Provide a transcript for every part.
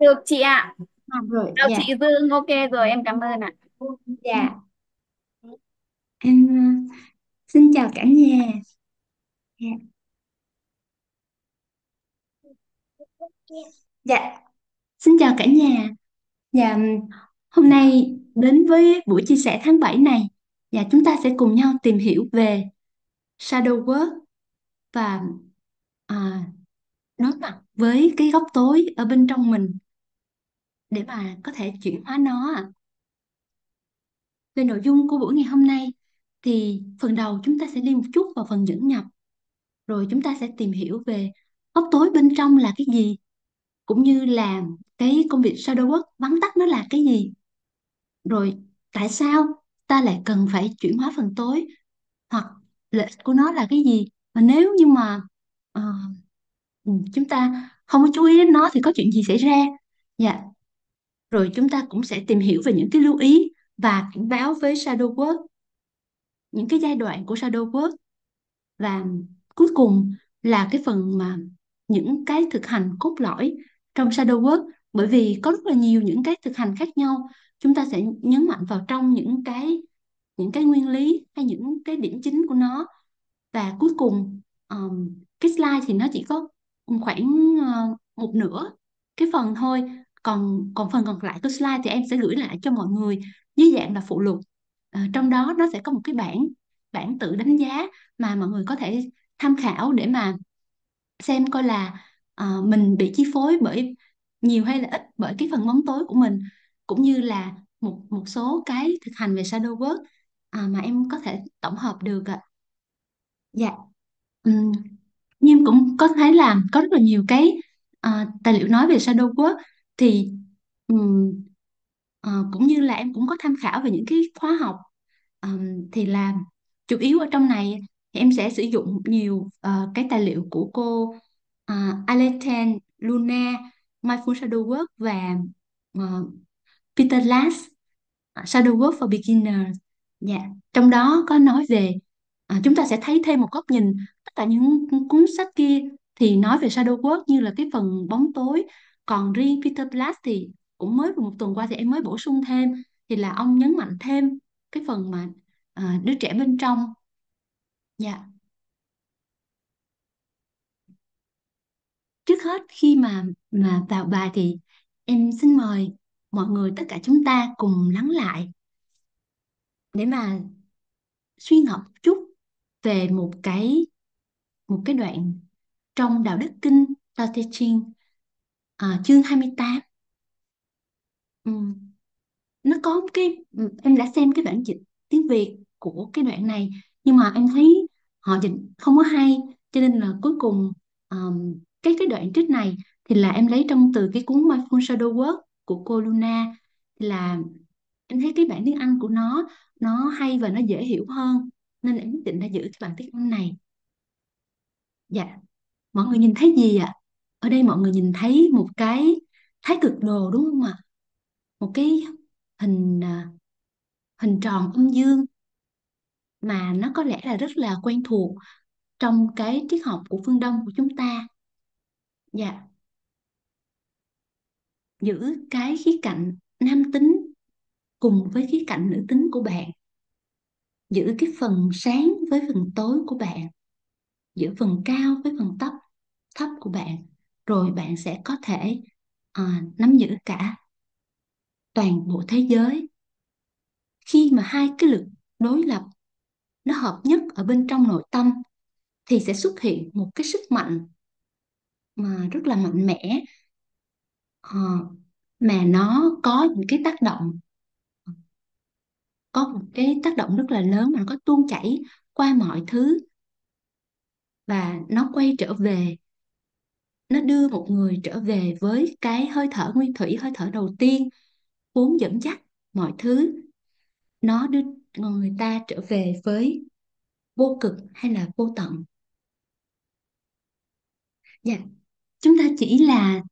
Được chị ạ. À, rồi, Đâu, dạ. chị Dương, ok rồi, em cảm ơn ạ. Dạ. Em ờ, xin chào cả nhà. Dạ. Dạ. Xin chào cả nhà. Dạ, hôm nay đến với buổi chia sẻ tháng 7 này, dạ chúng ta sẽ cùng nhau tìm hiểu về shadow work và à, đối mặt với cái góc tối ở bên trong mình để bà có thể chuyển hóa nó Về nội dung của buổi ngày hôm nay thì phần đầu chúng ta sẽ đi một chút vào phần dẫn nhập rồi chúng ta sẽ tìm hiểu về góc tối bên trong là cái gì cũng như là cái công việc shadow work vắn tắt nó là cái gì rồi tại sao ta lại cần phải chuyển hóa phần tối hoặc lợi ích của nó là cái gì và nếu như mà uh, chúng ta không có chú ý đến nó thì có chuyện gì xảy ra dạ rồi chúng ta cũng sẽ tìm hiểu về những cái lưu ý và cảnh báo với shadow work những cái giai đoạn của shadow work và cuối cùng là cái phần mà những cái thực hành cốt lõi trong shadow work bởi vì có rất là nhiều những cái thực hành khác nhau chúng ta sẽ nhấn mạnh vào trong những cái những cái nguyên lý hay những cái điểm chính của nó và cuối cùng um, cái slide thì nó chỉ có khoảng uh, một nửa cái phần thôi còn còn phần còn lại của slide thì em sẽ gửi lại cho mọi người dưới dạng là phụ lục à, trong đó nó sẽ có một cái bảng bảng tự đánh giá mà mọi người có thể tham khảo để mà xem coi là uh, mình bị chi phối bởi nhiều hay là ít bởi cái phần bóng tối của mình cũng như là một một số cái thực hành về shadow work uh, mà em có thể tổng hợp được ạ. Dạ. Um, nhưng cũng có thấy là có rất là nhiều cái uh, tài liệu nói về shadow work thì um, uh, cũng như là em cũng có tham khảo về những cái khóa học um, thì là chủ yếu ở trong này thì em sẽ sử dụng nhiều uh, cái tài liệu của cô uh, ờ, Aleten Luna Mindful Shadow Work và uh, Peter Lass uh, Shadow Work for Beginners dạ yeah. trong đó có nói về uh, chúng ta sẽ thấy thêm một góc nhìn tất cả những cuốn sách kia thì nói về shadow work như là cái phần bóng tối còn riêng Peter Black thì cũng mới một tuần qua thì em mới bổ sung thêm thì là ông nhấn mạnh thêm cái phần mà à, đứa trẻ bên trong dạ yeah. trước hết khi mà mà vào bài thì em xin mời mọi người tất cả chúng ta cùng lắng lại để mà suy ngẫm chút về một cái một cái đoạn trong đạo đức kinh Tao Te Ching à, chương 28 ừ. nó có cái ừ, em đã xem cái bản dịch tiếng Việt của cái đoạn này nhưng mà em thấy họ dịch không có hay cho nên là cuối cùng um, cái cái đoạn trích này thì là em lấy trong từ cái cuốn Mindful Shadow Work của cô Luna thì là em thấy cái bản tiếng Anh của nó nó hay và nó dễ hiểu hơn nên em quyết định đã giữ cái bản tiếng Anh này dạ mọi người nhìn thấy gì ạ ở đây mọi người nhìn thấy một cái thái cực đồ đúng không ạ một cái hình à, hình tròn âm dương mà nó có lẽ là rất là quen thuộc trong cái triết học của phương Đông của chúng ta. Dạ. Giữ cái khía cạnh nam tính cùng với khía cạnh nữ tính của bạn. Giữ cái phần sáng với phần tối của bạn. Giữ phần cao với phần thấp thấp của bạn rồi bạn sẽ có thể à, nắm giữ cả toàn bộ thế giới khi mà hai cái lực đối lập nó hợp nhất ở bên trong nội tâm thì sẽ xuất hiện một cái sức mạnh mà rất là mạnh mẽ à, mà nó có những cái tác động có một cái tác động rất là lớn mà nó có tuôn chảy qua mọi thứ và nó quay trở về nó đưa một người trở về với cái hơi thở nguyên thủy hơi thở đầu tiên vốn dẫn dắt mọi thứ nó đưa người ta trở về với vô cực hay là vô tận dạ chúng ta chỉ là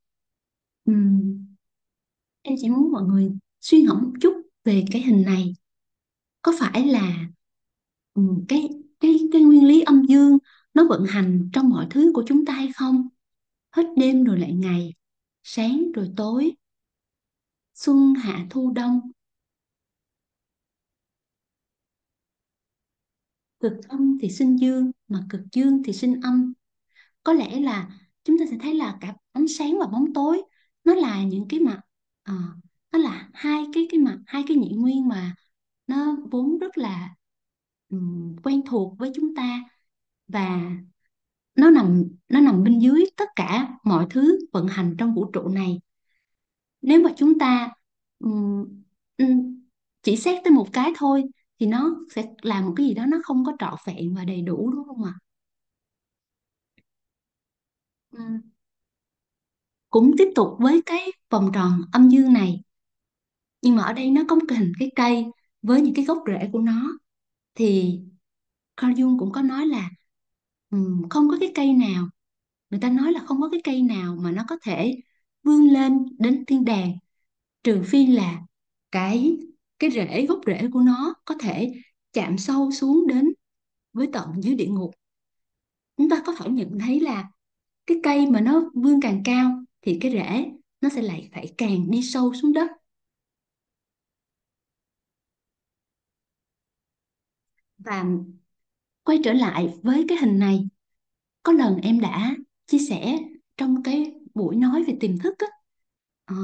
um, em chỉ muốn mọi người suy ngẫm một chút về cái hình này có phải là um, cái cái cái nguyên lý âm dương nó vận hành trong mọi thứ của chúng ta hay không hết đêm rồi lại ngày sáng rồi tối xuân hạ thu đông cực âm thì sinh dương mà cực dương thì sinh âm có lẽ là chúng ta sẽ thấy là cả ánh sáng và bóng tối nó là những cái mặt à, nó là hai cái cái mặt hai cái nhị nguyên mà nó vốn rất là um, quen thuộc với chúng ta và nó nằm nó nằm bên dưới tất cả mọi thứ vận hành trong vũ trụ này nếu mà chúng ta um, chỉ xét tới một cái thôi thì nó sẽ làm một cái gì đó nó không có trọn vẹn và đầy đủ đúng không ạ um, cũng tiếp tục với cái vòng tròn âm dương này nhưng mà ở đây nó có một cái hình cái cây với những cái gốc rễ của nó thì Carl Jung cũng có nói là không có cái cây nào người ta nói là không có cái cây nào mà nó có thể vươn lên đến thiên đàng trừ phi là cái cái rễ gốc rễ của nó có thể chạm sâu xuống đến với tận dưới địa ngục chúng ta có thể nhận thấy là cái cây mà nó vươn càng cao thì cái rễ nó sẽ lại phải càng đi sâu xuống đất và quay trở lại với cái hình này có lần em đã chia sẻ trong cái buổi nói về tiềm thức á, à,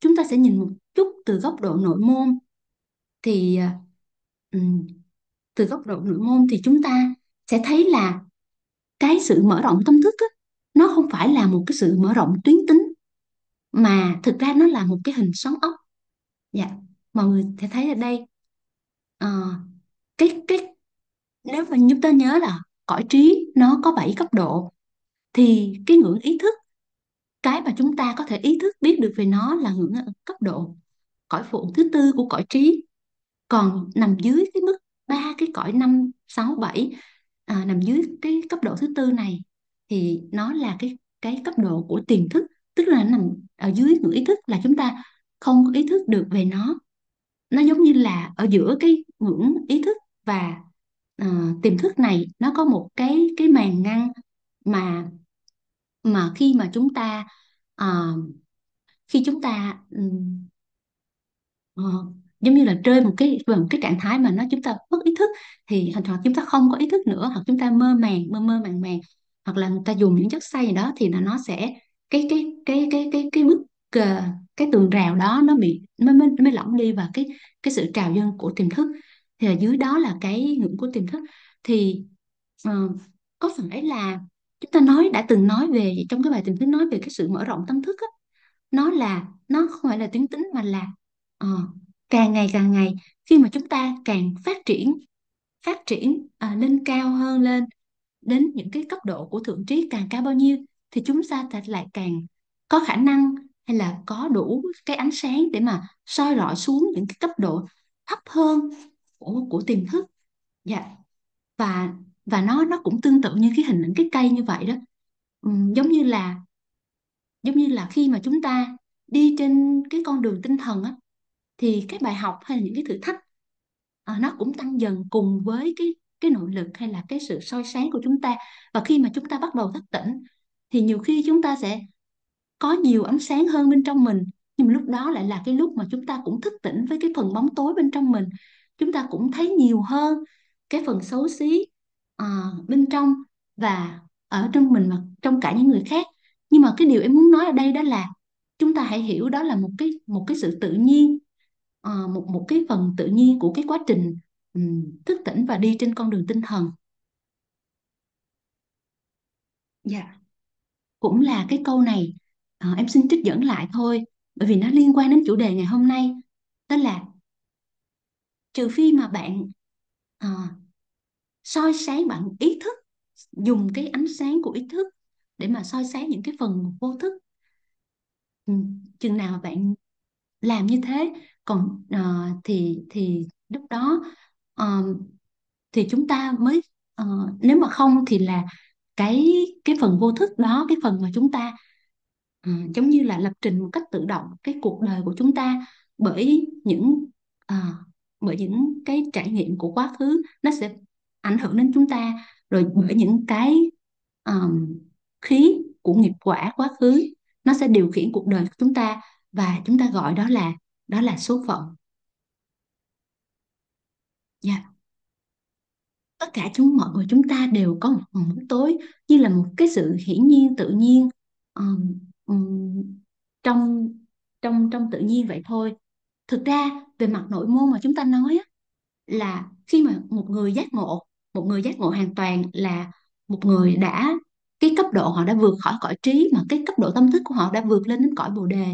chúng ta sẽ nhìn một chút từ góc độ nội môn thì um, từ góc độ nội môn thì chúng ta sẽ thấy là cái sự mở rộng tâm thức á, nó không phải là một cái sự mở rộng tuyến tính mà thực ra nó là một cái hình xoắn ốc dạ mọi người sẽ thấy ở đây à, cái cái nếu mà chúng ta nhớ là cõi trí nó có 7 cấp độ thì cái ngưỡng ý thức cái mà chúng ta có thể ý thức biết được về nó là ngưỡng cấp độ cõi phụ thứ tư của cõi trí còn nằm dưới cái mức ba cái cõi năm sáu bảy à, nằm dưới cái cấp độ thứ tư này thì nó là cái cái cấp độ của tiềm thức tức là nằm ở dưới ngưỡng ý thức là chúng ta không có ý thức được về nó nó giống như là ở giữa cái ngưỡng ý thức và uh, tiềm thức này nó có một cái cái màn ngăn mà mà khi mà chúng ta uh, khi chúng ta uh, giống như là rơi một cái vào một cái trạng thái mà nó chúng ta mất ý thức thì hoặc chúng ta không có ý thức nữa hoặc chúng ta mơ màng mơ mơ màng màng hoặc là người ta dùng những chất say gì đó thì là nó sẽ cái cái cái cái cái cái bức cái tường rào đó nó bị mới nó mới lỏng đi và cái cái sự trào dâng của tiềm thức thì ở dưới đó là cái ngưỡng của tiềm thức thì uh, có phải là chúng ta nói đã từng nói về trong cái bài tiềm thức nói về cái sự mở rộng tâm thức á, nó là nó không phải là tuyến tính mà là uh, càng ngày càng ngày khi mà chúng ta càng phát triển phát triển uh, lên cao hơn lên đến những cái cấp độ của thượng trí càng cao bao nhiêu thì chúng ta lại càng có khả năng hay là có đủ cái ánh sáng để mà soi rọi xuống những cái cấp độ thấp hơn của của tiềm thức dạ và và nó nó cũng tương tự như cái hình ảnh cái cây như vậy đó ừ, giống như là giống như là khi mà chúng ta đi trên cái con đường tinh thần á thì cái bài học hay là những cái thử thách à, nó cũng tăng dần cùng với cái cái nội lực hay là cái sự soi sáng của chúng ta và khi mà chúng ta bắt đầu thức tỉnh thì nhiều khi chúng ta sẽ có nhiều ánh sáng hơn bên trong mình nhưng lúc đó lại là cái lúc mà chúng ta cũng thức tỉnh với cái phần bóng tối bên trong mình chúng ta cũng thấy nhiều hơn cái phần xấu xí uh, bên trong và ở trong mình và trong cả những người khác nhưng mà cái điều em muốn nói ở đây đó là chúng ta hãy hiểu đó là một cái một cái sự tự nhiên uh, một một cái phần tự nhiên của cái quá trình um, thức tỉnh và đi trên con đường tinh thần dạ yeah. cũng là cái câu này uh, em xin trích dẫn lại thôi bởi vì nó liên quan đến chủ đề ngày hôm nay đó là trừ phi mà bạn à, soi sáng bạn ý thức dùng cái ánh sáng của ý thức để mà soi sáng những cái phần vô thức ừ, chừng nào bạn làm như thế còn à, thì thì lúc đó à, thì chúng ta mới à, nếu mà không thì là cái cái phần vô thức đó cái phần mà chúng ta à, giống như là lập trình một cách tự động cái cuộc đời của chúng ta bởi những à, bởi những cái trải nghiệm của quá khứ nó sẽ ảnh hưởng đến chúng ta rồi bởi ừ. những cái um, khí của nghiệp quả quá khứ nó sẽ điều khiển cuộc đời của chúng ta và chúng ta gọi đó là đó là số phận yeah. Dạ. tất cả chúng mọi người chúng ta đều có một phần móng tối như là một cái sự hiển nhiên tự nhiên um, um, trong trong trong tự nhiên vậy thôi thực ra về mặt nội môn mà chúng ta nói á, là khi mà một người giác ngộ một người giác ngộ hoàn toàn là một người đã cái cấp độ họ đã vượt khỏi cõi trí mà cái cấp độ tâm thức của họ đã vượt lên đến cõi bồ đề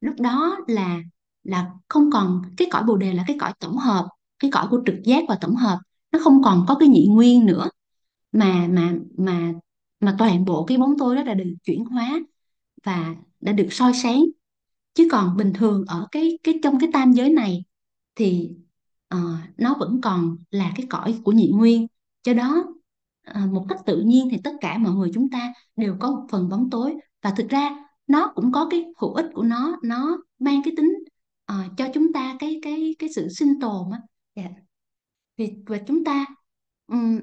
lúc đó là là không còn cái cõi bồ đề là cái cõi tổng hợp cái cõi của trực giác và tổng hợp nó không còn có cái nhị nguyên nữa mà mà mà mà toàn bộ cái bóng tối đó đã được chuyển hóa và đã được soi sáng chứ còn bình thường ở cái cái trong cái tam giới này thì uh, nó vẫn còn là cái cõi của nhị nguyên cho đó uh, một cách tự nhiên thì tất cả mọi người chúng ta đều có một phần bóng tối và thực ra nó cũng có cái hữu ích của nó nó mang cái tính uh, cho chúng ta cái cái cái sự sinh tồn á yeah. Dạ. vì và chúng ta um,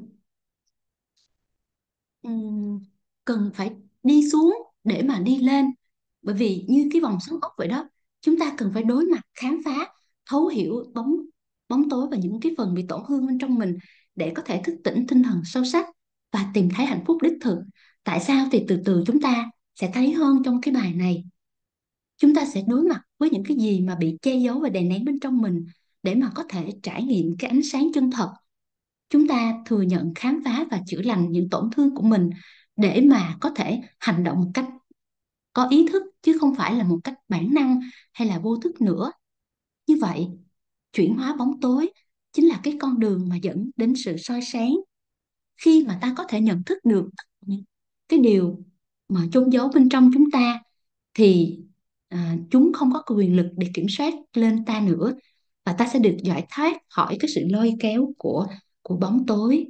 um, cần phải đi xuống để mà đi lên bởi vì như cái vòng xoắn ốc vậy đó chúng ta cần phải đối mặt khám phá thấu hiểu bóng bóng tối và những cái phần bị tổn thương bên trong mình để có thể thức tỉnh tinh thần sâu sắc và tìm thấy hạnh phúc đích thực tại sao thì từ từ chúng ta sẽ thấy hơn trong cái bài này chúng ta sẽ đối mặt với những cái gì mà bị che giấu và đè nén bên trong mình để mà có thể trải nghiệm cái ánh sáng chân thật chúng ta thừa nhận khám phá và chữa lành những tổn thương của mình để mà có thể hành động một cách có ý thức chứ không phải là một cách bản năng hay là vô thức nữa như vậy chuyển hóa bóng tối chính là cái con đường mà dẫn đến sự soi sáng khi mà ta có thể nhận thức được cái điều mà chôn giấu bên trong chúng ta thì à, chúng không có quyền lực để kiểm soát lên ta nữa và ta sẽ được giải thoát khỏi cái sự lôi kéo của của bóng tối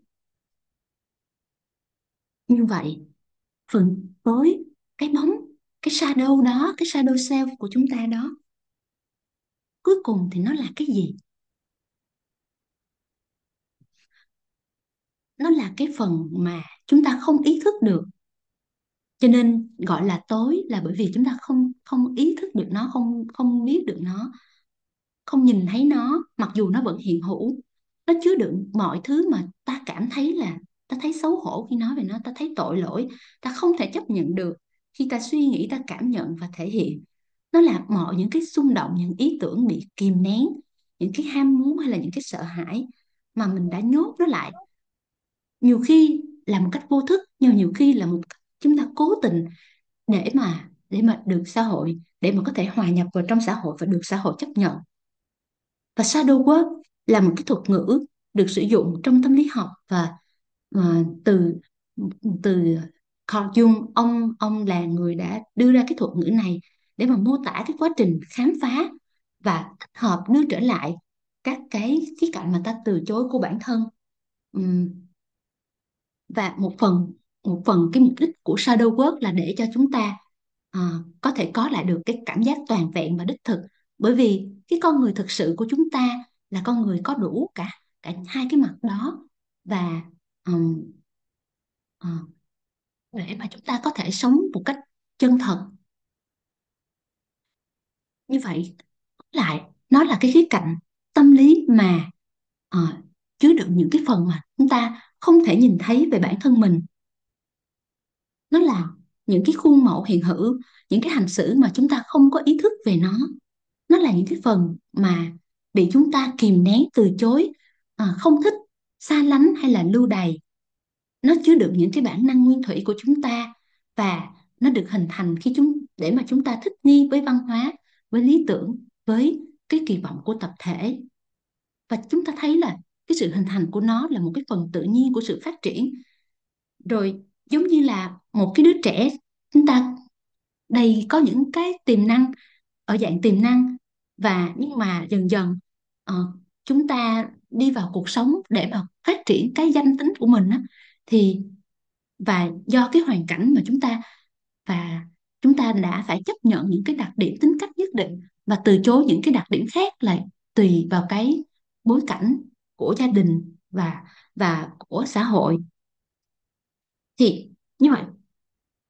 như vậy phần tối cái bóng cái shadow đó cái shadow self của chúng ta đó cuối cùng thì nó là cái gì nó là cái phần mà chúng ta không ý thức được cho nên gọi là tối là bởi vì chúng ta không không ý thức được nó không không biết được nó không nhìn thấy nó mặc dù nó vẫn hiện hữu nó chứa đựng mọi thứ mà ta cảm thấy là ta thấy xấu hổ khi nói về nó ta thấy tội lỗi ta không thể chấp nhận được khi ta suy nghĩ ta cảm nhận và thể hiện nó làm mọi những cái xung động những ý tưởng bị kìm nén những cái ham muốn hay là những cái sợ hãi mà mình đã nhốt nó lại nhiều khi là một cách vô thức nhiều nhiều khi là một chúng ta cố tình để mà để mà được xã hội để mà có thể hòa nhập vào trong xã hội và được xã hội chấp nhận và shadow work là một cái thuật ngữ được sử dụng trong tâm lý học và uh, từ từ Carl Jung ông ông là người đã đưa ra cái thuật ngữ này để mà mô tả cái quá trình khám phá và kết hợp đưa trở lại các cái khía cạnh mà ta từ chối của bản thân và một phần một phần cái mục đích của shadow work là để cho chúng ta à, có thể có lại được cái cảm giác toàn vẹn và đích thực bởi vì cái con người thực sự của chúng ta là con người có đủ cả cả hai cái mặt đó và um, uh, để mà chúng ta có thể sống một cách chân thật như vậy lại nó là cái khía cạnh tâm lý mà uh, chứa đựng những cái phần mà chúng ta không thể nhìn thấy về bản thân mình nó là những cái khuôn mẫu hiện hữu những cái hành xử mà chúng ta không có ý thức về nó nó là những cái phần mà bị chúng ta kìm nén từ chối uh, không thích xa lánh hay là lưu đày nó chứa đựng những cái bản năng nguyên thủy của chúng ta và nó được hình thành khi chúng để mà chúng ta thích nghi với văn hóa với lý tưởng với cái kỳ vọng của tập thể và chúng ta thấy là cái sự hình thành của nó là một cái phần tự nhiên của sự phát triển rồi giống như là một cái đứa trẻ chúng ta đây có những cái tiềm năng ở dạng tiềm năng và nhưng mà dần dần uh, chúng ta đi vào cuộc sống để mà phát triển cái danh tính của mình á, thì và do cái hoàn cảnh mà chúng ta và chúng ta đã phải chấp nhận những cái đặc điểm tính cách nhất định và từ chối những cái đặc điểm khác là tùy vào cái bối cảnh của gia đình và và của xã hội thì như vậy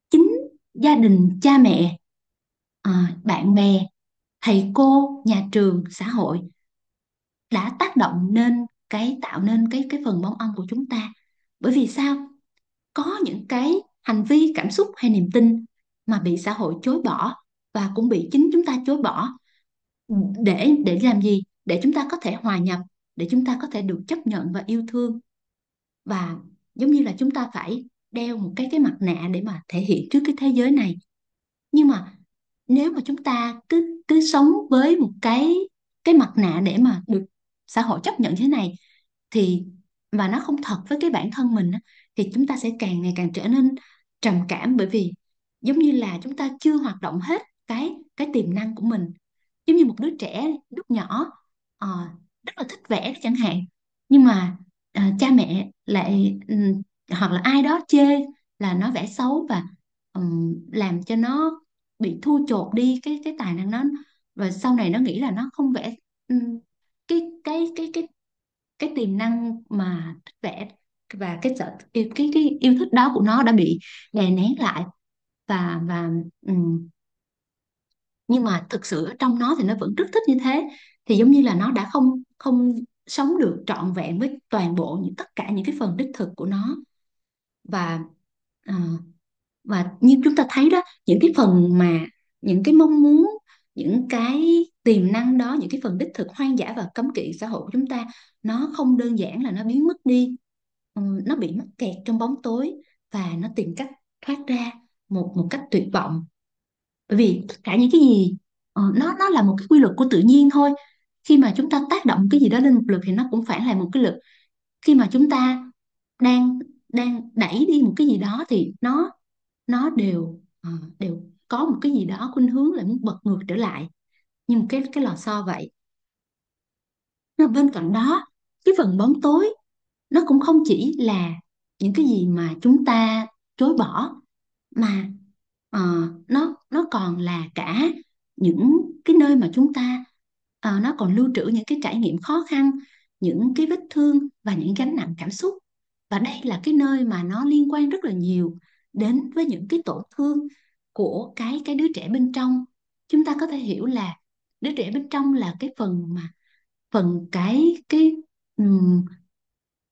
chính gia đình cha mẹ à, bạn bè thầy cô nhà trường xã hội đã tác động nên cái tạo nên cái cái phần bóng âm của chúng ta bởi vì sao có những cái hành vi cảm xúc hay niềm tin mà bị xã hội chối bỏ và cũng bị chính chúng ta chối bỏ để để làm gì để chúng ta có thể hòa nhập để chúng ta có thể được chấp nhận và yêu thương và giống như là chúng ta phải đeo một cái cái mặt nạ để mà thể hiện trước cái thế giới này nhưng mà nếu mà chúng ta cứ cứ sống với một cái cái mặt nạ để mà được xã hội chấp nhận thế này thì và nó không thật với cái bản thân mình thì chúng ta sẽ càng ngày càng trở nên trầm cảm bởi vì giống như là chúng ta chưa hoạt động hết cái cái tiềm năng của mình giống như một đứa trẻ lúc nhỏ à, rất là thích vẽ chẳng hạn nhưng mà à, cha mẹ lại um, hoặc là ai đó chê là nó vẽ xấu và um, làm cho nó bị thu chột đi cái cái tài năng nó và sau này nó nghĩ là nó không vẽ um, cái cái cái cái cái tiềm năng mà thích vẽ và cái sở cái, cái cái yêu thích đó của nó đã bị đè nén lại và và um, nhưng mà thực sự ở trong nó thì nó vẫn rất thích như thế thì giống như là nó đã không không sống được trọn vẹn với toàn bộ những tất cả những cái phần đích thực của nó và uh, và như chúng ta thấy đó những cái phần mà những cái mong muốn những cái tiềm năng đó những cái phần đích thực hoang dã và cấm kỵ xã hội của chúng ta nó không đơn giản là nó biến mất đi ờ, nó bị mắc kẹt trong bóng tối và nó tìm cách thoát ra một một cách tuyệt vọng bởi vì cả những cái gì ờ, nó nó là một cái quy luật của tự nhiên thôi khi mà chúng ta tác động cái gì đó lên một lực thì nó cũng phản lại một cái lực khi mà chúng ta đang đang đẩy đi một cái gì đó thì nó nó đều ờ, đều có một cái gì đó khuynh hướng lại muốn bật ngược trở lại như một cái cái lò xo vậy nó bên cạnh đó cái phần bóng tối nó cũng không chỉ là những cái gì mà chúng ta chối bỏ mà uh, nó nó còn là cả những cái nơi mà chúng ta uh, nó còn lưu trữ những cái trải nghiệm khó khăn những cái vết thương và những gánh nặng cảm xúc và đây là cái nơi mà nó liên quan rất là nhiều đến với những cái tổn thương của cái cái đứa trẻ bên trong chúng ta có thể hiểu là đứa trẻ bên trong là cái phần mà phần cái cái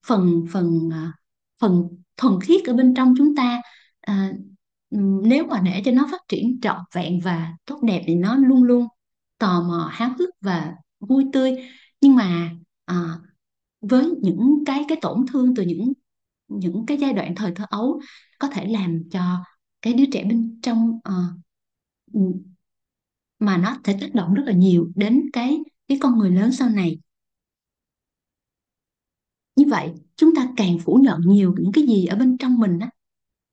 phần phần à, phần thuần khiết ở bên trong chúng ta uh, nếu mà để cho nó phát triển trọn vẹn và tốt đẹp thì nó luôn luôn tò mò háo hức và vui tươi nhưng mà à, với những cái cái tổn thương từ những những cái giai đoạn thời thơ ấu có thể làm cho cái đứa trẻ bên trong à, mà nó sẽ tác động rất là nhiều đến cái cái con người lớn sau này như vậy chúng ta càng phủ nhận nhiều những cái gì ở bên trong mình á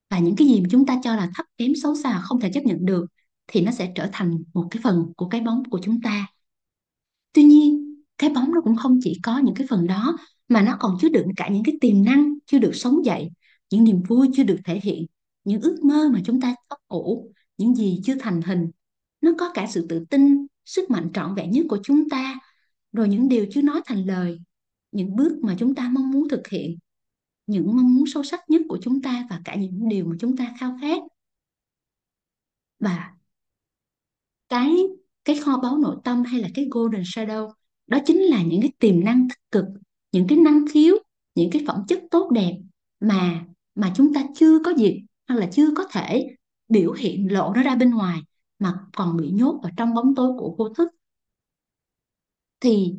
và những cái gì mà chúng ta cho là thấp kém xấu xa không thể chấp nhận được thì nó sẽ trở thành một cái phần của cái bóng của chúng ta tuy nhiên cái bóng nó cũng không chỉ có những cái phần đó mà nó còn chứa đựng cả những cái tiềm năng chưa được sống dậy những niềm vui chưa được thể hiện những ước mơ mà chúng ta ấp ủ những gì chưa thành hình nó có cả sự tự tin sức mạnh trọn vẹn nhất của chúng ta rồi những điều chưa nói thành lời những bước mà chúng ta mong muốn thực hiện những mong muốn sâu sắc nhất của chúng ta và cả những điều mà chúng ta khao khát và cái cái kho báu nội tâm hay là cái golden shadow đó chính là những cái tiềm năng tích cực những cái năng khiếu những cái phẩm chất tốt đẹp mà mà chúng ta chưa có dịp hoặc là chưa có thể biểu hiện lộ nó ra bên ngoài mà còn bị nhốt ở trong bóng tối của vô thức thì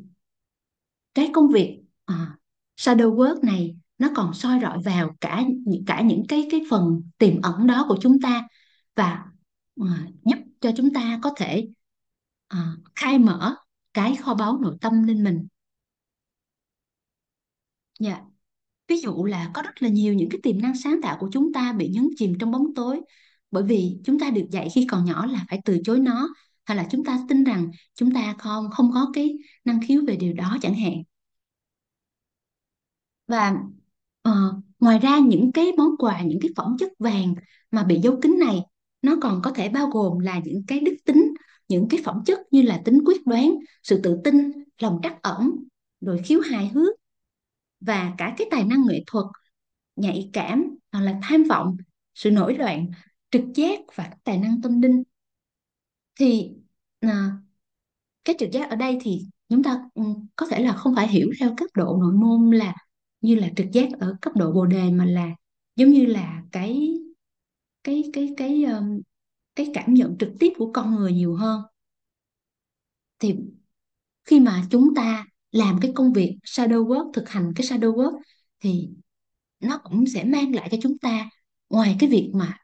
cái công việc à, shadow work này nó còn soi rọi vào cả cả những cái cái phần tiềm ẩn đó của chúng ta và à, giúp cho chúng ta có thể à, khai mở cái kho báu nội tâm lên mình. Dạ. Yeah. Ví dụ là có rất là nhiều những cái tiềm năng sáng tạo của chúng ta bị nhấn chìm trong bóng tối bởi vì chúng ta được dạy khi còn nhỏ là phải từ chối nó hay là chúng ta tin rằng chúng ta không không có cái năng khiếu về điều đó chẳng hạn và uh, ngoài ra những cái món quà những cái phẩm chất vàng mà bị giấu kín này nó còn có thể bao gồm là những cái đức tính những cái phẩm chất như là tính quyết đoán sự tự tin lòng trắc ẩn rồi khiếu hài hước và cả cái tài năng nghệ thuật nhạy cảm hoặc là tham vọng sự nổi loạn trực giác và tài năng tâm linh thì à, cái trực giác ở đây thì chúng ta ừ, có thể là không phải hiểu theo cấp độ nội môn là như là trực giác ở cấp độ bồ đề mà là giống như là cái cái cái cái um, cái cảm nhận trực tiếp của con người nhiều hơn thì khi mà chúng ta làm cái công việc shadow work thực hành cái shadow work thì nó cũng sẽ mang lại cho chúng ta ngoài cái việc mà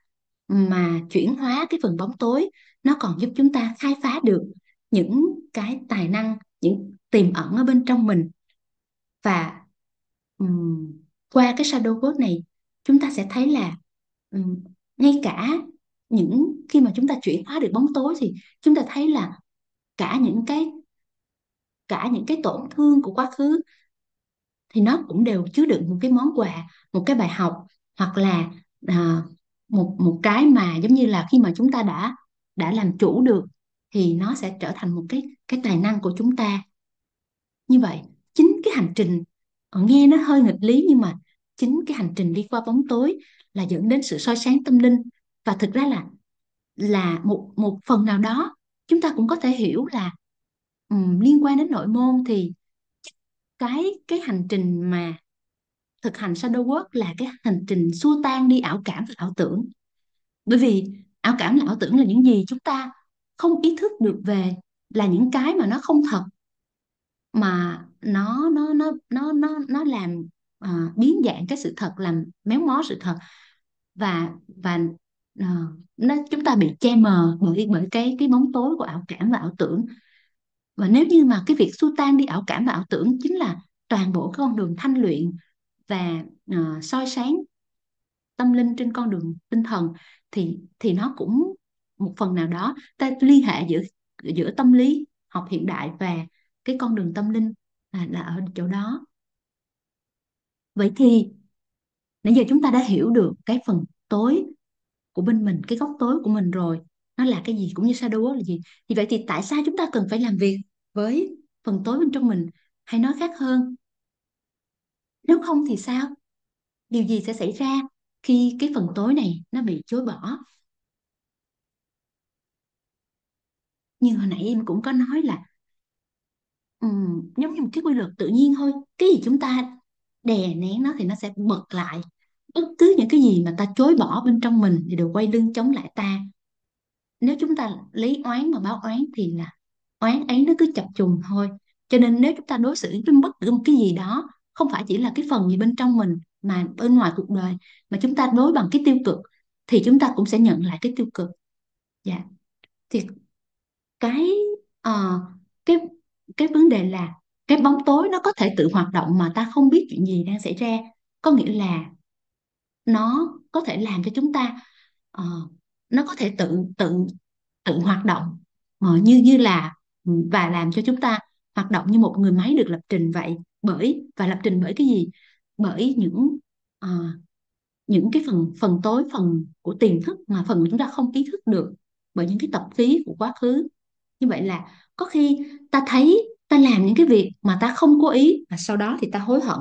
mà chuyển hóa cái phần bóng tối nó còn giúp chúng ta khai phá được những cái tài năng những tiềm ẩn ở bên trong mình và um, qua cái shadow work này chúng ta sẽ thấy là um, ngay cả những khi mà chúng ta chuyển hóa được bóng tối thì chúng ta thấy là cả những cái cả những cái tổn thương của quá khứ thì nó cũng đều chứa đựng một cái món quà một cái bài học hoặc là à, một một cái mà giống như là khi mà chúng ta đã đã làm chủ được thì nó sẽ trở thành một cái cái tài năng của chúng ta như vậy chính cái hành trình ờ, nghe nó hơi nghịch lý nhưng mà chính cái hành trình đi qua bóng tối là dẫn đến sự soi sáng tâm linh và thực ra là là một một phần nào đó chúng ta cũng có thể hiểu là um, liên quan đến nội môn thì cái cái hành trình mà thực hành shadow work là cái hành trình xua tan đi ảo cảm và ảo tưởng bởi vì ảo cảm và ảo tưởng là những gì chúng ta không ý thức được về là những cái mà nó không thật mà nó nó nó nó nó nó làm uh, biến dạng cái sự thật làm méo mó sự thật và và uh, nó chúng ta bị che mờ bởi bởi cái cái bóng tối của ảo cảm và ảo tưởng và nếu như mà cái việc xua tan đi ảo cảm và ảo tưởng chính là toàn bộ cái con đường thanh luyện và uh, soi sáng tâm linh trên con đường tinh thần thì thì nó cũng một phần nào đó ta liên hệ giữa giữa tâm lý học hiện đại và cái con đường tâm linh là, là ở chỗ đó vậy thì nãy giờ chúng ta đã hiểu được cái phần tối của bên mình cái góc tối của mình rồi nó là cái gì cũng như shadow work là gì thì vậy thì tại sao chúng ta cần phải làm việc với phần tối bên trong mình hay nói khác hơn nếu không thì sao điều gì sẽ xảy ra khi cái phần tối này nó bị chối bỏ như hồi nãy em cũng có nói là um, giống như một cái quy luật tự nhiên thôi cái gì chúng ta đè nén nó thì nó sẽ bật lại bất cứ những cái gì mà ta chối bỏ bên trong mình thì đều quay lưng chống lại ta nếu chúng ta lấy oán mà báo oán thì là oán ấy nó cứ chập trùng thôi cho nên nếu chúng ta đối xử với bất cứ một cái gì đó không phải chỉ là cái phần gì bên trong mình mà bên ngoài cuộc đời mà chúng ta đối bằng cái tiêu cực thì chúng ta cũng sẽ nhận lại cái tiêu cực dạ thì cái uh, cái cái vấn đề là cái bóng tối nó có thể tự hoạt động mà ta không biết chuyện gì đang xảy ra có nghĩa là nó có thể làm cho chúng ta uh, nó có thể tự tự tự hoạt động mà ờ, như như là và làm cho chúng ta hoạt động như một người máy được lập trình vậy bởi và lập trình bởi cái gì bởi những uh, những cái phần phần tối phần của tiềm thức mà phần chúng ta không ý thức được bởi những cái tập khí của quá khứ như vậy là có khi ta thấy ta làm những cái việc mà ta không cố ý và sau đó thì ta hối hận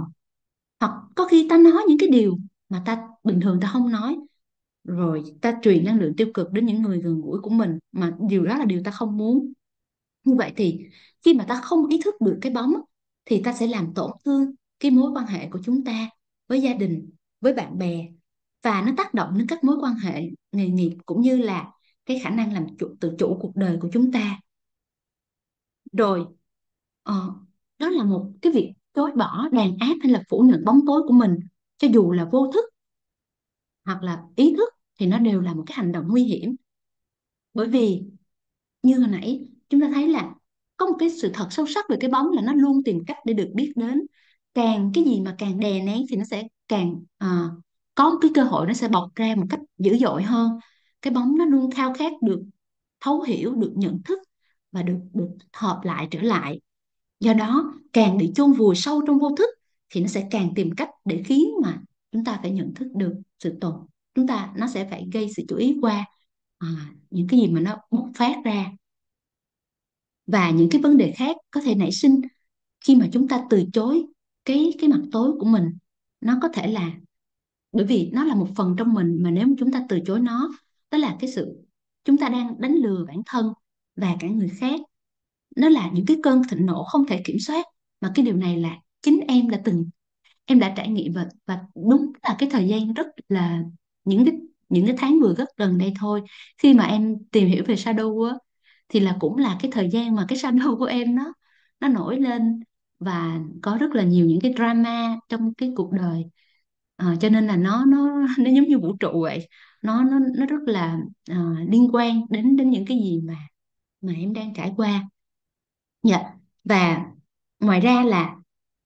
hoặc có khi ta nói những cái điều mà ta bình thường ta không nói rồi ta truyền năng lượng tiêu cực đến những người gần gũi của mình mà điều đó là điều ta không muốn như vậy thì khi mà ta không ý thức được cái bóng thì ta sẽ làm tổn thương cái mối quan hệ của chúng ta với gia đình với bạn bè và nó tác động đến các mối quan hệ nghề nghiệp cũng như là cái khả năng làm chủ, tự chủ cuộc đời của chúng ta rồi ờ, đó là một cái việc chối bỏ đàn áp hay là phủ nhận bóng tối của mình cho dù là vô thức hoặc là ý thức thì nó đều là một cái hành động nguy hiểm bởi vì như hồi nãy chúng ta thấy là có một cái sự thật sâu sắc về cái bóng là nó luôn tìm cách để được biết đến càng cái gì mà càng đè nén thì nó sẽ càng uh, có một cái cơ hội nó sẽ bộc ra một cách dữ dội hơn cái bóng nó luôn khao khát được thấu hiểu được nhận thức và được được hợp lại trở lại do đó càng bị chôn vùi sâu trong vô thức thì nó sẽ càng tìm cách để khiến mà chúng ta phải nhận thức được sự tồn chúng ta nó sẽ phải gây sự chú ý qua à, những cái gì mà nó bộc phát ra và những cái vấn đề khác có thể nảy sinh khi mà chúng ta từ chối cái cái mặt tối của mình nó có thể là bởi vì nó là một phần trong mình mà nếu chúng ta từ chối nó đó là cái sự chúng ta đang đánh lừa bản thân và cả người khác nó là những cái cơn thịnh nộ không thể kiểm soát mà cái điều này là chính em đã từng em đã trải nghiệm và và đúng là cái thời gian rất là những cái những cái tháng vừa rất gần đây thôi khi mà em tìm hiểu về shadow á thì là cũng là cái thời gian mà cái sanh lưu của em nó nó nổi lên và có rất là nhiều những cái drama trong cái cuộc đời à, cho nên là nó nó nó giống như vũ trụ vậy nó nó nó rất là uh, liên quan đến đến những cái gì mà mà em đang trải qua dạ và ngoài ra là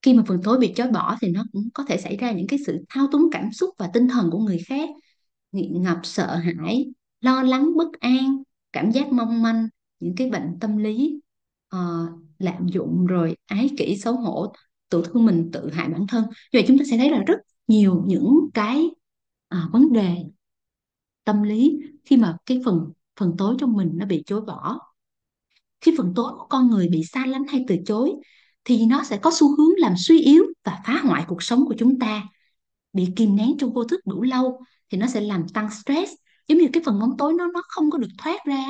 khi mà phần tối bị chối bỏ thì nó cũng có thể xảy ra những cái sự thao túng cảm xúc và tinh thần của người khác nghiện ngập sợ hãi lo lắng bất an cảm giác mong manh những cái bệnh tâm lý uh, lạm dụng rồi ái kỷ xấu hổ tự thương mình tự hại bản thân như vậy chúng ta sẽ thấy là rất nhiều những cái à, vấn đề tâm lý khi mà cái phần phần tối trong mình nó bị chối bỏ khi phần tối của con người bị xa lánh hay từ chối thì nó sẽ có xu hướng làm suy yếu và phá hoại cuộc sống của chúng ta bị kìm nén trong vô thức đủ lâu thì nó sẽ làm tăng stress giống như cái phần bóng tối nó nó không có được thoát ra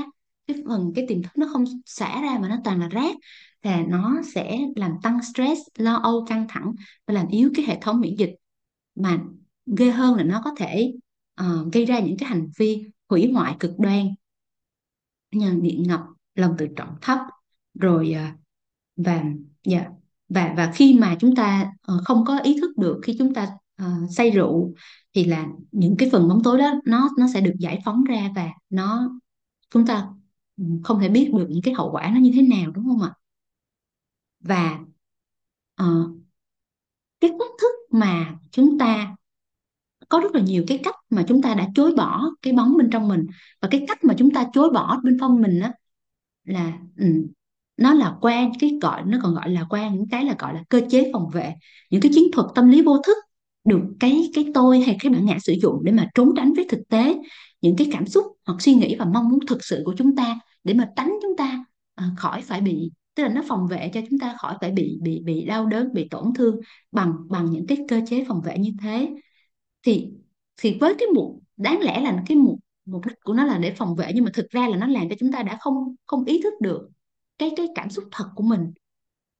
cái phần cái tiềm thức nó không xả ra mà nó toàn là rác thì nó sẽ làm tăng stress lo âu căng thẳng và làm yếu cái hệ thống miễn dịch mà ghê hơn là nó có thể uh, gây ra những cái hành vi hủy hoại cực đoan như nghiện ngập lòng tự trọng thấp rồi uh, và yeah, dạ, và và khi mà chúng ta uh, không có ý thức được khi chúng ta uh, say rượu thì là những cái phần bóng tối đó nó nó sẽ được giải phóng ra và nó chúng ta không thể biết được những cái hậu quả nó như thế nào đúng không ạ và uh, cái cách thức mà chúng ta có rất là nhiều cái cách mà chúng ta đã chối bỏ cái bóng bên trong mình và cái cách mà chúng ta chối bỏ bên trong mình đó là um, nó là qua cái gọi nó còn gọi là qua những cái là gọi là cơ chế phòng vệ những cái chiến thuật tâm lý vô thức được cái cái tôi hay cái bản ngã sử dụng để mà trốn tránh với thực tế những cái cảm xúc hoặc suy nghĩ và mong muốn thực sự của chúng ta để mà tránh chúng ta à, khỏi phải bị tức là nó phòng vệ cho chúng ta khỏi phải bị bị bị đau đớn bị tổn thương bằng bằng những cái cơ chế phòng vệ như thế thì thì với cái mục đáng lẽ là cái mục mục đích của nó là để phòng vệ nhưng mà thực ra là nó làm cho chúng ta đã không không ý thức được cái cái cảm xúc thật của mình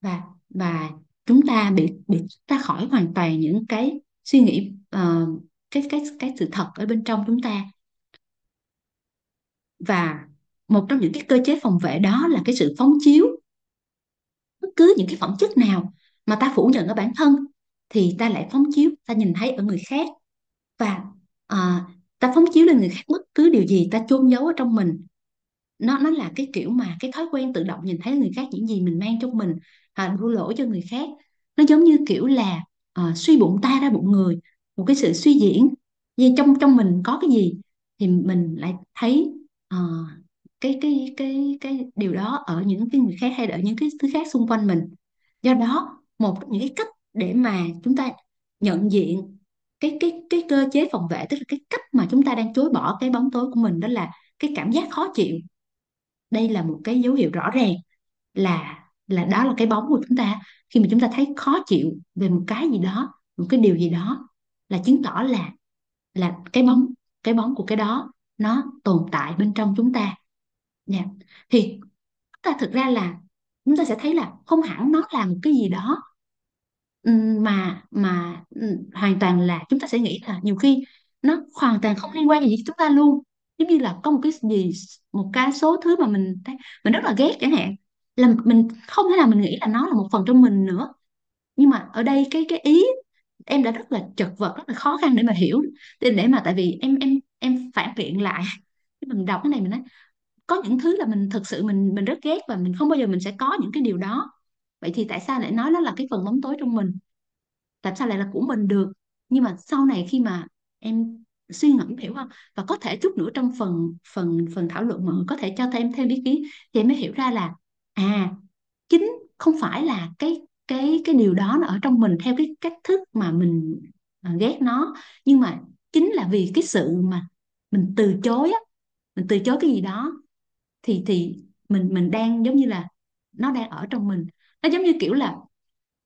và và chúng ta bị bị ta khỏi hoàn toàn những cái suy nghĩ uh, cái cái cái sự thật ở bên trong chúng ta và một trong những cái cơ chế phòng vệ đó là cái sự phóng chiếu bất cứ những cái phẩm chất nào mà ta phủ nhận ở bản thân thì ta lại phóng chiếu ta nhìn thấy ở người khác và à, ta phóng chiếu lên người khác bất cứ điều gì ta chôn giấu ở trong mình nó nó là cái kiểu mà cái thói quen tự động nhìn thấy người khác những gì mình mang trong mình à, đổ lỗi cho người khác nó giống như kiểu là à, suy bụng ta ra bụng người một cái sự suy diễn như trong trong mình có cái gì thì mình lại thấy Ờ, cái cái cái cái điều đó ở những cái người khác hay là ở những cái thứ khác xung quanh mình do đó một những cái cách để mà chúng ta nhận diện cái cái cái cơ chế phòng vệ tức là cái cách mà chúng ta đang chối bỏ cái bóng tối của mình đó là cái cảm giác khó chịu đây là một cái dấu hiệu rõ ràng là là đó là cái bóng của chúng ta khi mà chúng ta thấy khó chịu về một cái gì đó một cái điều gì đó là chứng tỏ là là cái bóng cái bóng của cái đó nó tồn tại bên trong chúng ta yeah. Dạ. thì ta thực ra là chúng ta sẽ thấy là không hẳn nó là một cái gì đó mà mà hoàn toàn là chúng ta sẽ nghĩ là nhiều khi nó hoàn toàn không liên quan gì với chúng ta luôn giống như là có một cái gì một cái số thứ mà mình thấy mình rất là ghét chẳng hạn là mình không thể nào mình nghĩ là nó là một phần trong mình nữa nhưng mà ở đây cái cái ý em đã rất là chật vật rất là khó khăn để mà hiểu để, để mà tại vì em em em phản biện lại mình đọc cái này mình nói có những thứ là mình thực sự mình mình rất ghét và mình không bao giờ mình sẽ có những cái điều đó vậy thì tại sao lại nói nó là cái phần bóng tối trong mình tại sao lại là của mình được nhưng mà sau này khi mà em suy ngẫm hiểu không và có thể chút nữa trong phần phần phần thảo luận mọi người có thể cho thêm thêm ý kiến thì em mới hiểu ra là à chính không phải là cái cái cái điều đó nó ở trong mình theo cái cách thức mà mình à, ghét nó nhưng mà chính là vì cái sự mà mình từ chối á mình từ chối cái gì đó thì thì mình mình đang giống như là nó đang ở trong mình nó giống như kiểu là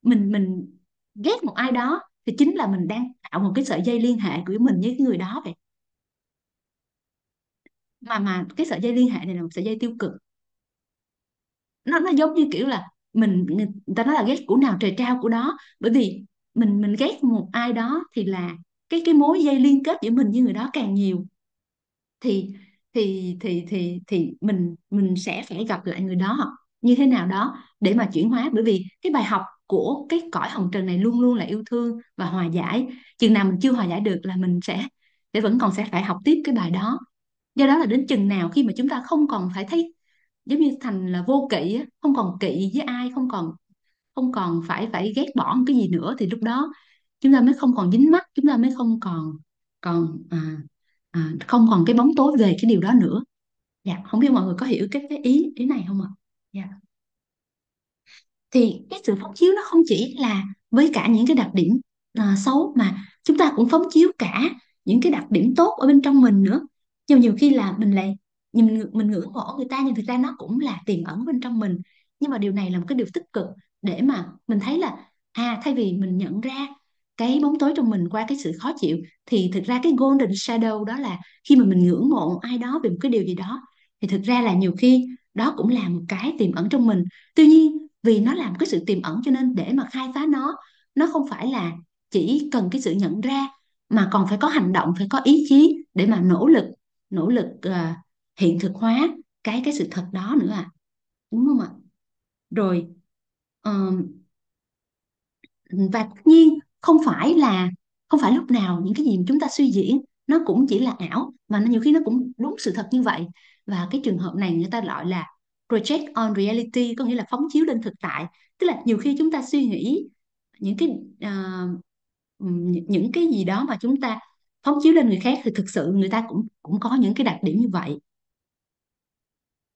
mình mình ghét một ai đó thì chính là mình đang tạo một cái sợi dây liên hệ của mình với cái người đó vậy mà mà cái sợi dây liên hệ này là một sợi dây tiêu cực nó nó giống như kiểu là mình người ta nói là ghét của nào trời trao của đó bởi vì mình mình ghét một ai đó thì là cái cái mối dây liên kết giữa mình với người đó càng nhiều thì thì thì thì thì mình mình sẽ phải gặp lại người đó như thế nào đó để mà chuyển hóa bởi vì cái bài học của cái cõi hồng trần này luôn luôn là yêu thương và hòa giải chừng nào mình chưa hòa giải được là mình sẽ để vẫn còn sẽ phải học tiếp cái bài đó do đó là đến chừng nào khi mà chúng ta không còn phải thấy giống như thành là vô kỵ không còn kỵ với ai không còn không còn phải phải ghét bỏ cái gì nữa thì lúc đó chúng ta mới không còn dính mắc chúng ta mới không còn còn à, à, không còn cái bóng tối về cái điều đó nữa dạ không biết mọi người có hiểu cái cái ý ý này không ạ à? dạ thì cái sự phóng chiếu nó không chỉ là với cả những cái đặc điểm à, xấu mà chúng ta cũng phóng chiếu cả những cái đặc điểm tốt ở bên trong mình nữa nhiều nhiều khi là mình lại mình mình ngưỡng mộ người ta nhưng thực ra nó cũng là tiềm ẩn bên trong mình nhưng mà điều này là một cái điều tích cực để mà mình thấy là à thay vì mình nhận ra cái bóng tối trong mình qua cái sự khó chịu thì thực ra cái golden shadow đó là khi mà mình ngưỡng mộ ai đó về một cái điều gì đó thì thực ra là nhiều khi đó cũng là một cái tiềm ẩn trong mình tuy nhiên vì nó làm cái sự tiềm ẩn cho nên để mà khai phá nó nó không phải là chỉ cần cái sự nhận ra mà còn phải có hành động phải có ý chí để mà nỗ lực nỗ lực uh, hiện thực hóa cái cái sự thật đó nữa à đúng không ạ rồi uh, và tất nhiên không phải là không phải lúc nào những cái gì chúng ta suy diễn nó cũng chỉ là ảo mà nó nhiều khi nó cũng đúng sự thật như vậy và cái trường hợp này người ta gọi là project on reality có nghĩa là phóng chiếu lên thực tại tức là nhiều khi chúng ta suy nghĩ những cái uh, những cái gì đó mà chúng ta phóng chiếu lên người khác thì thực sự người ta cũng cũng có những cái đặc điểm như vậy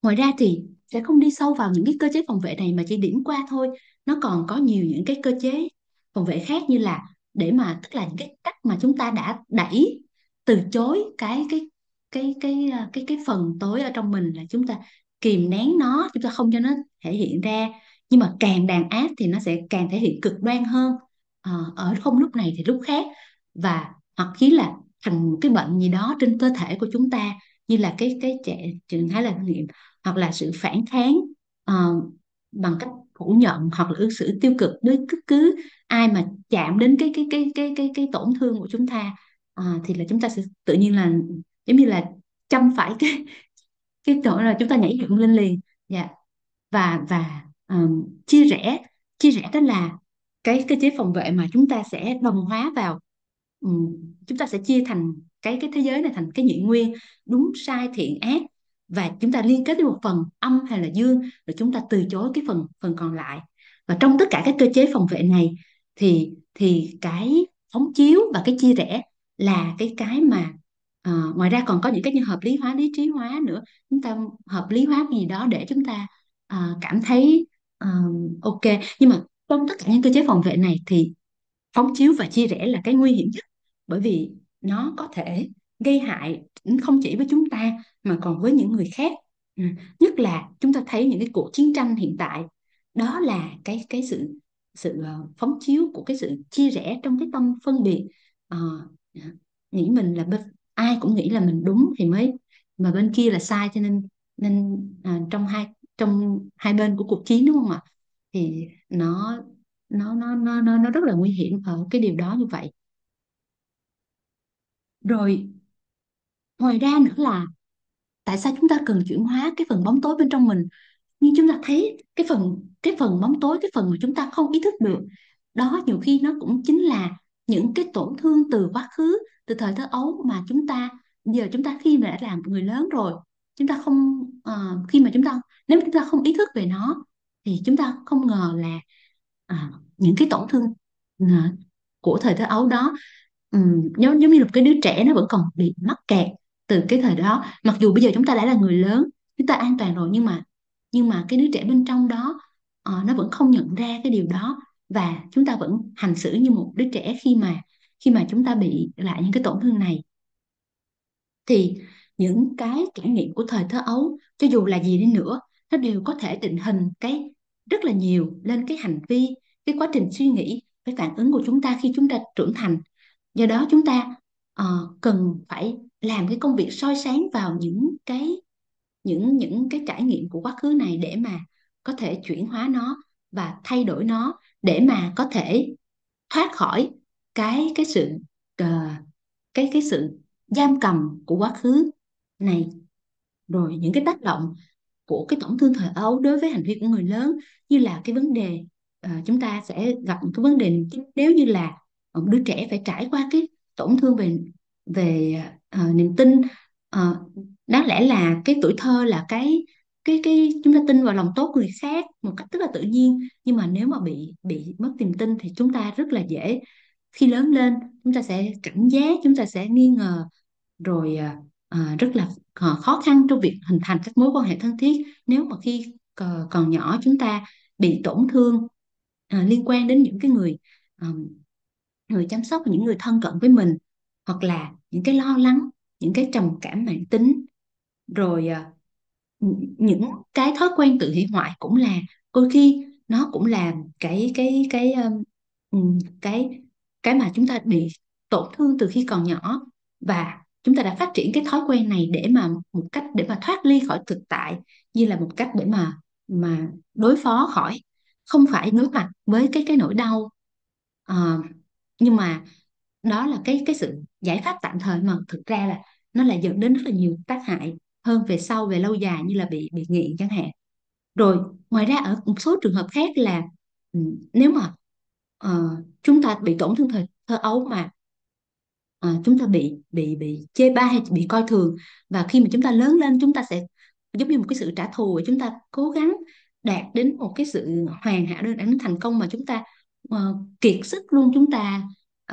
ngoài ra thì sẽ không đi sâu vào những cái cơ chế phòng vệ này mà chỉ điểm qua thôi nó còn có nhiều những cái cơ chế phòng vệ khác như là để mà tức là những cái cách mà chúng ta đã đẩy từ chối cái cái cái cái ờ, cái cái phần tối ở trong mình là chúng ta kìm nén nó chúng ta không cho nó thể hiện ra nhưng mà càng đàn áp thì nó sẽ càng thể hiện cực đoan hơn à, ở không lúc này thì lúc khác và hoặc khí là thành cái bệnh gì đó trên cơ thể của chúng ta như là cái cái trẻ trường thái là nghiệm hoặc là sự phản kháng uh, bằng cách phủ nhận hoặc là ứng xử tiêu cực đối cứ cứ ai mà chạm đến cái cái cái cái cái cái tổn thương của chúng ta à, thì là chúng ta sẽ tự nhiên là giống như là chăm phải cái cái chỗ là chúng ta nhảy dựng lên liền dạ và và um, chia rẽ chia rẽ đó là cái cơ chế phòng vệ mà chúng ta sẽ đồng hóa vào um, chúng ta sẽ chia thành cái cái thế giới này thành cái nhị nguyên đúng sai thiện ác và chúng ta liên kết với một phần âm hay là dương rồi chúng ta từ chối cái phần phần còn lại và trong tất cả các cơ chế phòng vệ này thì thì cái phóng chiếu và cái chia rẽ là cái cái mà uh, ngoài ra còn có những cái như hợp lý hóa lý trí hóa nữa chúng ta hợp lý hóa gì đó để chúng ta uh, cảm thấy uh, ok nhưng mà trong tất cả những cơ chế phòng vệ này thì phóng chiếu và chia rẽ là cái nguy hiểm nhất bởi vì nó có thể gây hại không chỉ với chúng ta mà còn với những người khác ừ, nhất là chúng ta thấy những cái cuộc chiến tranh hiện tại đó là cái cái sự sự ờ, phóng chiếu của cái sự chia rẽ trong cái tâm phân biệt à, nghĩ mình là ai cũng nghĩ là mình đúng thì mới mà bên kia là sai cho nên nên à, trong hai trong hai bên của cuộc chiến đúng không ạ thì nó nó nó nó nó rất là nguy hiểm ở cái điều đó như vậy rồi ngoài ra nữa là tại sao chúng ta cần chuyển hóa cái phần bóng tối bên trong mình như chúng ta thấy cái phần cái phần bóng tối cái phần mà chúng ta không ý thức được đó nhiều khi nó cũng chính là những cái tổn thương từ quá khứ từ thời thơ ấu mà chúng ta giờ chúng ta khi mà đã làm người lớn rồi chúng ta không uh, khi mà chúng ta nếu chúng ta không ý thức về nó thì chúng ta không ngờ là uh, những cái tổn thương uh, của thời thơ ấu đó um, giống giống như là cái đứa trẻ nó vẫn còn bị mắc kẹt từ cái thời đó mặc dù bây giờ chúng ta đã là người lớn chúng ta an toàn rồi nhưng mà nhưng mà cái đứa trẻ bên trong đó uh, nó vẫn không nhận ra cái điều đó và chúng ta vẫn hành xử như một đứa trẻ khi mà khi mà chúng ta bị lại những cái tổn thương này thì những cái trải nghiệm của thời thơ ấu cho dù là gì đi nữa nó đều có thể định hình cái rất là nhiều lên cái hành vi cái quá trình suy nghĩ cái phản ứng của chúng ta khi chúng ta trưởng thành do đó chúng ta uh, cần phải làm cái công việc soi sáng vào những cái những những cái trải nghiệm của quá khứ này để mà có thể chuyển hóa nó và thay đổi nó để mà có thể thoát khỏi cái cái sự ờ, cái cái sự giam cầm của quá khứ này rồi những cái tác động của cái tổn thương thời ấu đối với hành vi của người lớn như là cái vấn đề uh, chúng ta sẽ gặp cái vấn đề nếu như là đứa trẻ phải trải qua cái tổn thương về về uh, niềm tin uh, đáng lẽ là cái tuổi thơ là cái cái cái chúng ta tin vào lòng tốt người khác một cách rất là tự nhiên nhưng mà nếu mà bị bị mất niềm tin thì chúng ta rất là dễ khi lớn lên chúng ta sẽ cảnh giác chúng ta sẽ nghi ngờ rồi uh, rất là uh, khó khăn trong việc hình thành các mối quan hệ thân thiết nếu mà khi uh, còn nhỏ chúng ta bị tổn thương uh, liên quan đến những cái người um, người chăm sóc những người thân cận với mình hoặc là những cái lo lắng những cái trầm cảm mãn tính rồi à, những cái thói quen tự hủy hoại cũng là đôi khi nó cũng là cái cái cái ờ, cái cái mà chúng ta bị tổn thương từ khi còn nhỏ và chúng ta đã phát triển cái thói quen này để mà một cách để mà thoát ly khỏi thực tại như là một cách để mà mà đối phó khỏi không phải đối mặt với cái cái nỗi đau à, nhưng mà đó là cái cái sự giải pháp tạm thời mà thực ra là nó lại dẫn đến rất là nhiều tác hại hơn về sau về lâu dài như là bị bị nghiện chẳng hạn rồi ngoài ra ở một số trường hợp khác là nếu mà uh, chúng ta bị tổn thương thời thơ ấu mà uh, chúng ta bị bị bị chê bai hay bị coi thường và khi mà chúng ta lớn lên chúng ta sẽ giống như một cái sự trả thù và chúng ta cố gắng đạt đến một cái sự hoàn hảo đến thành công mà chúng ta uh, kiệt sức luôn chúng ta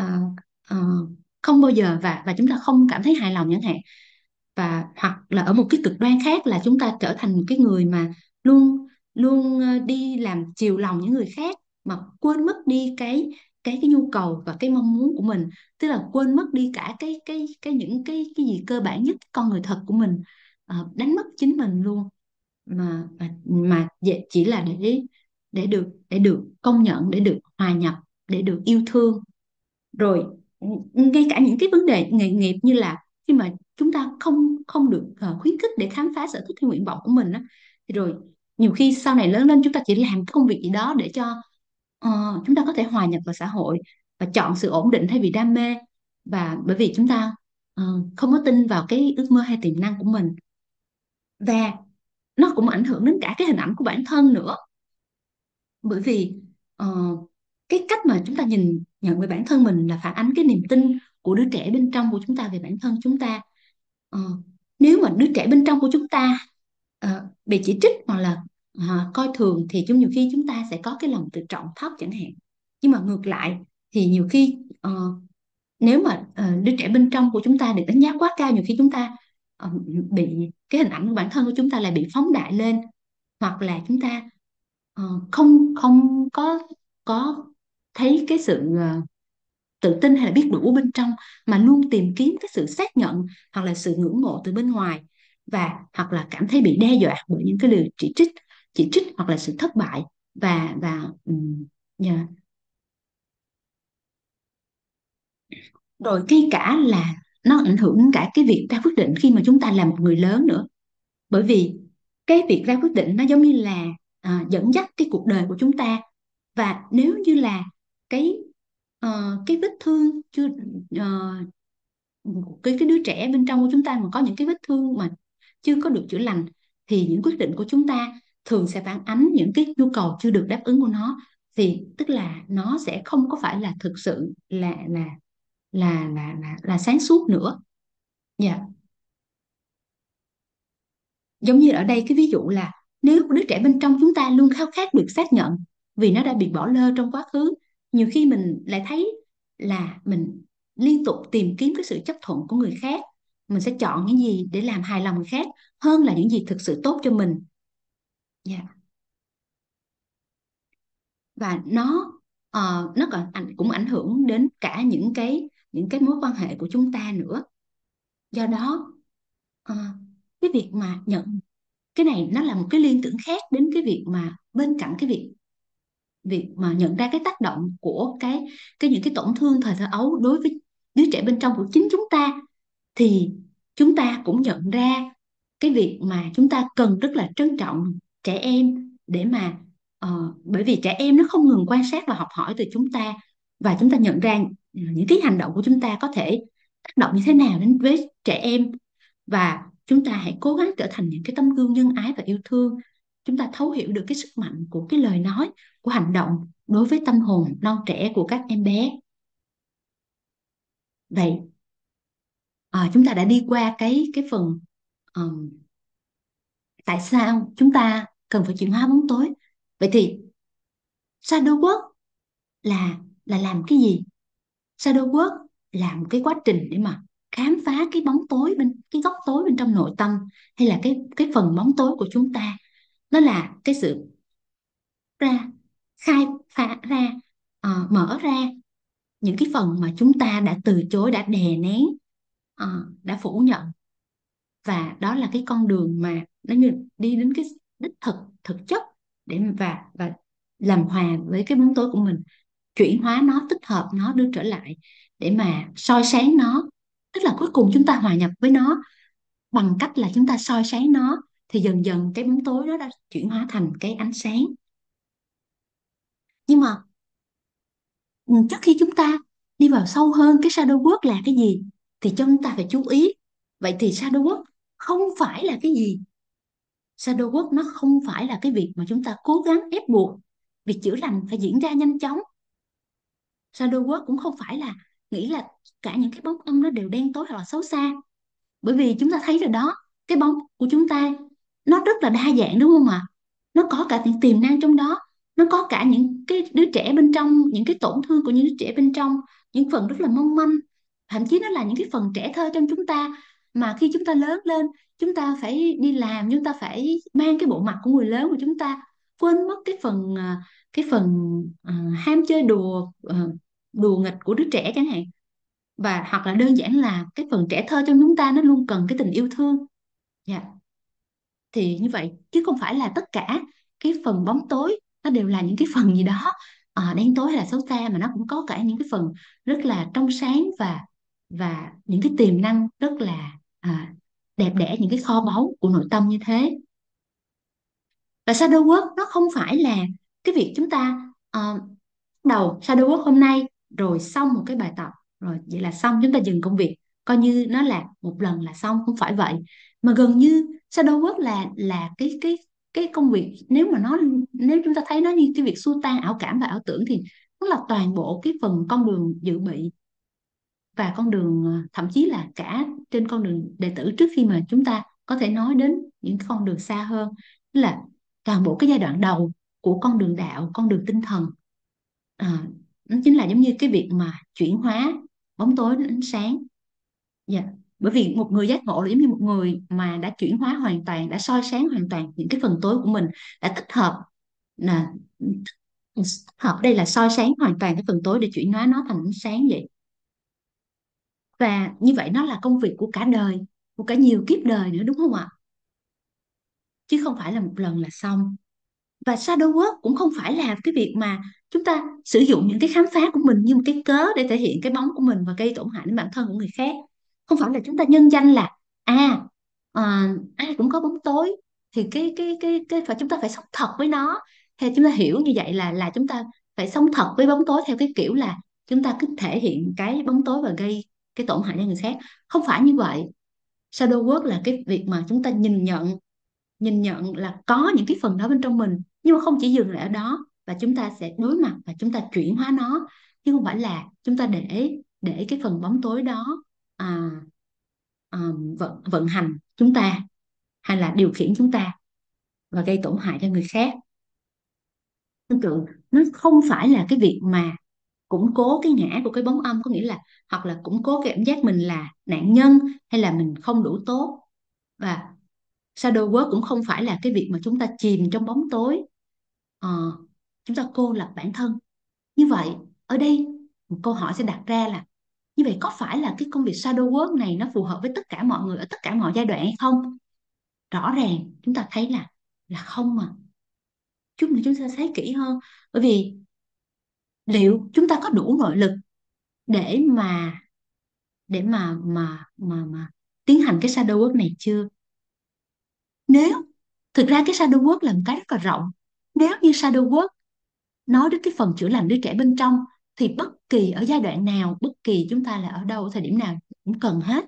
uh, uh, không bao giờ và và chúng ta không cảm thấy hài lòng chẳng hạn và hoặc là ở một cái cực đoan khác là chúng ta trở thành một cái người mà luôn luôn ờ, đi làm chiều lòng những người khác mà quên mất đi cái cái cái nhu cầu và cái mong muốn của mình tức là quên mất đi cả cái cái cái những cái cái gì cơ bản nhất con người thật của mình uh, đánh mất chính mình luôn mà mà mà chỉ là để để được để được công nhận để được hòa nhập để được yêu thương rồi ngay cả những cái vấn đề nghề nghiệp như là khi mà chúng ta không không được uh, khuyến khích để khám phá sở thích hay nguyện vọng của mình á thì rồi nhiều khi sau này lớn lên chúng ta chỉ làm cái công việc gì đó để cho uh, chúng ta có thể hòa nhập vào xã hội và chọn sự ổn định thay vì đam mê và bởi vì chúng ta uh, không có tin vào cái ước mơ hay tiềm năng của mình và nó cũng ảnh hưởng đến cả cái hình ảnh của bản thân nữa bởi vì uh, cái cách mà chúng ta nhìn nhận về bản thân mình là phản ánh cái niềm tin của đứa trẻ bên trong của chúng ta về bản thân chúng ta ờ, nếu mà đứa trẻ bên trong của chúng ta uh, bị chỉ trích hoặc là uh, coi thường thì chúng nhiều khi chúng ta sẽ có cái lòng tự trọng thấp chẳng hạn nhưng mà ngược lại thì nhiều khi uh, nếu mà uh, đứa trẻ bên trong của chúng ta được đánh giá quá cao nhiều khi chúng ta uh, bị cái hình ảnh của bản thân của chúng ta lại bị phóng đại lên hoặc là chúng ta uh, không không có có thấy cái sự ờ, tự tin hay là biết đủ bên trong mà luôn tìm kiếm cái sự xác nhận hoặc là sự ngưỡng mộ từ bên ngoài và hoặc là cảm thấy bị đe dọa bởi những cái lời chỉ trích chỉ trích hoặc là sự thất bại và và yeah. Dạ. rồi ngay cả là nó ảnh hưởng cả cái việc ra quyết định khi mà chúng ta là một người lớn nữa bởi vì cái việc ra quyết định nó giống như là à, dẫn dắt cái cuộc đời của chúng ta và nếu như là cái uh, cái vết thương chưa uh, cái cái đứa trẻ bên trong của chúng ta mà có những cái vết thương mà chưa có được chữa lành thì những quyết định của chúng ta thường sẽ phản ánh những cái nhu cầu chưa được đáp ứng của nó thì tức là nó sẽ không có phải là thực sự là là là là là, là sáng suốt nữa dạ yeah. giống như ở đây cái ví dụ là nếu đứa trẻ bên trong chúng ta luôn khao khát được xác nhận vì nó đã bị bỏ lơ trong quá khứ nhiều khi mình lại thấy là mình liên tục tìm kiếm cái sự chấp thuận của người khác mình sẽ chọn những gì để làm hài lòng người khác hơn là những gì thực sự tốt cho mình yeah. Dạ. và nó uh, nó còn ảnh cũng ảnh hưởng đến cả những cái những cái mối quan hệ của chúng ta nữa do đó uh, cái việc mà nhận cái này nó là một cái liên tưởng khác đến cái việc mà bên cạnh cái việc việc mà nhận ra cái tác động của cái cái những cái tổn thương thời thơ ấu đối với đứa trẻ bên trong của chính chúng ta thì chúng ta cũng nhận ra cái việc mà chúng ta cần rất là trân trọng trẻ em để mà uh, bởi vì trẻ em nó không ngừng quan sát và học hỏi từ chúng ta và chúng ta nhận ra những cái hành động của chúng ta có thể tác động như thế nào đến với trẻ em và chúng ta hãy cố gắng trở thành những cái tấm gương nhân ái và yêu thương chúng ta thấu hiểu được cái sức mạnh của cái lời nói của hành động đối với tâm hồn non trẻ của các em bé vậy à, chúng ta đã đi qua cái cái phần um, tại sao chúng ta cần phải chuyển hóa bóng tối vậy thì shadow work là là làm cái gì shadow work là một cái quá trình để mà khám phá cái bóng tối bên cái góc tối bên trong nội tâm hay là cái cái phần bóng tối của chúng ta nó là cái sự ra khai phá ra uh, mở ra những cái phần mà chúng ta đã từ chối đã đè nén uh, đã phủ nhận và đó là cái con đường mà nó như đi đến cái đích thực thực chất để và và làm hòa với cái bóng tối của mình chuyển hóa nó tích hợp nó đưa trở lại để mà soi sáng nó tức là cuối cùng chúng ta hòa nhập với nó bằng cách là chúng ta soi sáng nó thì dần dần cái bóng tối đó đã chuyển hóa thành cái ánh sáng nhưng mà trước khi chúng ta đi vào sâu hơn cái shadow work là cái gì thì chúng ta phải chú ý vậy thì shadow work không phải là cái gì shadow work nó không phải là cái việc mà chúng ta cố gắng ép buộc việc chữa lành phải diễn ra nhanh chóng shadow work cũng không phải là nghĩ là cả những cái bóng âm nó đều đen tối hoặc là xấu xa bởi vì chúng ta thấy rồi đó cái bóng của chúng ta nó rất là đa dạng đúng không ạ à? nó có cả những tiềm năng trong đó nó có cả những cái đứa trẻ bên trong những cái tổn thương của những đứa trẻ bên trong những phần rất là mong manh thậm chí nó là những cái phần trẻ thơ trong chúng ta mà khi chúng ta lớn lên chúng ta phải đi làm chúng ta phải mang cái bộ mặt của người lớn của chúng ta quên mất cái phần à, cái phần uh, ham chơi đùa uh, đùa nghịch của đứa trẻ chẳng hạn và hoặc là đơn giản là cái phần trẻ thơ trong chúng ta nó luôn cần cái tình yêu thương dạ yeah thì như vậy chứ không phải là tất cả cái phần bóng tối nó đều là những cái phần gì đó à, đen tối hay là xấu xa mà nó cũng có cả những cái phần rất là trong sáng và và những cái tiềm năng rất là à, đẹp đẽ những cái kho báu của nội tâm như thế và shadow work nó không phải là cái việc chúng ta uh, đầu shadow work hôm nay rồi xong một cái bài tập rồi vậy là xong chúng ta dừng công việc coi như nó là một lần là xong không phải vậy mà gần như shadow work là là cái cái cái công việc nếu mà nó nếu chúng ta thấy nó như cái việc xua tan ảo cảm và ảo tưởng thì nó là toàn bộ cái phần con đường dự bị và con đường ờ, thậm chí là cả trên con đường đệ tử trước khi mà chúng ta có thể nói đến những con đường xa hơn là toàn bộ cái giai đoạn đầu của con đường đạo con đường tinh thần à, nó chính là giống như cái việc mà chuyển hóa bóng tối đến ánh sáng dạ yeah bởi vì một người giác ngộ là giống như một người mà đã chuyển hóa hoàn toàn đã soi sáng hoàn toàn những cái phần tối của mình đã tích hợp là hợp đây là soi sáng hoàn toàn cái phần tối để chuyển hóa nó thành ánh sáng vậy và như vậy nó là công việc của cả đời của cả nhiều kiếp đời nữa đúng không ạ chứ không phải là một lần là xong và shadow work cũng không phải là cái việc mà chúng ta sử dụng những cái khám phá của mình như một cái cớ để thể hiện cái bóng của mình và gây tổn hại đến bản thân của người khác không phải là chúng ta nhân danh là à, à ai cũng có bóng tối thì cái cái cái cái phải chúng ta phải sống thật với nó theo chúng ta hiểu như vậy là là chúng ta phải sống thật với bóng tối theo cái kiểu là chúng ta cứ thể hiện cái bóng tối và gây cái tổn hại cho người khác không phải như vậy shadow work là cái việc mà chúng ta nhìn nhận nhìn nhận là có những cái phần đó bên trong mình nhưng mà không chỉ dừng lại ở đó và chúng ta sẽ đối mặt và chúng ta chuyển hóa nó chứ không phải là chúng ta để để cái phần bóng tối đó à, à, vận, vận hành chúng ta hay là điều khiển chúng ta và gây tổn hại cho người khác tương tự nó không phải là cái việc mà củng cố cái ngã của cái bóng âm có nghĩa là hoặc là củng cố cảm giác mình là nạn nhân hay là mình không đủ tốt và shadow work cũng không phải là cái việc mà chúng ta chìm trong bóng tối à, chúng ta cô lập bản thân như vậy ở đây một câu hỏi sẽ đặt ra là như vậy có phải là cái công việc shadow work này nó phù hợp với tất cả mọi người ở tất cả mọi giai đoạn hay không rõ ràng chúng ta thấy là là không mà chút nữa chúng ta thấy kỹ hơn bởi vì liệu chúng ta có đủ nội lực để mà để mà mà mà mà tiến hành cái shadow work này chưa nếu thực ra cái shadow work là một cái rất là rộng nếu như shadow work nói đến cái phần chữa lành đứa trẻ bên trong thì bất kỳ ở giai đoạn nào bất kỳ chúng ta là ở đâu thời điểm nào cũng cần hết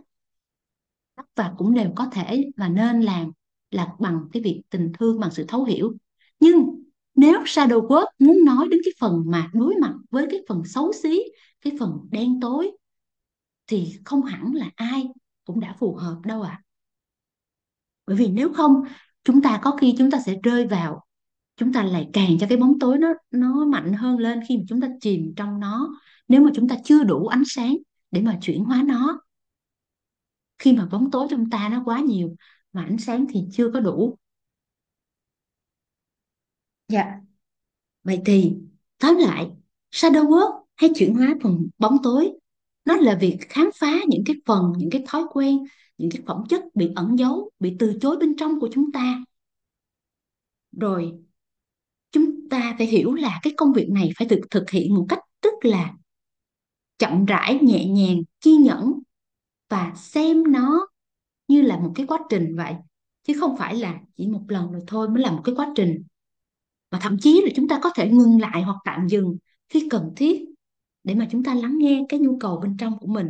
và cũng đều có thể và nên làm là bằng cái việc tình thương bằng sự thấu hiểu nhưng nếu shadow work muốn nói đến cái phần mà đối mặt với cái phần xấu xí cái phần đen tối thì không hẳn là ai cũng đã phù hợp đâu ạ à. bởi vì nếu không chúng ta có khi chúng ta sẽ rơi vào chúng ta lại càng cho cái bóng tối nó nó mạnh hơn lên khi mà chúng ta chìm trong nó nếu mà chúng ta chưa đủ ánh sáng để mà chuyển hóa nó khi mà bóng tối trong ta nó quá nhiều mà ánh sáng thì chưa có đủ dạ vậy thì tóm lại shadow work hay chuyển hóa phần bóng tối nó là việc khám phá những cái phần những cái thói quen những cái phẩm chất bị ẩn giấu bị từ chối bên trong của chúng ta rồi ta phải hiểu là cái công việc này phải được thực hiện một cách tức là chậm rãi nhẹ nhàng kiên nhẫn và xem nó như là một cái quá trình vậy chứ không phải là chỉ một lần rồi thôi mới là một cái quá trình mà thậm chí là chúng ta có thể ngừng lại hoặc tạm dừng khi cần thiết để mà chúng ta lắng nghe cái nhu cầu bên trong của mình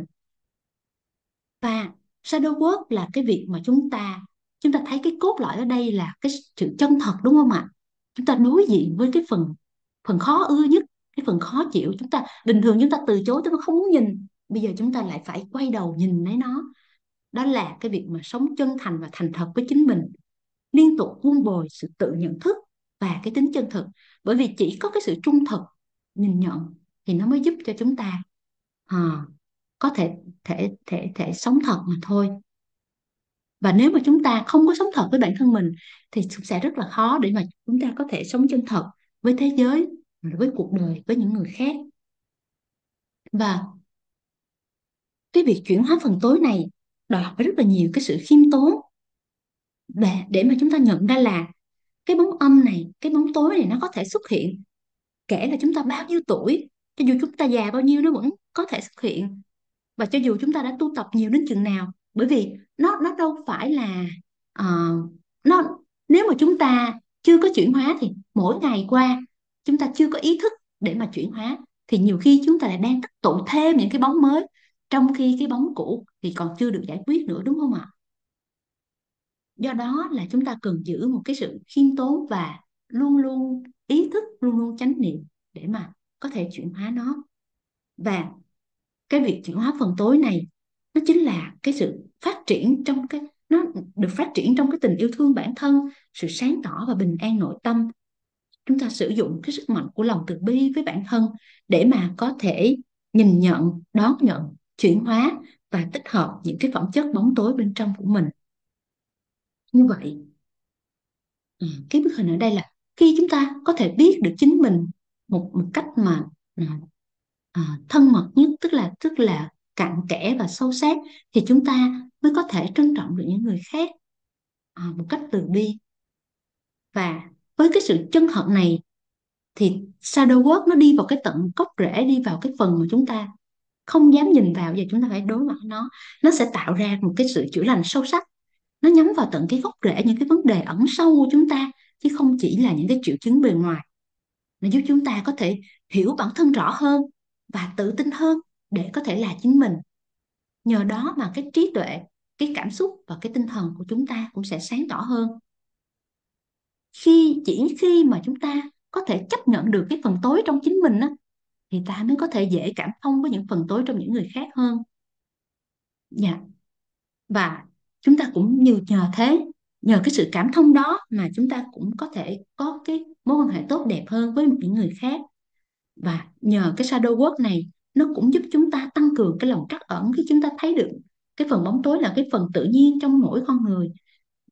và shadow work là cái việc mà chúng ta chúng ta thấy cái cốt lõi ở đây là cái sự chân thật đúng không ạ chúng ta đối diện với cái phần phần khó ưa nhất cái phần khó chịu chúng ta bình thường chúng ta từ chối chúng ta không muốn nhìn bây giờ chúng ta lại phải quay đầu nhìn lấy nó đó là cái việc mà sống chân thành và thành thật với chính mình liên tục vun bồi sự tự nhận thức và cái tính chân thực bởi vì chỉ có cái sự trung thực nhìn nhận thì nó mới giúp cho chúng ta à, có thể thể thể thể sống thật mà thôi và nếu mà chúng ta không có sống thật với bản thân mình thì cũng sẽ rất là khó để mà chúng ta có thể sống chân thật với thế giới với cuộc đời với những người khác và cái việc chuyển hóa phần tối này đòi hỏi rất là nhiều cái sự khiêm tốn để để mà chúng ta nhận ra là cái bóng âm này cái bóng tối này nó có thể xuất hiện kể là chúng ta bao nhiêu tuổi cho dù chúng ta già bao nhiêu nó vẫn có thể xuất hiện và cho dù chúng ta đã tu tập nhiều đến chừng nào bởi vì nó nó đâu phải là uh, nó nếu mà chúng ta chưa có chuyển hóa thì mỗi ngày qua chúng ta chưa có ý thức để mà chuyển hóa thì nhiều khi chúng ta lại đang tích tụ thêm những cái bóng mới trong khi cái bóng cũ thì còn chưa được giải quyết nữa đúng không ạ do đó là chúng ta cần giữ một cái sự khiêm tốn và luôn luôn ý thức luôn luôn chánh niệm để mà có thể chuyển hóa nó và cái việc chuyển hóa phần tối này nó chính là cái sự phát triển trong cái nó được phát triển trong cái tình yêu thương bản thân sự sáng tỏ và bình an nội tâm chúng ta sử dụng cái sức mạnh của lòng từ bi với bản thân để mà có thể nhìn nhận đón nhận chuyển hóa và tích hợp những cái phẩm chất bóng tối bên trong của mình như vậy ừ, cái bức hình ở đây là khi chúng ta có thể biết được chính mình một, một cách mà ừ, à, thân mật nhất tức là tức là cặn kẽ và sâu sát thì chúng ta mới có thể trân trọng được những người khác à, một cách từ bi và với cái sự chân hận này thì shadow work nó đi vào cái tận gốc rễ đi vào cái phần mà chúng ta không dám nhìn vào và chúng ta phải đối mặt nó nó sẽ tạo ra một cái sự chữa lành sâu sắc nó nhắm vào tận cái gốc rễ những cái vấn đề ẩn sâu của chúng ta chứ không chỉ là những cái triệu chứng bề ngoài nó giúp chúng ta có thể hiểu bản thân rõ hơn và tự tin hơn để có thể là chính mình nhờ đó mà cái trí tuệ cái cảm xúc và cái tinh thần của chúng ta cũng sẽ sáng tỏ hơn khi chỉ khi mà chúng ta có thể chấp nhận được cái phần tối trong chính mình á thì ta mới có thể dễ cảm thông với những phần tối trong những người khác hơn dạ và chúng ta cũng như nhờ thế nhờ cái sự cảm thông đó mà chúng ta cũng có thể có cái mối quan hệ tốt đẹp hơn với những người khác và nhờ cái shadow work này nó cũng giúp chúng ta tăng cường cái lòng trắc ẩn khi chúng ta thấy được cái phần bóng tối là cái phần tự nhiên trong mỗi con người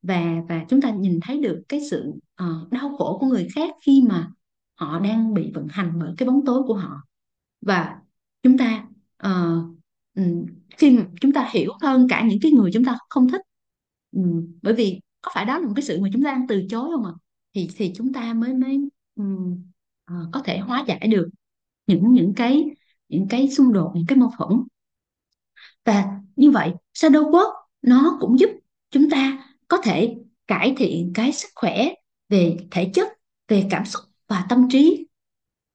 và và chúng ta nhìn thấy được cái sự uh, đau khổ của người khác khi mà họ đang bị vận hành bởi cái bóng tối của họ và chúng ta uh, khi chúng ta hiểu hơn cả những cái người chúng ta không thích um, bởi vì có phải đó là một cái sự mà chúng ta đang từ chối không ạ à? thì thì chúng ta mới mới um, uh, có thể hóa giải được những những cái những cái xung đột những cái mâu thuẫn và như vậy shadow work nó cũng giúp chúng ta có thể cải thiện cái sức khỏe về thể chất về cảm xúc và tâm trí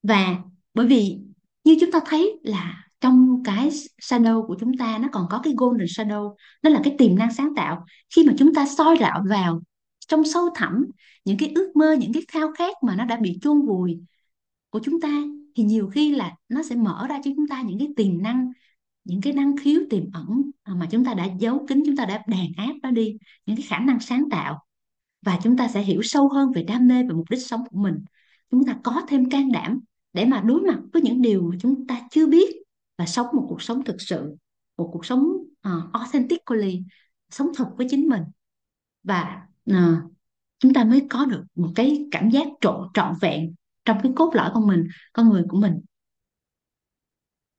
và bởi vì như chúng ta thấy là trong cái shadow của chúng ta nó còn có cái golden shadow nó là cái tiềm năng sáng tạo khi mà chúng ta soi rạo vào trong sâu thẳm những cái ước mơ những cái khao khát mà nó đã bị chôn vùi của chúng ta thì nhiều khi là nó sẽ mở ra cho chúng ta những cái tiềm năng những cái năng khiếu tiềm ẩn à, mà chúng ta đã giấu kín chúng ta đã đàn áp nó đi những cái khả năng sáng tạo và chúng ta sẽ hiểu sâu hơn về đam mê và mục đích sống của mình chúng ta có thêm can đảm để mà đối mặt với những điều mà chúng ta chưa biết và sống một cuộc sống thực sự một cuộc sống uh, authentically sống thật với chính mình và uh, chúng ta mới có được một cái cảm giác trọn trọn vẹn trong cái cốt lõi của mình con người của mình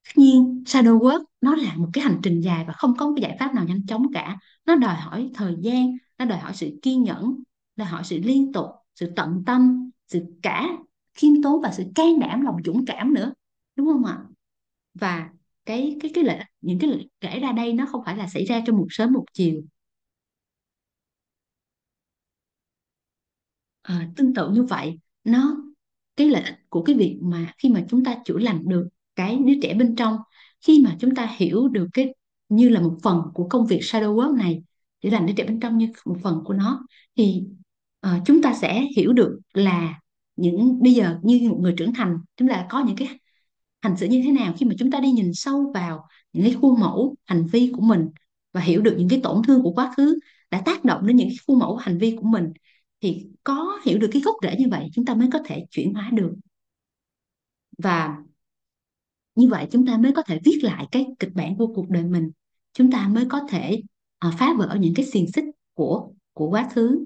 tất nhiên shadow work nó là một cái hành trình dài và không có cái giải pháp nào nhanh chóng cả nó đòi hỏi thời gian nó đòi hỏi sự kiên nhẫn đòi hỏi sự liên tục sự tận tâm sự cả khiêm tốn và sự can đảm lòng dũng cảm nữa đúng không ạ và cái cái cái lợi những cái lợi kể ra đây nó không phải là xảy ra trong một sớm một chiều à, tương tự như vậy nó cái lợi ích của cái việc mà khi mà chúng ta chữa lành được cái đứa trẻ bên trong khi mà chúng ta hiểu được cái như là một phần của công việc shadow work này chữa lành đứa trẻ bên trong như một phần của nó thì uh, chúng ta sẽ hiểu được là những bây giờ như một người trưởng thành chúng ta có những cái hành xử như thế nào khi mà chúng ta đi nhìn sâu vào những cái khuôn mẫu hành vi của mình và hiểu được những cái tổn thương của quá khứ đã tác động đến những cái khuôn mẫu hành vi của mình thì có hiểu được cái gốc rễ như vậy chúng ta mới có thể chuyển hóa được và như vậy chúng ta mới có thể viết lại cái kịch bản của cuộc đời mình chúng ta mới có thể ờ, phá vỡ những cái xiềng xích của của quá khứ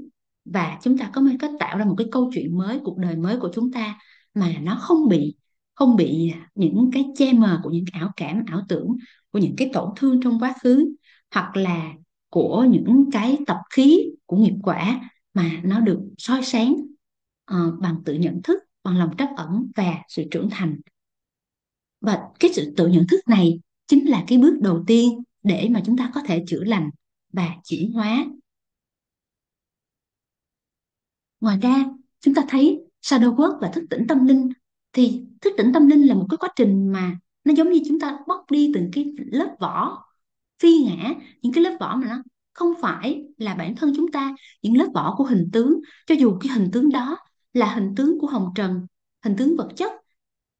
và chúng ta có mới có tạo ra một cái câu chuyện mới cuộc đời mới của chúng ta mà nó không bị không bị những cái che mờ của những cái ảo cảm ảo tưởng của những cái tổn thương trong quá khứ hoặc là của những cái tập khí của nghiệp quả mà nó được soi sáng uh, bằng tự nhận thức bằng lòng trắc ẩn và sự trưởng thành và cái sự tự nhận thức này chính là cái bước đầu tiên để mà chúng ta có thể chữa lành và chuyển hóa ngoài ra chúng ta thấy shadow work và thức tỉnh tâm linh thì thức tỉnh tâm linh là một cái quá trình mà nó giống như chúng ta bóc đi từng cái lớp vỏ phi ngã những cái lớp vỏ mà nó không phải là bản thân chúng ta những lớp vỏ của hình tướng cho dù cái hình tướng đó là hình tướng của hồng trần hình tướng vật chất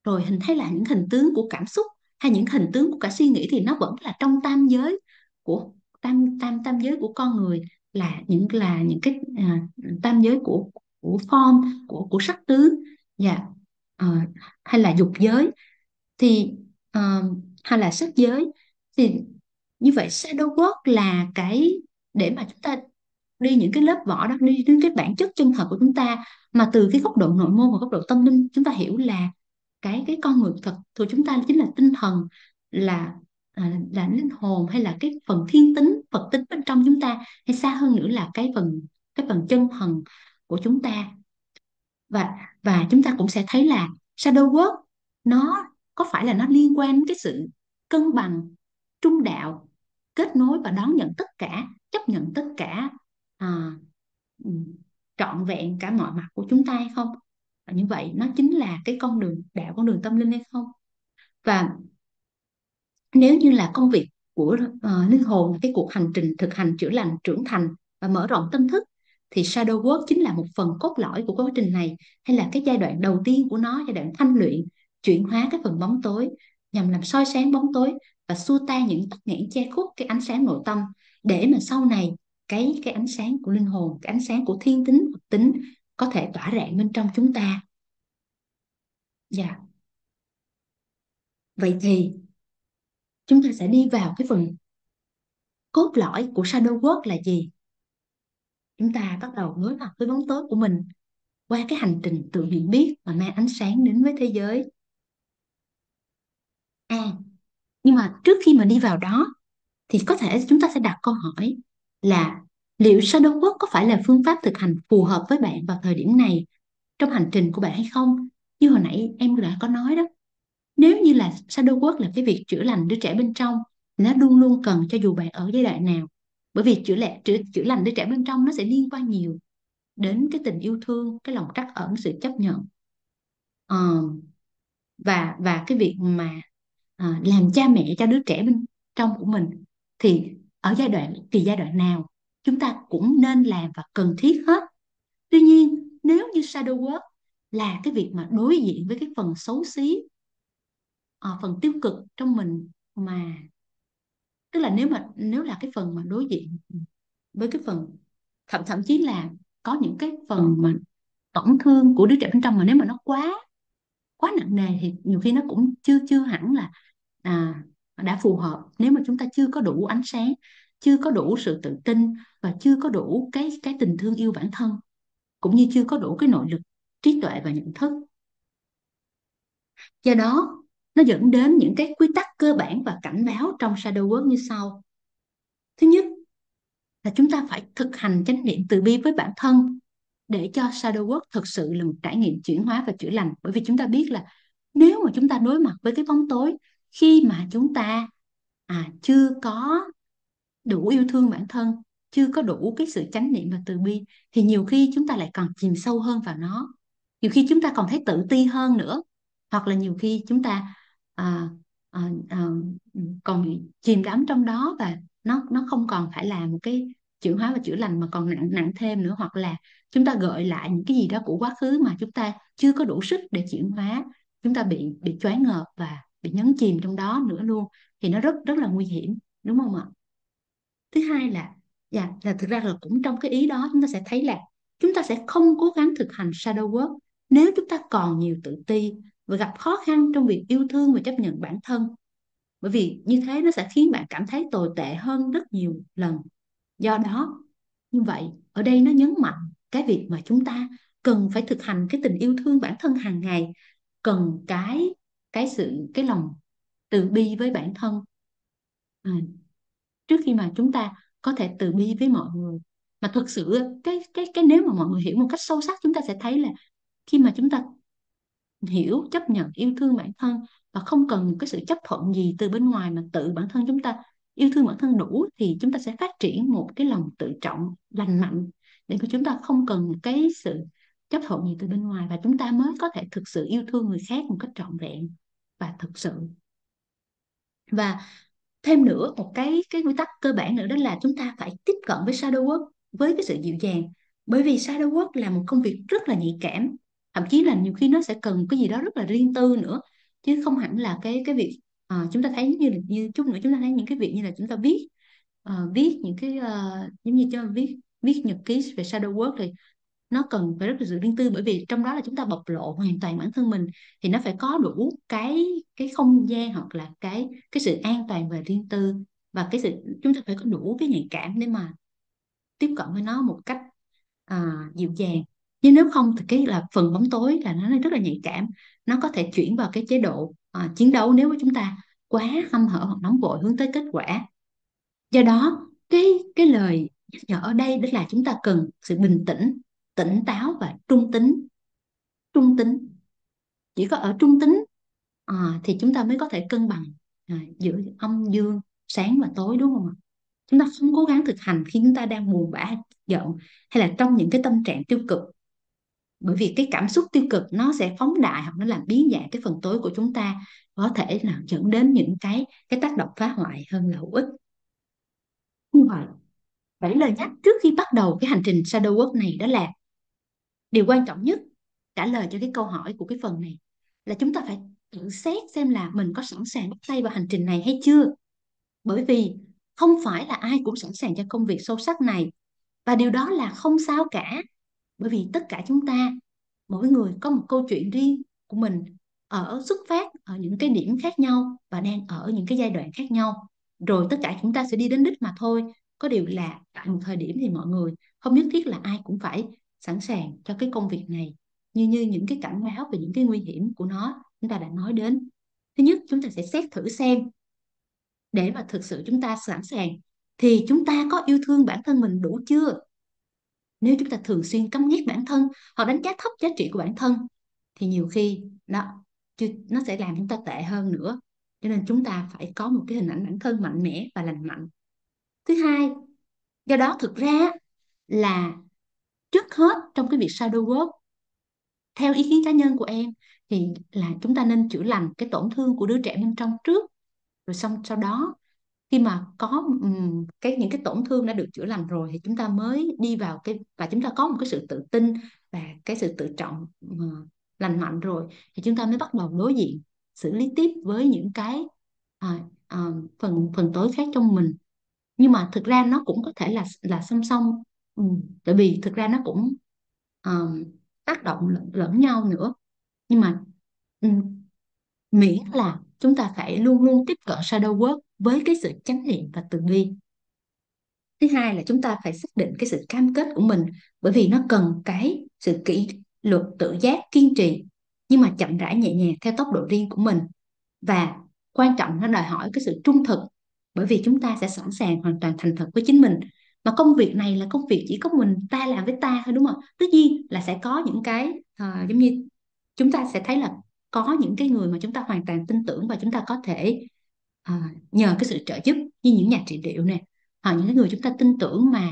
rồi hình hay là những hình tướng của cảm xúc hay những hình tướng của cả suy nghĩ thì nó vẫn là trong tam giới của tam tam tam giới của con người là những là những cái à, tam giới của của form của của sắc tướng và à, hay là dục giới thì à, hay là sắc giới thì như vậy shadow work là cái để mà chúng ta đi những cái lớp vỏ đó đi đến cái bản chất chân thật của chúng ta mà từ cái góc độ nội môn và góc độ tâm linh chúng ta hiểu là cái cái con người thật của chúng ta chính là tinh thần là là, là linh hồn hay là cái phần thiên tính phật tính bên trong chúng ta hay xa hơn nữa là cái phần cái phần chân thần của chúng ta và và chúng ta cũng sẽ thấy là shadow work nó có phải là nó liên quan đến cái sự cân bằng trung đạo kết nối và đón nhận tất cả chấp nhận tất cả à, ừ, trọn vẹn cả mọi mặt của chúng ta hay không và như vậy nó chính là cái con đường đạo con đường tâm linh hay không và nếu như là công việc của uh, linh hồn cái cuộc hành trình thực hành chữa lành trưởng thành và mở rộng tâm thức thì shadow work chính là một phần cốt lõi của quá trình này hay là cái giai đoạn đầu tiên của nó giai đoạn thanh luyện chuyển hóa cái phần bóng tối nhằm làm soi sáng bóng tối và xua tan những tắc nghẽn che khuất cái ánh sáng nội tâm để mà sau này cái cái ánh sáng của linh hồn cái ánh sáng của thiên tính hoặc tính có thể tỏa rạng bên trong chúng ta dạ yeah. vậy thì chúng ta sẽ đi vào cái phần cốt lõi của shadow work là gì chúng ta bắt đầu nối mặt với bóng tối của mình qua cái hành trình tự nhận biết và mang ánh sáng đến với thế giới a à, nhưng mà trước khi mà đi vào đó thì có thể chúng ta sẽ đặt câu hỏi là liệu shadow work có phải là phương pháp thực hành phù hợp với bạn vào thời điểm này trong hành trình của bạn hay không như hồi nãy em đã có nói đó nếu như là shadow work là cái việc chữa lành đứa trẻ bên trong nó luôn luôn cần cho dù bạn ở giai đoạn nào bởi vì chữa lẹ chữa, chữa lành đứa trẻ bên trong nó sẽ liên quan nhiều đến cái tình yêu thương cái lòng trắc ẩn sự chấp nhận à, và và cái việc mà à, làm cha mẹ cho đứa trẻ bên trong của mình thì ở giai đoạn kỳ giai đoạn nào chúng ta cũng nên làm và cần thiết hết tuy nhiên nếu như shadow work là cái việc mà đối diện với cái phần xấu xí à, phần tiêu cực trong mình mà tức là nếu mà nếu là cái phần mà đối diện với cái phần thậm thậm chí là có những cái phần mà tổn thương của đứa trẻ bên trong mà nếu mà nó quá quá nặng nề thì nhiều khi nó cũng chưa chưa hẳn là à, đã phù hợp nếu mà chúng ta chưa có đủ ánh sáng chưa có đủ sự tự tin và chưa có đủ cái cái tình thương yêu bản thân cũng như chưa có đủ cái nội lực trí tuệ và nhận thức do đó nó dẫn đến những cái quy tắc cơ bản và cảnh báo trong shadow work như sau thứ nhất là chúng ta phải thực hành chánh niệm từ bi với bản thân để cho shadow work thực sự là một trải nghiệm chuyển hóa và chữa lành bởi vì chúng ta biết là nếu mà chúng ta đối mặt với cái bóng tối khi mà chúng ta à, chưa có đủ yêu thương bản thân chưa có đủ cái sự chánh niệm và từ bi thì nhiều khi chúng ta lại còn chìm sâu hơn vào nó nhiều khi chúng ta còn thấy tự ti hơn nữa hoặc là nhiều khi chúng ta à, à, à, còn chìm đắm trong đó và nó nó không còn phải là một cái chuyển hóa và chữa lành mà còn nặng nặng thêm nữa hoặc là chúng ta gợi lại những cái gì đó của quá khứ mà chúng ta chưa có đủ sức để chuyển hóa chúng ta bị bị choáng ngợp và bị nhấn chìm trong đó nữa luôn thì nó rất rất là nguy hiểm đúng không ạ thứ hai là dạ là thực ra là cũng trong cái ý đó chúng ta sẽ thấy là chúng ta sẽ không cố gắng thực hành shadow work nếu chúng ta còn nhiều tự ti và gặp khó khăn trong việc yêu thương và chấp nhận bản thân bởi vì như thế nó sẽ khiến bạn cảm thấy tồi tệ hơn rất nhiều lần do đó như vậy ở đây nó nhấn mạnh cái việc mà chúng ta cần phải thực hành cái tình yêu thương bản thân hàng ngày cần cái cái sự cái lòng từ bi với bản thân à, trước khi mà chúng ta có thể từ bi với mọi người mà thực sự cái cái cái nếu mà mọi người hiểu một cách sâu sắc chúng ta sẽ thấy là khi mà chúng ta hiểu chấp nhận yêu thương bản thân và không cần cái sự chấp thuận gì từ bên ngoài mà tự bản thân chúng ta yêu thương bản thân đủ thì chúng ta sẽ phát triển một cái lòng tự trọng lành mạnh để cho chúng ta không cần cái sự chấp thuận gì từ bên ngoài và chúng ta mới có thể thực sự yêu thương người khác một cách trọn vẹn và thực sự và thêm nữa một cái cái nguyên tắc cơ bản nữa đó là chúng ta phải tiếp cận với shadow work với cái sự dịu dàng bởi vì shadow work là một công việc rất là nhạy cảm thậm chí là nhiều khi nó sẽ cần cái gì đó rất là riêng tư nữa chứ không hẳn là cái cái việc à, chúng ta thấy như là như chút nữa chúng ta thấy những cái việc như là chúng ta viết uh, viết những cái uh, giống như cho viết viết nhật ký về shadow work thì nó cần phải rất là sự riêng tư bởi vì trong đó là chúng ta bộc lộ hoàn toàn bản thân mình thì nó phải có đủ cái cái không gian hoặc là cái cái sự an toàn về riêng tư và cái sự chúng ta phải có đủ cái nhạy cảm để mà tiếp cận với nó một cách à, dịu dàng nhưng nếu không thì cái là phần bóng tối là nó rất là nhạy cảm nó có thể chuyển vào cái chế độ à, chiến đấu nếu chúng ta quá hâm hở hoặc nóng vội hướng tới kết quả do đó cái cái lời nhắc nhở ở đây đó là chúng ta cần sự bình tĩnh tỉnh táo và trung tính trung tính chỉ có ở trung tính à, thì chúng ta mới có thể cân bằng à, giữa âm dương sáng và tối đúng không ạ chúng ta không cố gắng thực hành khi chúng ta đang buồn bã giận hay là trong những cái tâm trạng tiêu cực bởi vì cái cảm xúc tiêu cực nó sẽ phóng đại hoặc nó làm biến dạng cái phần tối của chúng ta có thể là dẫn đến những cái cái tác động phá hoại hơn là hữu ích như vậy bảy lời nhắc trước khi bắt đầu cái hành trình shadow work này đó là điều quan trọng nhất trả lời cho cái câu hỏi của cái phần này là chúng ta phải tự xét xem là mình có sẵn sàng bắt tay vào hành trình này hay chưa bởi vì không phải là ai cũng sẵn sàng cho công việc sâu sắc này và điều đó là không sao cả bởi vì tất cả chúng ta mỗi người có một câu chuyện riêng của mình ở xuất phát ở những cái điểm khác nhau và đang ở những cái giai đoạn khác nhau rồi tất cả chúng ta sẽ đi đến đích mà thôi có điều là tại một thời điểm thì mọi người không nhất thiết là ai cũng phải sẵn sàng cho cái công việc này như như những cái cảnh báo về những cái nguy hiểm của nó chúng ta đã nói đến thứ nhất chúng ta sẽ xét thử xem để mà thực sự chúng ta sẵn sàng thì chúng ta có yêu thương bản thân mình đủ chưa nếu chúng ta thường xuyên căm ghét bản thân hoặc đánh giá thấp giá trị của bản thân thì nhiều khi nó nó sẽ làm chúng ta tệ hơn nữa cho nên chúng ta phải có một cái hình ảnh bản thân mạnh mẽ và lành mạnh thứ hai do đó thực ra là trước hết trong cái việc shadow work theo ý kiến cá nhân của em thì là chúng ta nên chữa lành cái tổn thương của đứa trẻ bên trong trước rồi xong sau đó khi mà có um, cái những cái tổn thương đã được chữa lành rồi thì chúng ta mới đi vào cái và chúng ta có một cái sự tự tin và cái sự tự trọng uh, lành mạnh rồi thì chúng ta mới bắt đầu đối diện xử lý tiếp với những cái uh, uh, phần phần tối khác trong mình nhưng mà thực ra nó cũng có thể là là song song ừ. tại vì thực ra nó cũng um, tác động lẫn, lẫn nhau nữa nhưng mà um, miễn là chúng ta phải luôn luôn tiếp cận shadow work với cái sự chánh niệm và từ bi thứ hai là chúng ta phải xác định cái sự cam kết của mình bởi vì nó cần cái sự kỷ luật tự giác kiên trì nhưng mà chậm rãi nhẹ nhàng theo tốc độ riêng của mình và quan trọng nó đòi hỏi cái sự trung thực bởi vì chúng ta sẽ sẵn sàng hoàn toàn thành thật với chính mình mà công việc này là công việc chỉ có mình ta làm với ta thôi đúng không tất nhiên là sẽ có những cái à, giống như chúng ta sẽ thấy là có những cái người mà chúng ta hoàn toàn tin tưởng và chúng ta có thể à, nhờ cái sự trợ giúp như những nhà trị liệu này hoặc những cái người chúng ta tin tưởng mà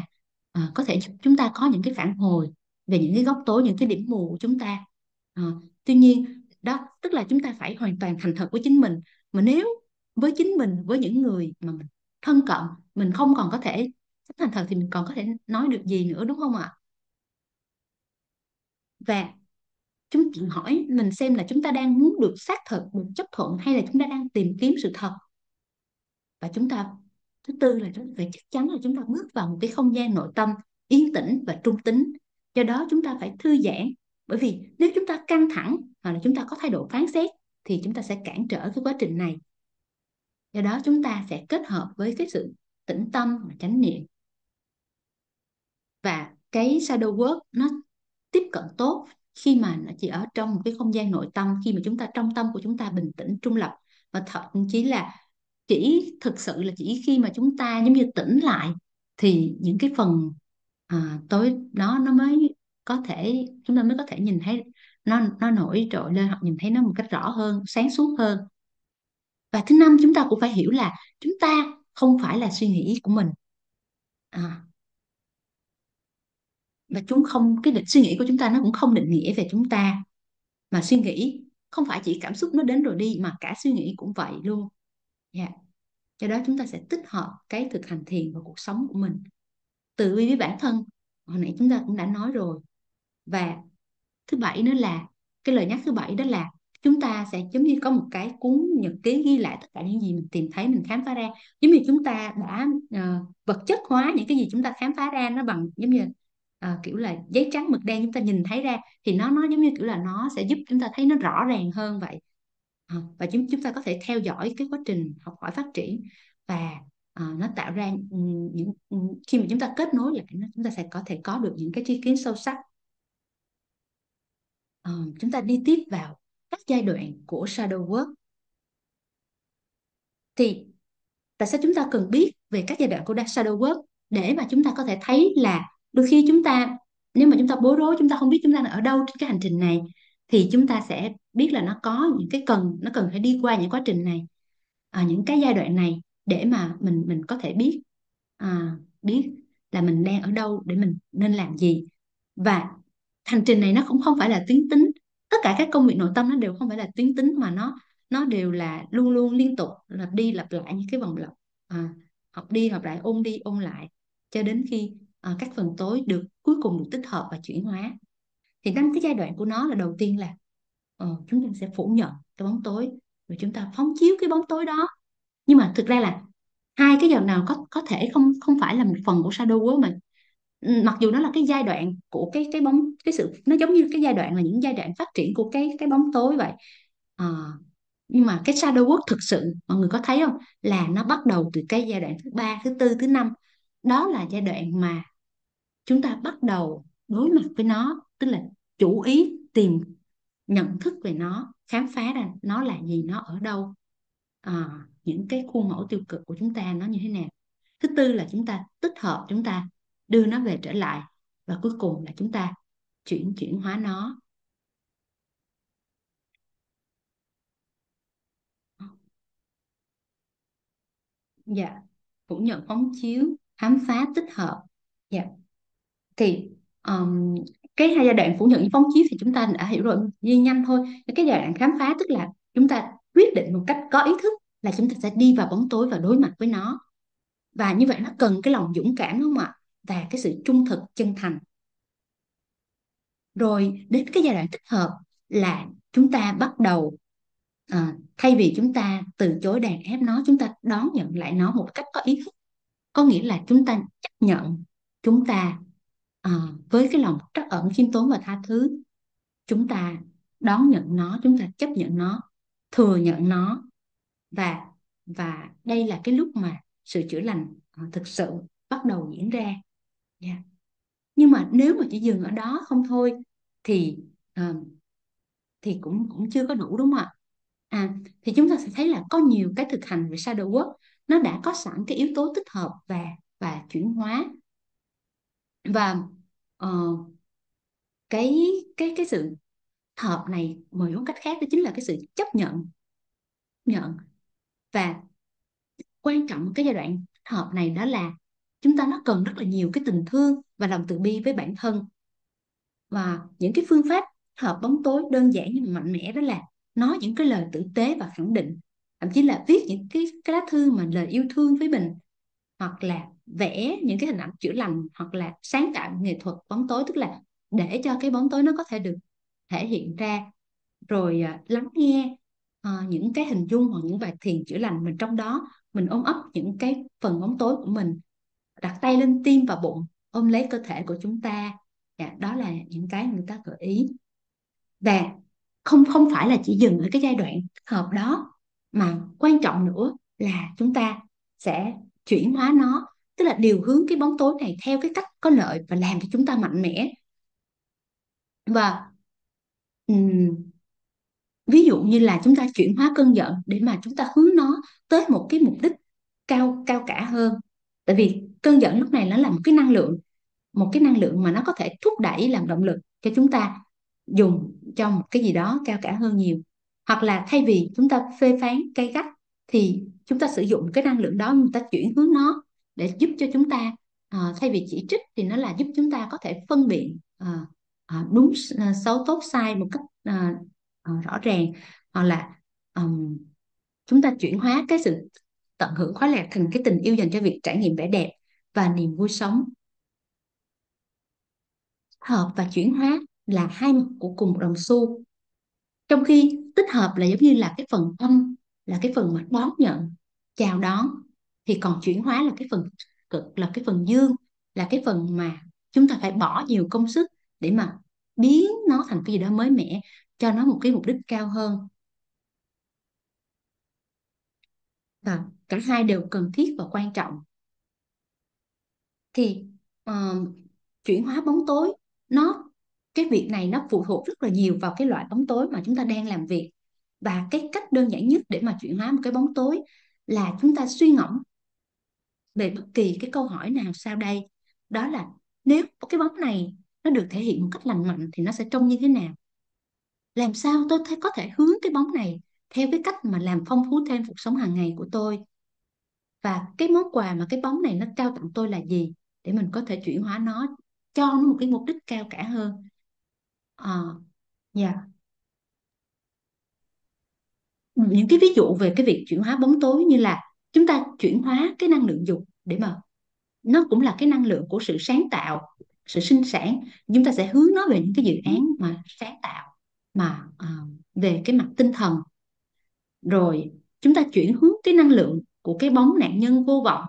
à, có thể chúng ta có những cái phản hồi về những cái góc tối những cái điểm mù của chúng ta à, tuy nhiên đó tức là chúng ta phải hoàn toàn thành thật với chính mình mà nếu với chính mình với những người mà mình thân cận mình không còn có thể thích thành thật thì mình còn có thể nói được gì nữa đúng không ạ và chúng chị hỏi mình xem là chúng ta đang muốn được xác thực được chấp thuận hay là chúng ta đang tìm kiếm sự thật và chúng ta thứ tư là chúng phải chắc chắn là chúng ta bước vào một cái không gian nội tâm yên tĩnh và trung tính do đó chúng ta phải thư giãn bởi vì nếu chúng ta căng thẳng hoặc là chúng ta có thái độ phán xét thì chúng ta sẽ cản trở cái quá trình này do đó chúng ta sẽ kết hợp với cái sự tĩnh tâm và chánh niệm và cái shadow work nó tiếp cận tốt khi mà nó chỉ ở trong một cái không gian nội tâm khi mà chúng ta trong tâm của chúng ta bình tĩnh trung lập và thậm chí là chỉ thực sự là chỉ khi mà chúng ta giống như tỉnh lại thì những cái phần à, tối đó nó mới có thể chúng ta mới có thể nhìn thấy nó nó nổi trội lên hoặc nhìn thấy nó một cách rõ hơn sáng suốt hơn và thứ năm chúng ta cũng phải hiểu là chúng ta không phải là suy nghĩ của mình à, và chúng không cái định suy nghĩ của chúng ta nó cũng không định nghĩa về chúng ta mà suy nghĩ không phải chỉ cảm xúc nó đến rồi đi mà cả suy nghĩ cũng vậy luôn yeah. Dạ. do đó chúng ta sẽ tích hợp cái thực hành thiền vào cuộc sống của mình tự vi với bản thân hồi nãy chúng ta cũng đã nói rồi và thứ bảy nữa là cái lời nhắc thứ bảy đó là chúng ta sẽ giống như có một cái cuốn nhật ký ghi lại tất cả những gì mình tìm thấy mình khám phá ra giống như chúng ta đã uh, vật chất hóa những cái gì chúng ta khám phá ra nó bằng giống như à, kiểu là giấy trắng mực đen chúng ta nhìn thấy ra thì nó nó giống như kiểu là nó sẽ giúp chúng ta thấy nó rõ ràng hơn vậy à, và chúng chúng ta có thể theo dõi cái quá trình học hỏi phát triển và à, nó tạo ra những khi mà chúng ta kết nối lại chúng ta sẽ có thể có được những cái tri kiến sâu sắc à, chúng ta đi tiếp vào các giai đoạn của shadow work thì tại sao chúng ta cần biết về các giai đoạn của shadow work để mà chúng ta có thể thấy là đôi khi chúng ta nếu mà chúng ta bối rối chúng ta không biết chúng ta đang ở đâu trên cái hành trình này thì chúng ta sẽ biết là nó có những cái cần nó cần phải đi qua những quá trình này à, những cái giai đoạn này để mà mình mình có thể biết à, biết là mình đang ở đâu để mình nên làm gì và hành trình này nó cũng không phải là tuyến tính tất cả các công việc nội tâm nó đều không phải là tuyến tính mà nó nó đều là luôn luôn liên tục là đi lặp lại những cái vòng lặp à, học đi học lại ôn đi ôn lại cho đến khi à, các phần tối được cuối cùng được tích hợp và chuyển hóa thì năm cái giai đoạn của nó là đầu tiên là uh, chúng ta sẽ phủ nhận cái bóng tối rồi chúng ta phóng chiếu cái bóng tối đó nhưng mà thực ra là hai cái giờ nào có có thể không không phải là một phần của shadow của mình mặc dù nó là cái giai đoạn của cái cái bóng cái sự nó giống như cái giai đoạn là những giai đoạn phát triển của cái cái bóng tối vậy à, nhưng mà cái shadow work thực sự mọi người có thấy không là nó bắt đầu từ cái giai đoạn thứ ba thứ tư thứ năm đó là giai đoạn mà chúng ta bắt đầu đối mặt với nó tức là chủ ý tìm nhận thức về nó khám phá ra nó là gì nó ở đâu à, những cái khuôn mẫu tiêu cực của chúng ta nó như thế nào thứ tư là chúng ta tích hợp chúng ta đưa nó về trở lại và cuối cùng là chúng ta chuyển chuyển hóa nó dạ phủ nhận phóng chiếu khám phá tích hợp dạ yeah. thì um, cái hai giai đoạn phủ nhận phóng chiếu thì chúng ta đã hiểu rồi đi nhanh thôi cái giai đoạn khám phá tức là chúng ta quyết định một cách có ý thức là chúng ta sẽ đi vào bóng tối và đối mặt với nó và như vậy nó cần cái lòng dũng cảm đúng không ạ và cái sự trung thực chân thành rồi đến cái giai đoạn tích hợp là chúng ta bắt đầu à, thay vì chúng ta từ chối đàn ép nó chúng ta đón nhận lại nó một cách có ý thức có nghĩa là chúng ta chấp nhận chúng ta à, với cái lòng trắc ẩn khiêm tốn và tha thứ chúng ta đón nhận nó chúng ta chấp nhận nó thừa nhận nó và và đây là cái lúc mà sự chữa lành à, thực sự bắt đầu diễn ra yeah. Dạ. nhưng mà nếu mà chỉ dừng ở đó không thôi thì à, thì cũng cũng chưa có đủ đúng không ạ à, thì chúng ta sẽ thấy là có nhiều cái thực hành về shadow work nó đã có sẵn cái yếu tố tích hợp và và chuyển hóa và uh, cái cái cái sự hợp này mời một cách khác đó chính là cái sự chấp nhận nhận và quan trọng cái giai đoạn hợp này đó là chúng ta nó cần rất là nhiều cái tình thương và lòng từ bi với bản thân và những cái phương pháp hợp bóng tối đơn giản nhưng mạnh mẽ đó là nói những cái lời tử tế và khẳng định thậm chí là viết những cái, cái lá thư mà lời yêu thương với mình hoặc là vẽ những cái hình ảnh chữa lành hoặc là sáng tạo nghệ thuật bóng tối tức là để cho cái bóng tối nó có thể được thể hiện ra rồi à, lắng nghe uh, những cái hình dung hoặc những bài thiền chữa lành mình trong đó mình ôm ấp những cái phần bóng tối của mình đặt tay lên tim và bụng ôm lấy cơ thể của chúng ta dạ, đó là những cái người ta gợi ý và không không phải là chỉ dừng ở cái giai đoạn thích hợp đó mà quan trọng nữa là chúng ta sẽ chuyển hóa nó tức là điều hướng cái bóng tối này theo cái cách có lợi và làm cho chúng ta mạnh mẽ và um, ví dụ như là chúng ta chuyển hóa cơn giận để mà chúng ta hướng nó tới một cái mục đích cao cao cả hơn tại vì cơn giận lúc này nó là một cái năng lượng một cái năng lượng mà nó có thể thúc đẩy làm động lực cho chúng ta dùng cho một cái gì đó cao cả hơn nhiều hoặc là thay vì chúng ta phê phán cay gắt thì chúng ta sử dụng cái năng lượng đó chúng ta chuyển hướng nó để giúp cho chúng ta à, thay vì chỉ trích thì nó là giúp chúng ta có thể phân biệt à, à, đúng xấu tốt sai một cách à, à, rõ ràng hoặc là um, chúng ta chuyển hóa cái sự tận hưởng khoái lạc thành cái tình yêu dành cho việc trải nghiệm vẻ đẹp và niềm vui sống hợp và chuyển hóa là hai mặt của cùng một đồng xu trong khi tích hợp là giống như là cái phần âm là cái phần mà đón nhận chào đón thì còn chuyển hóa là cái phần cực là cái phần dương là cái phần mà chúng ta phải bỏ nhiều công sức để mà biến nó thành cái gì đó mới mẻ cho nó một cái mục đích cao hơn và cả hai đều cần thiết và quan trọng thì uh, chuyển hóa bóng tối nó cái việc này nó phụ thuộc rất là nhiều vào cái loại bóng tối mà chúng ta đang làm việc và cái cách đơn giản nhất để mà chuyển hóa một cái bóng tối là chúng ta suy ngẫm về bất kỳ cái câu hỏi nào sau đây đó là nếu cái bóng này nó được thể hiện một cách lành mạnh thì nó sẽ trông như thế nào làm sao tôi có thể hướng cái bóng này theo cái cách mà làm phong phú thêm cuộc sống hàng ngày của tôi và cái món quà mà cái bóng này nó trao tặng tôi là gì để mình có thể chuyển hóa nó cho nó một cái mục đích cao cả hơn Ờ, dạ. Những cái ví dụ về cái việc chuyển hóa bóng tối như là chúng ta chuyển hóa cái năng lượng dục để mà nó cũng là cái năng lượng của sự sáng tạo, sự sinh sản. Chúng ta sẽ hướng nó về những cái dự án mà sáng tạo mà ờ, về cái mặt tinh thần. Rồi chúng ta chuyển hướng cái năng lượng của cái bóng nạn nhân vô vọng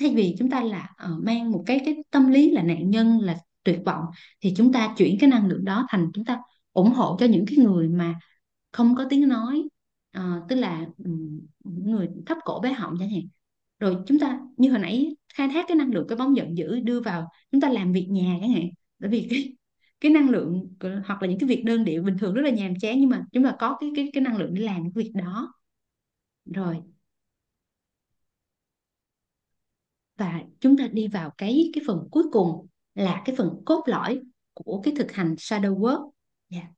thay vì chúng ta là ờ, mang một cái cái tâm lý là nạn nhân là tuyệt vọng thì chúng ta chuyển cái năng lượng đó thành chúng ta ủng hộ cho những cái người mà không có tiếng nói à, tức là người thấp cổ bé họng chẳng hạn rồi chúng ta như hồi nãy khai thác cái năng lượng cái bóng giận dữ đưa vào chúng ta làm việc nhà chẳng hạn bởi vì cái cái năng lượng hoặc là những cái việc đơn điệu bình thường rất là nhàm chán nhưng mà chúng ta có cái cái cái năng lượng để làm cái việc đó rồi và chúng ta đi vào cái cái phần cuối cùng là cái phần cốt lõi của cái thực hành shadow work yeah. Dạ.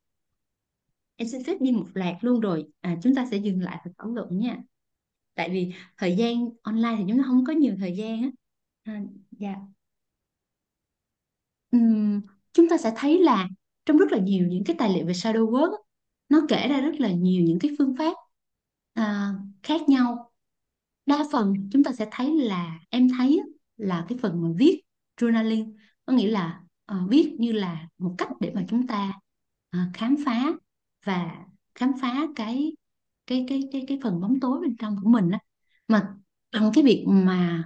em xin phép đi một loạt luôn rồi à, chúng ta sẽ dừng lại và thảo luận nha tại vì thời gian online thì chúng ta không có nhiều thời gian á à, yeah. Dạ. uhm, chúng ta sẽ thấy là trong rất là nhiều những cái tài liệu về shadow work nó kể ra rất là nhiều những cái phương pháp à, khác nhau đa phần chúng ta sẽ thấy là em thấy là cái phần mà viết journaling có nghĩa là uh, viết như là một cách để mà chúng ta uh, khám phá và khám phá cái cái cái cái cái phần bóng tối bên trong của mình đó mà bằng cái việc mà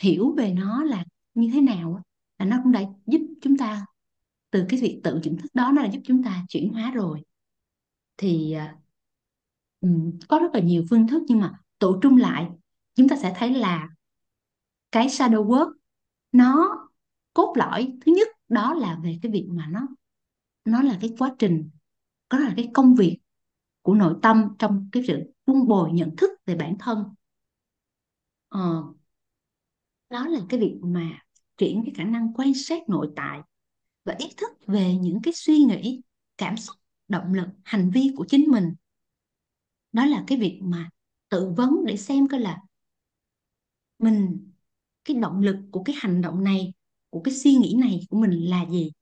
hiểu về nó là như thế nào là nó cũng đã giúp chúng ta từ cái việc tự chỉnh thức đó nó đã giúp chúng ta chuyển hóa rồi thì ờ, có rất là nhiều phương thức nhưng mà tụ trung lại chúng ta sẽ thấy là cái shadow work nó cốt lõi thứ nhất đó là về cái việc mà nó nó là cái quá trình đó là cái công việc của nội tâm trong cái sự vun bồi nhận thức về bản thân ờ, đó là cái việc mà chuyển cái khả năng quan sát nội tại và ý thức về những cái suy nghĩ cảm xúc động lực hành vi của chính mình đó là cái việc mà tự vấn để xem coi là mình cái động lực của cái hành động này của cái suy nghĩ này của mình là gì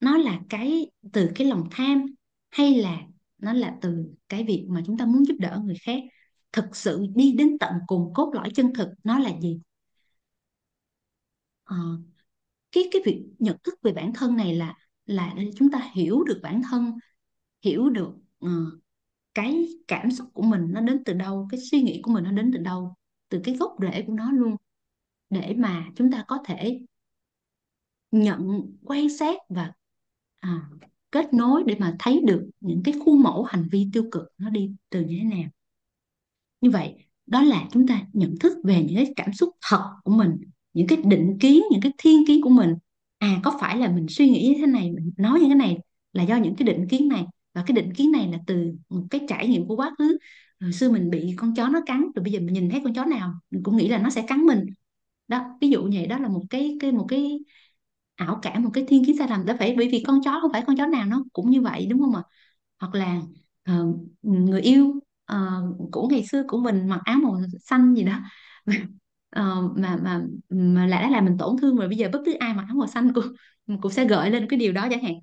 nó là cái từ cái lòng tham hay là nó là từ cái việc mà chúng ta muốn giúp đỡ người khác thực sự đi đến tận cùng cốt lõi chân thực nó là gì à, cái cái việc nhận thức về bản thân này là là chúng ta hiểu được bản thân hiểu được uh, cái cảm xúc của mình nó đến từ đâu cái suy nghĩ của mình nó đến từ đâu từ cái gốc rễ của nó luôn để mà chúng ta có thể nhận quan sát và à, kết nối để mà thấy được những cái khuôn mẫu hành vi tiêu cực nó đi từ như thế nào như vậy đó là chúng ta nhận thức về những cái cảm xúc thật của mình những cái định kiến những cái thiên kiến của mình à có phải là mình suy nghĩ như thế này mình nói như thế này là do những cái định kiến này và cái định kiến này là từ một cái trải nghiệm của quá khứ hồi xưa mình bị con chó nó cắn rồi bây giờ mình nhìn thấy con chó nào mình cũng nghĩ là nó sẽ cắn mình đó ví dụ như vậy đó là một cái cái một cái ảo cảm một cái thiên kiến sai lầm đó phải bởi vì con chó không phải con chó nào nó cũng như vậy đúng không ạ hoặc là uh, người yêu uh, của ngày xưa của mình mặc áo màu xanh gì đó uh, mà mà mà lại là mình tổn thương rồi bây giờ bất cứ ai mặc áo màu xanh cũng cũng sẽ gợi lên cái điều đó chẳng hạn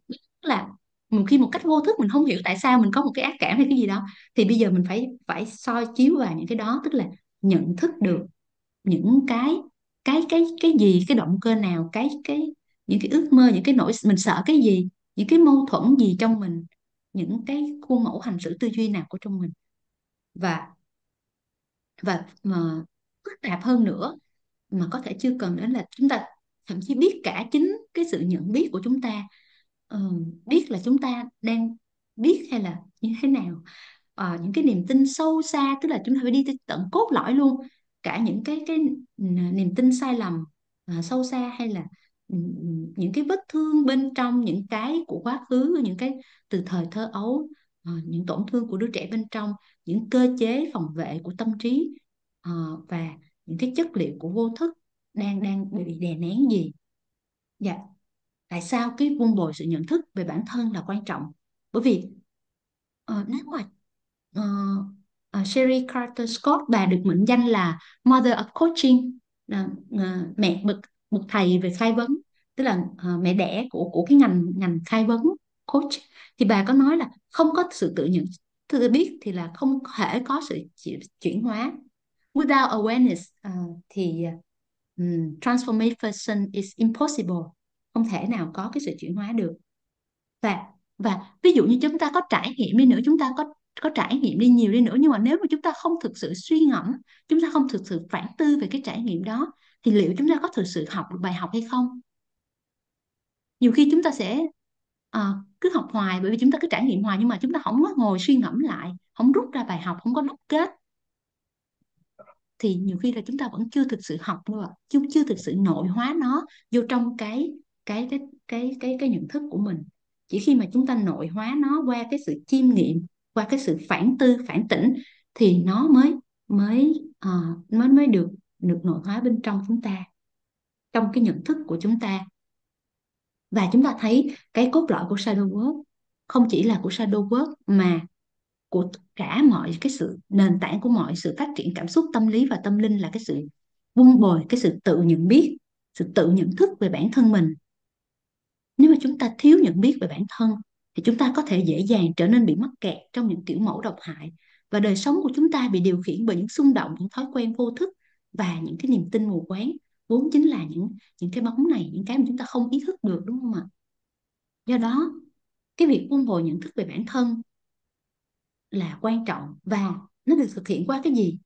là một khi một cách vô thức mình không hiểu tại sao mình có một cái ác cảm hay cái gì đó thì bây giờ mình phải phải soi chiếu vào những cái đó tức là nhận thức được những cái cái cái cái gì cái động cơ nào cái cái những cái ước mơ những cái nỗi mình sợ cái gì những cái mâu thuẫn gì trong mình những cái khuôn mẫu hành xử tư duy nào của trong mình và và mà ờ, phức tạp hơn nữa mà có thể chưa cần đến là chúng ta thậm chí biết cả chính cái sự nhận biết của chúng ta ừ, biết là chúng ta đang biết hay là như thế nào à, những cái niềm tin sâu xa tức là chúng ta phải đi tận cốt lõi luôn cả những cái cái niềm tin sai lầm à, sâu xa hay là Ừ, ừ. những cái vết thương bên trong những cái của quá khứ những cái từ thời thơ ấu ờ, những tổn thương của đứa trẻ bên trong những cơ chế phòng vệ của tâm trí ờ, và những cái chất liệu của vô thức đang đang bị đè nén gì dạ tại sao cái vun bồi sự nhận thức về bản thân là quan trọng bởi vì uh, nếu mà uh, uh, Sherry Carter Scott bà được mệnh danh là Mother of Coaching là uh, mẹ bậc một thầy về khai vấn tức là uh, mẹ đẻ của của cái ngành ngành khai vấn coach thì bà có nói là không có sự tự nhận tự biết thì là không thể có sự chuyển chuyển hóa without awareness uh, thì um, transformation is impossible không thể nào có cái sự chuyển hóa được và và ví dụ như chúng ta có trải nghiệm đi nữa chúng ta có có trải nghiệm đi nhiều đi nữa nhưng mà nếu mà chúng ta không thực sự suy ngẫm chúng ta không thực sự phản tư về cái trải nghiệm đó thì liệu chúng ta có thực sự học được bài học hay không nhiều khi chúng ta sẽ à, cứ học hoài bởi vì chúng ta cứ trải nghiệm hoài nhưng mà chúng ta không có ngồi suy ngẫm lại không rút ra bài học không có đúc kết thì nhiều khi là chúng ta vẫn chưa thực sự học luôn ạ chúng chưa thực sự nội hóa nó vô trong cái cái cái cái cái cái nhận thức của mình chỉ khi mà chúng ta nội hóa nó qua cái sự chiêm nghiệm qua cái sự phản tư phản tỉnh thì nó mới mới uh, ờ, mới mới được được nội hóa bên trong chúng ta trong cái nhận thức của chúng ta và chúng ta thấy cái cốt lõi của shadow work không chỉ là của shadow work mà của cả mọi cái sự nền tảng của mọi sự phát triển cảm xúc tâm lý và tâm linh là cái sự vun bồi cái sự tự nhận biết sự tự nhận thức về bản thân mình nếu mà chúng ta thiếu nhận biết về bản thân thì chúng ta có thể dễ dàng trở nên bị mắc kẹt trong những kiểu mẫu độc hại và đời sống của chúng ta bị điều khiển bởi những xung động những thói quen vô thức và những cái niềm tin mù quáng vốn chính là những những cái bóng này những cái mà chúng ta không ý thức được đúng không ạ do đó cái việc vun bồi nhận thức về bản thân là quan trọng và nó được thực hiện qua cái gì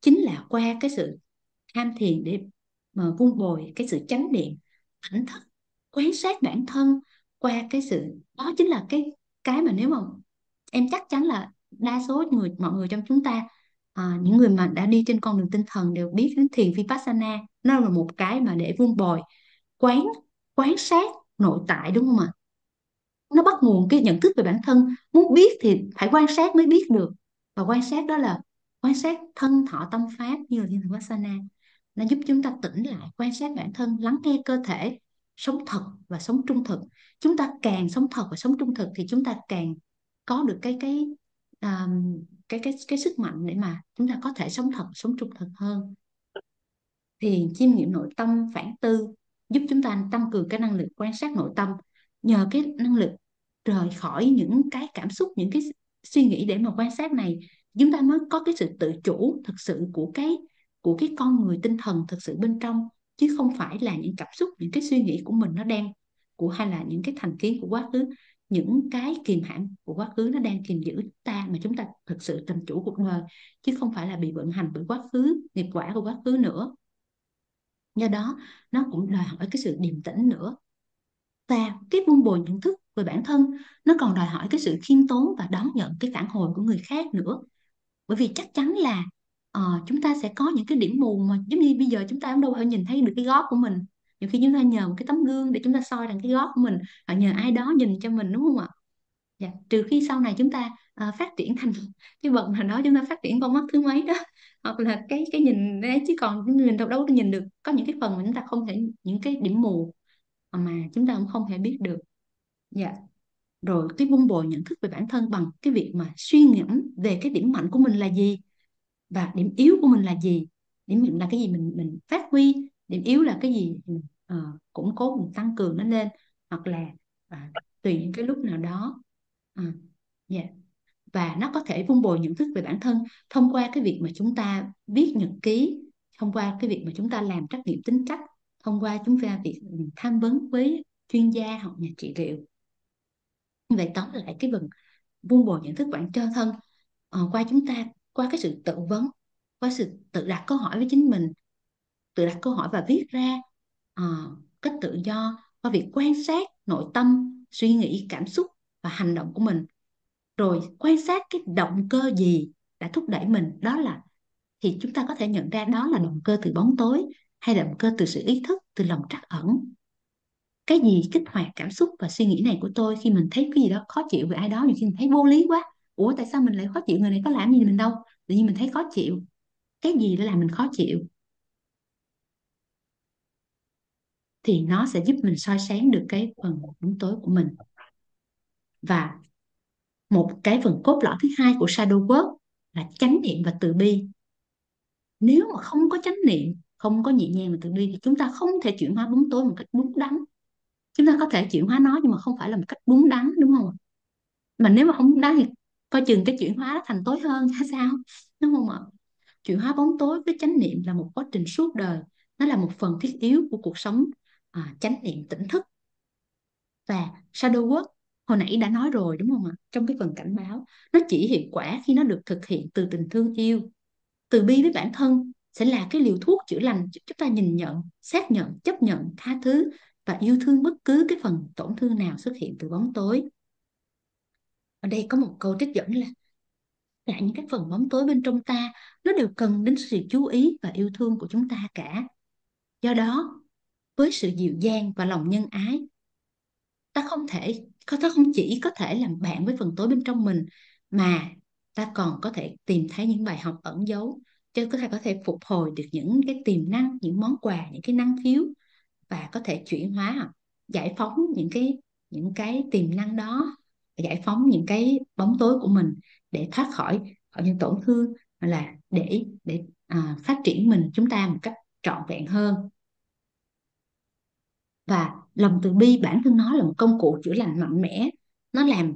chính là qua cái sự tham thiền để mà vun bồi cái sự chánh niệm tỉnh thức quan sát bản thân qua cái sự đó chính là cái cái mà nếu mà em chắc chắn là đa số người mọi người trong chúng ta à, những người mà đã đi trên con đường tinh thần đều biết đến thiền vipassana nó là một cái mà để vun bồi quán quán sát nội tại đúng không ạ nó bắt nguồn cái nhận thức về bản thân muốn biết thì phải quan sát mới biết được và quan sát đó là quan sát thân thọ tâm pháp như là thiền vipassana nó giúp chúng ta tỉnh lại quan sát bản thân lắng nghe cơ thể sống thật và sống trung thực chúng ta càng sống thật và sống trung thực thì chúng ta càng có được cái cái um, cái cái cái sức mạnh để mà chúng ta có thể sống thật sống trung thực hơn thì chiêm nghiệm nội tâm phản tư giúp chúng ta tăng cường cái năng lực quan sát nội tâm nhờ cái năng lực rời khỏi những cái cảm xúc những cái suy nghĩ để mà quan sát này chúng ta mới có cái sự tự chủ thực sự của cái của cái con người tinh thần thực sự bên trong chứ không phải là những cảm xúc những cái suy nghĩ của mình nó đang của hay là những cái thành kiến của quá khứ những cái kìm hãm của quá khứ nó đang kìm giữ ta mà chúng ta thực sự làm chủ cuộc đời chứ không phải là bị vận hành bởi quá khứ nghiệp quả của quá khứ nữa do đó nó cũng đòi hỏi cái sự điềm tĩnh nữa và cái buông bồi nhận thức về bản thân nó còn đòi hỏi cái sự khiêm tốn và đón nhận cái phản hồi của người khác nữa bởi vì chắc chắn là uh, chúng ta sẽ có những cái điểm mù mà giống như bây giờ chúng ta không đâu thể nhìn thấy được cái gót của mình nhiều khi chúng ta nhờ một cái tấm gương để chúng ta soi rằng cái gót của mình hoặc nhờ ai đó nhìn cho mình đúng không ạ dạ. trừ khi sau này chúng ta uh, phát triển thành cái bậc nào đó chúng ta phát triển con mắt thứ mấy đó hoặc là cái cái nhìn đấy chứ còn mình đâu đâu nhìn được có những cái phần mà chúng ta không thể những cái điểm mù mà chúng ta cũng không thể biết được dạ rồi cái vun bồi nhận thức về bản thân bằng cái việc mà suy ngẫm về cái điểm mạnh của mình là gì và điểm yếu của mình là gì điểm mạnh là cái gì mình mình phát huy điểm yếu là cái gì mình uh, củng cố mình tăng cường nó lên hoặc là uh, tùy những cái lúc nào đó uh, ờ, yeah. Dạ. và nó có thể vun bồi nhận thức về bản thân thông qua cái việc mà chúng ta viết nhật ký thông qua cái việc mà chúng ta làm trách nhiệm tính cách thông qua chúng ta việc tham vấn với chuyên gia hoặc nhà trị liệu vậy tóm lại cái phần vun bồi nhận thức bản cho thân uh, qua chúng ta qua cái sự tự vấn qua sự tự đặt câu hỏi với chính mình tự đặt câu hỏi và viết ra uh, cách tự do qua việc quan sát nội tâm suy nghĩ cảm xúc và hành động của mình rồi quan sát cái động cơ gì đã thúc đẩy mình đó là thì chúng ta có thể nhận ra đó là động cơ từ bóng tối hay động cơ từ sự ý thức từ lòng trắc ẩn cái gì kích hoạt cảm xúc và suy nghĩ này của tôi khi mình thấy cái gì đó khó chịu về ai đó nhiều khi mình thấy vô lý quá ủa tại sao mình lại khó chịu người này có làm gì mình đâu tự nhiên mình thấy khó chịu cái gì đã làm mình khó chịu thì nó sẽ giúp mình soi sáng được cái phần bóng tối của mình và một cái phần cốt lõi thứ hai của shadow work là chánh niệm và từ bi nếu mà không có chánh niệm không có nhẹ nhàng và từ bi thì chúng ta không thể chuyển hóa bóng tối một cách đúng đắn chúng ta có thể chuyển hóa nó nhưng mà không phải là một cách đúng đắn đúng không mà nếu mà không đúng đắn thì coi chừng cái chuyển hóa thành tối hơn hay sao đúng không ạ chuyển hóa bóng tối với chánh niệm là một quá trình suốt đời nó là một phần thiết yếu của cuộc sống à, chánh niệm tỉnh thức và shadow work hồi nãy đã nói rồi đúng không ạ trong cái phần cảnh báo nó chỉ hiệu quả khi nó được thực hiện từ tình thương yêu từ bi với bản thân sẽ là cái liều thuốc chữa lành giúp chúng ta nhìn nhận xác nhận chấp nhận tha thứ và yêu thương bất cứ cái phần tổn thương nào xuất hiện từ bóng tối ở đây có một câu trích dẫn là cả những cái phần bóng tối bên trong ta nó đều cần đến sự chú ý và yêu thương của chúng ta cả do đó với sự dịu dàng và lòng nhân ái ta không thể ta không chỉ có thể làm bạn với phần tối bên trong mình mà ta còn có thể tìm thấy những bài học ẩn giấu cho có thể có thể phục hồi được những cái tiềm năng những món quà những cái năng khiếu và có thể chuyển hóa giải phóng những cái những cái tiềm năng đó giải phóng những cái bóng tối của mình để thoát khỏi khỏi những tổn thương là để để à, phát triển mình chúng ta một cách trọn vẹn hơn và lòng từ bi bản thân nó là một công cụ chữa lành mạnh mẽ nó làm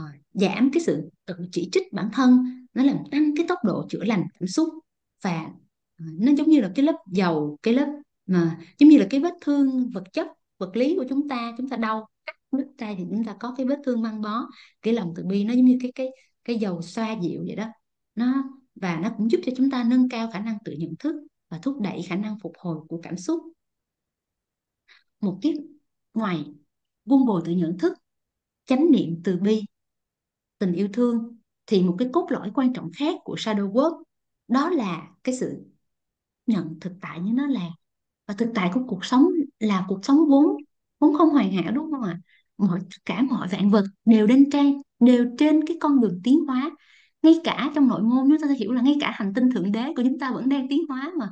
uh, giảm cái sự tự chỉ trích bản thân nó làm tăng cái tốc độ chữa lành cảm xúc và uh, nó giống như là cái lớp dầu cái lớp mà giống như là cái vết thương vật chất vật lý của chúng ta chúng ta đau cắt nứt ra thì chúng ta có cái vết thương băng bó cái lòng từ bi nó giống như cái cái cái dầu xoa dịu vậy đó nó và nó cũng giúp cho chúng ta nâng cao khả năng tự nhận thức và thúc đẩy khả năng phục hồi của cảm xúc một kiếp ngoài vun bồi từ nhận thức chánh niệm từ bi tình yêu thương thì một cái cốt lõi quan trọng khác của shadow work đó là cái sự nhận thực tại như nó là và thực tại của cuộc sống là cuộc sống vốn vốn không hoàn hảo đúng không ạ mọi cả mọi vạn vật đều đan trang đều trên cái con đường tiến hóa ngay cả trong nội môn chúng ta hiểu là ngay cả hành tinh thượng đế của chúng ta vẫn đang tiến hóa mà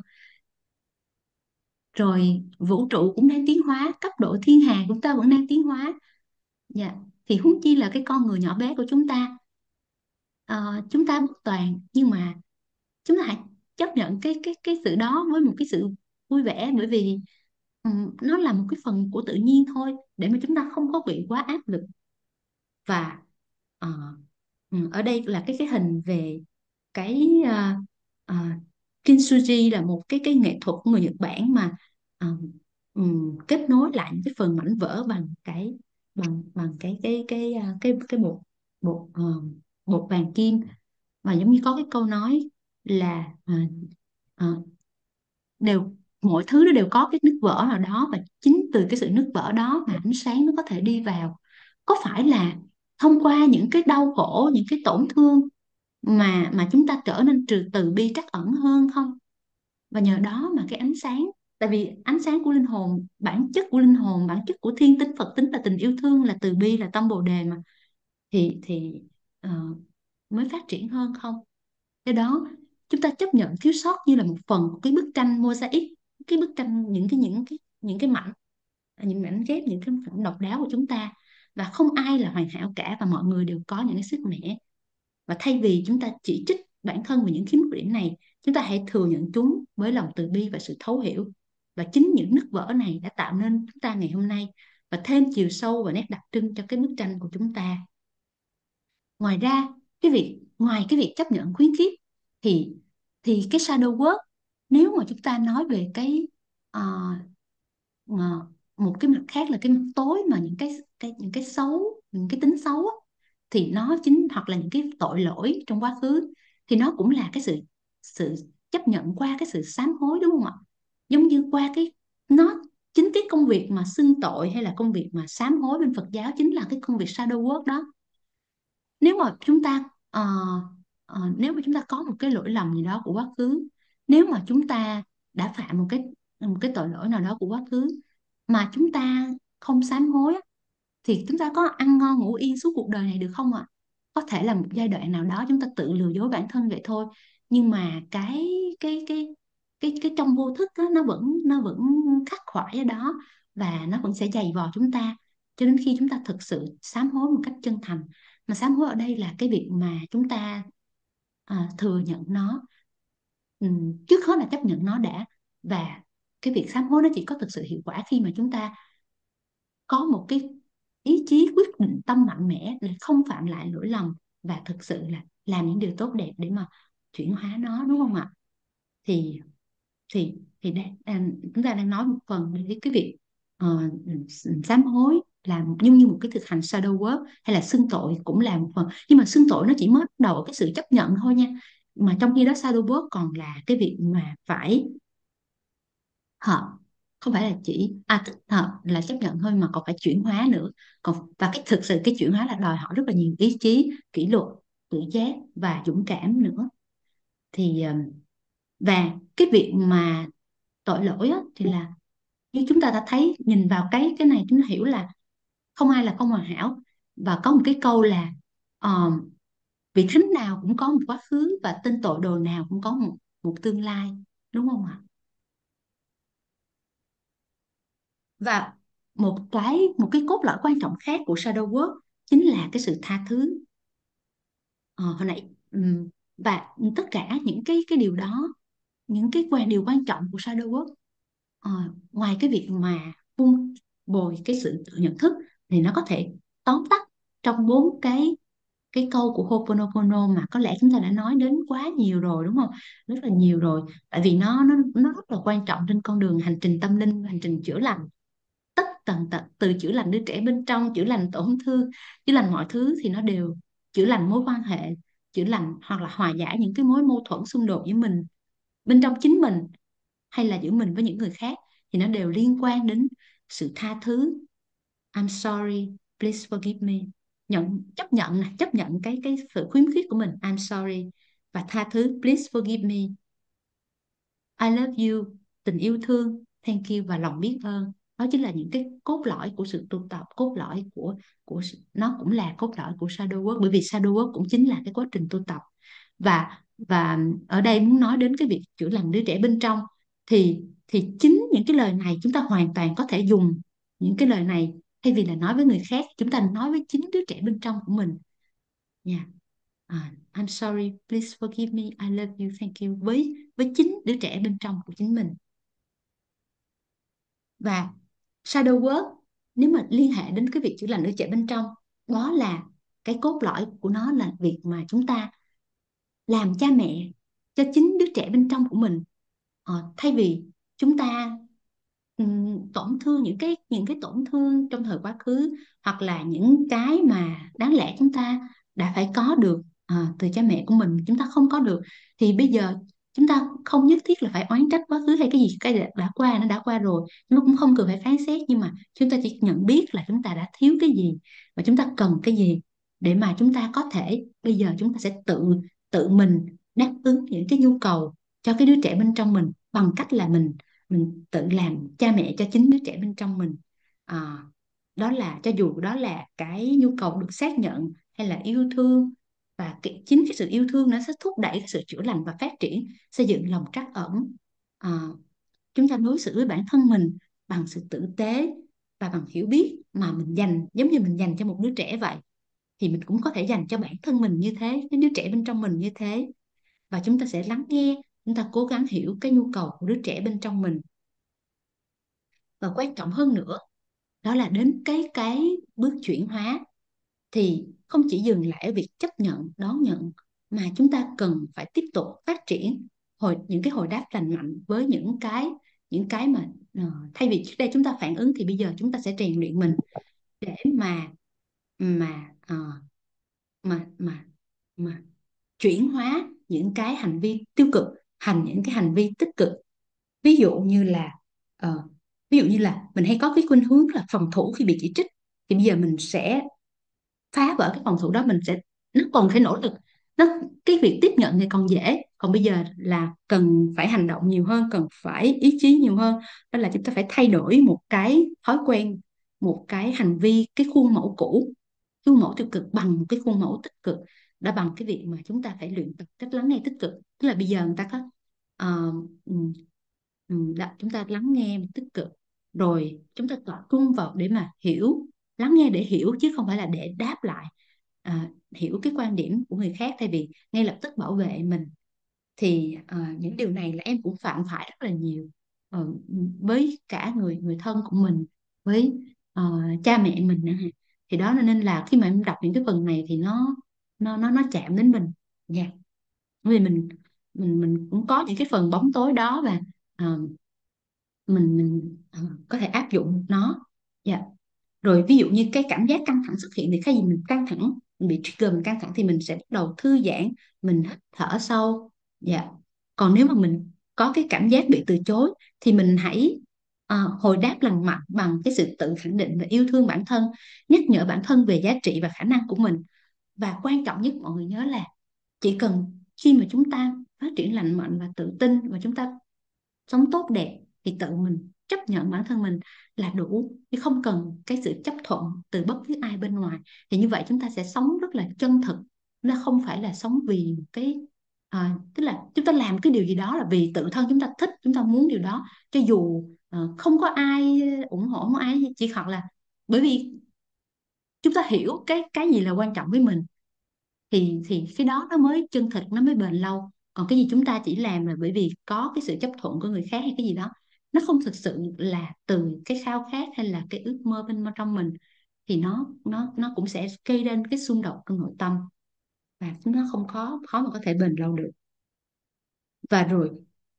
rồi vũ trụ cũng đang tiến hóa cấp độ thiên hà chúng ta vẫn đang tiến hóa dạ thì huống chi là cái con người nhỏ bé của chúng ta uh, chúng ta bất toàn nhưng mà chúng ta hãy chấp nhận cái cái cái sự đó với một cái sự vui vẻ bởi vì um, nó là một cái phần của tự nhiên thôi để mà chúng ta không có bị quá áp lực và uh, ở đây là cái cái hình về cái uh, uh, kintsugi là một cái cái nghệ thuật của người Nhật Bản mà um, um, kết nối lại những cái phần mảnh vỡ bằng cái bằng bằng cái cái cái cái ờ, cái, cái bột bột uh, bột vàng kim và giống như có cái câu nói là uh, uh, đều mọi thứ nó đều có cái nứt vỡ nào đó và chính từ cái sự nứt vỡ đó mà ánh sáng nó có thể đi vào có phải là thông qua những cái đau khổ những cái tổn thương mà mà chúng ta trở nên trừ từ bi trắc ẩn hơn không và nhờ đó mà cái ánh sáng tại vì ánh sáng của linh hồn bản chất của linh hồn bản chất của thiên tính phật tính là tình yêu thương là từ bi là tâm bồ đề mà thì thì uh, mới phát triển hơn không do đó chúng ta chấp nhận thiếu sót như là một phần của cái bức tranh mosaic cái bức tranh những cái những cái những cái mảnh những mảnh ghép những cái mảnh độc đáo của chúng ta và không ai là hoàn hảo cả và mọi người đều có những cái sức mẻ và thay vì chúng ta chỉ trích bản thân về những khiếm khuyết này chúng ta hãy thừa nhận chúng với lòng từ bi và sự thấu hiểu và chính những nứt vỡ này đã tạo nên chúng ta ngày hôm nay và thêm chiều sâu và nét đặc trưng cho cái bức tranh của chúng ta ngoài ra cái việc ngoài cái việc chấp nhận khuyến khích thì thì cái shadow work nếu mà chúng ta nói về cái uh, một cái mặt khác là cái mặt tối mà những cái, cái những cái xấu những cái tính xấu á thì nó chính hoặc là những cái tội lỗi trong quá khứ thì nó cũng là cái sự sự chấp nhận qua cái sự sám hối đúng không ạ giống như qua cái nó chính cái công việc mà xưng tội hay là công việc mà sám hối bên Phật giáo chính là cái công việc shadow work đó nếu mà chúng ta uh, uh, nếu mà chúng ta có một cái lỗi lầm gì đó của quá khứ nếu mà chúng ta đã phạm một cái một cái tội lỗi nào đó của quá khứ mà chúng ta không sám hối thì chúng ta có ăn ngon ngủ yên suốt cuộc đời này được không ạ? Có thể là một giai đoạn nào đó chúng ta tự lừa dối bản thân vậy thôi. Nhưng mà cái cái cái cái cái trong vô thức đó, nó vẫn nó vẫn khắc khoải ở đó và nó vẫn sẽ dày vò chúng ta cho đến khi chúng ta thực sự sám hối một cách chân thành mà sám hối ở đây là cái việc mà chúng ta à, thừa nhận nó ừ, trước hết là chấp nhận nó đã và cái việc sám hối nó chỉ có thực sự hiệu quả khi mà chúng ta có một cái ý chí quyết định tâm mạnh mẽ để không phạm lại lỗi lầm và thực sự là làm những điều tốt đẹp để mà chuyển hóa nó đúng không ạ thì thì thì đây, đang, à, chúng ta đang nói một phần về cái việc uh, sám hối là như như một cái thực hành shadow work hay là xưng tội cũng là một phần nhưng mà xưng tội nó chỉ mới đầu ở cái sự chấp nhận thôi nha mà trong khi đó shadow work còn là cái việc mà phải hợp không phải là chỉ à, thích hợp là chấp nhận thôi mà còn phải chuyển hóa nữa còn và cái thực sự cái chuyển hóa là đòi hỏi rất là nhiều ý chí kỷ luật tự giác và dũng cảm nữa thì và cái việc mà tội lỗi á, thì là như chúng ta đã thấy nhìn vào cái cái này chúng ta hiểu là không ai là không hoàn hảo và có một cái câu là uh, vị thánh nào cũng có một quá khứ và tên tội đồ nào cũng có một, một tương lai đúng không ạ và một cái một cái cốt lõi quan trọng khác của shadow work chính là cái sự tha thứ ờ, hồi nãy và tất cả những cái cái điều đó những cái quan điều quan trọng của shadow work ờ, ngoài cái việc mà vun bồi cái sự tự nhận thức thì nó có thể tóm tắt trong bốn cái cái câu của Ho'oponopono mà có lẽ chúng ta đã nói đến quá nhiều rồi đúng không? Rất là nhiều rồi. Tại vì nó nó nó rất là quan trọng trên con đường hành trình tâm linh, hành trình chữa lành tần tật từ chữa lành đứa trẻ bên trong chữa lành tổn thương chữa lành mọi thứ thì nó đều chữa lành mối quan hệ chữa lành hoặc là hòa giải những cái mối mâu thuẫn xung đột giữa mình bên trong chính mình hay là giữa mình với những người khác thì nó đều liên quan đến sự tha thứ I'm sorry please forgive me nhận chấp nhận chấp nhận cái cái sự khuyến khích của mình I'm sorry và tha thứ please forgive me I love you tình yêu thương thank you và lòng biết ơn đó chính là những cái cốt lõi của sự tu tập cốt lõi của của nó cũng là cốt lõi của shadow work bởi vì shadow work cũng chính là cái quá trình tu tập và và ở đây muốn nói đến cái việc chữa lành đứa trẻ bên trong thì thì chính những cái lời này chúng ta hoàn toàn có thể dùng những cái lời này thay vì là nói với người khác chúng ta nói với chính đứa trẻ bên trong của mình nha dạ. yeah. à, I'm sorry please forgive me I love you thank you với với chính đứa trẻ bên trong của chính mình và shadow work nếu mà liên hệ đến cái việc chữa lành đứa trẻ bên trong đó là cái cốt lõi của nó là việc mà chúng ta làm cha mẹ cho chính đứa trẻ bên trong của mình à, thay vì chúng ta um, tổn thương những cái những cái tổn thương trong thời quá khứ hoặc là những cái mà đáng lẽ chúng ta đã phải có được à, từ cha mẹ của mình chúng ta không có được thì bây giờ chúng ta không nhất thiết là phải oán trách quá khứ hay cái gì cái đã, qua nó đã qua rồi nó cũng không cần phải phán xét nhưng mà chúng ta chỉ nhận biết là chúng ta đã thiếu cái gì và chúng ta cần cái gì để mà chúng ta có thể bây giờ chúng ta sẽ tự tự mình đáp ứng những cái nhu cầu cho cái đứa trẻ bên trong mình bằng cách là mình mình tự làm cha mẹ cho chính đứa trẻ bên trong mình à, đó là cho dù đó là cái nhu cầu được xác nhận hay là yêu thương và chính cái sự yêu thương nó sẽ thúc đẩy sự chữa lành và phát triển xây dựng lòng trắc ẩn à, chúng ta đối xử với bản thân mình bằng sự tử tế và bằng hiểu biết mà mình dành giống như mình dành cho một đứa trẻ vậy thì mình cũng có thể dành cho bản thân mình như thế cái đứa trẻ bên trong mình như thế và chúng ta sẽ lắng nghe chúng ta cố gắng hiểu cái nhu cầu của đứa trẻ bên trong mình và quan trọng hơn nữa đó là đến cái cái bước chuyển hóa thì không chỉ dừng lại ở việc chấp nhận đón nhận mà chúng ta cần phải tiếp tục phát triển hồi những cái hồi đáp lành mạnh với những cái những cái mà ờ, thay vì trước đây chúng ta phản ứng thì bây giờ chúng ta sẽ rèn luyện mình để mà mà uh, mà mà mà chuyển hóa những cái hành vi tiêu cực thành những cái hành vi tích cực ví dụ như là uh, ví dụ như là mình hay có cái khuynh hướng là phòng thủ khi bị chỉ trích thì bây giờ mình sẽ phá vỡ cái phòng thủ đó mình sẽ nó còn phải nỗ lực nó cái việc tiếp nhận thì còn dễ còn bây giờ là cần phải hành động nhiều hơn cần phải ý chí nhiều hơn đó là chúng ta phải thay đổi một cái thói quen một cái hành vi cái khuôn mẫu cũ khuôn mẫu tiêu cực bằng một cái khuôn mẫu tích cực đã bằng cái việc mà chúng ta phải luyện tập cách lắng nghe tích cực tức là bây giờ người ta có uh, ờ, đã, chúng ta lắng nghe tích cực rồi chúng ta tập trung vào để mà hiểu lắng nghe để hiểu chứ không phải là để đáp lại à, hiểu cái quan điểm của người khác thay vì ngay lập tức bảo vệ mình thì à, những điều này là em cũng phạm phải rất là nhiều à, với cả người người thân của mình với à, cha mẹ mình thì đó nên là khi mà em đọc những cái phần này thì nó nó nó nó chạm đến mình nha dạ. yeah. vì mình mình mình cũng có những cái phần bóng tối đó và uh, mình mình uh, có thể áp dụng nó dạ yeah rồi ví dụ như cái cảm giác căng thẳng xuất hiện thì khi mình căng thẳng mình bị trigger mình căng thẳng thì mình sẽ bắt đầu thư giãn mình hít thở sâu dạ còn nếu mà mình có cái cảm giác bị từ chối thì mình hãy uh, hồi đáp lành mạnh bằng cái sự tự khẳng định và yêu thương bản thân nhắc nhở bản thân về giá trị và khả năng của mình và quan trọng nhất mọi người nhớ là chỉ cần khi mà chúng ta phát triển lành mạnh và tự tin và chúng ta sống tốt đẹp thì tự mình chấp nhận bản thân mình là đủ chứ không cần cái sự chấp thuận từ bất cứ ai bên ngoài thì như vậy chúng ta sẽ sống rất là chân thực nó không phải là sống vì cái à, tức là chúng ta làm cái điều gì đó là vì tự thân chúng ta thích chúng ta muốn điều đó cho dù à, không có ai ủng hộ không có ai chỉ hoặc là bởi vì chúng ta hiểu cái cái gì là quan trọng với mình thì thì cái đó nó mới chân thực nó mới bền lâu còn cái gì chúng ta chỉ làm là bởi vì có cái sự chấp thuận của người khác hay cái gì đó nó không thực sự là từ cái khao khát hay là cái ước mơ bên trong mình thì nó nó nó cũng sẽ gây nên cái xung đột trong nội tâm và nó không khó khó mà có thể bền lâu được và rồi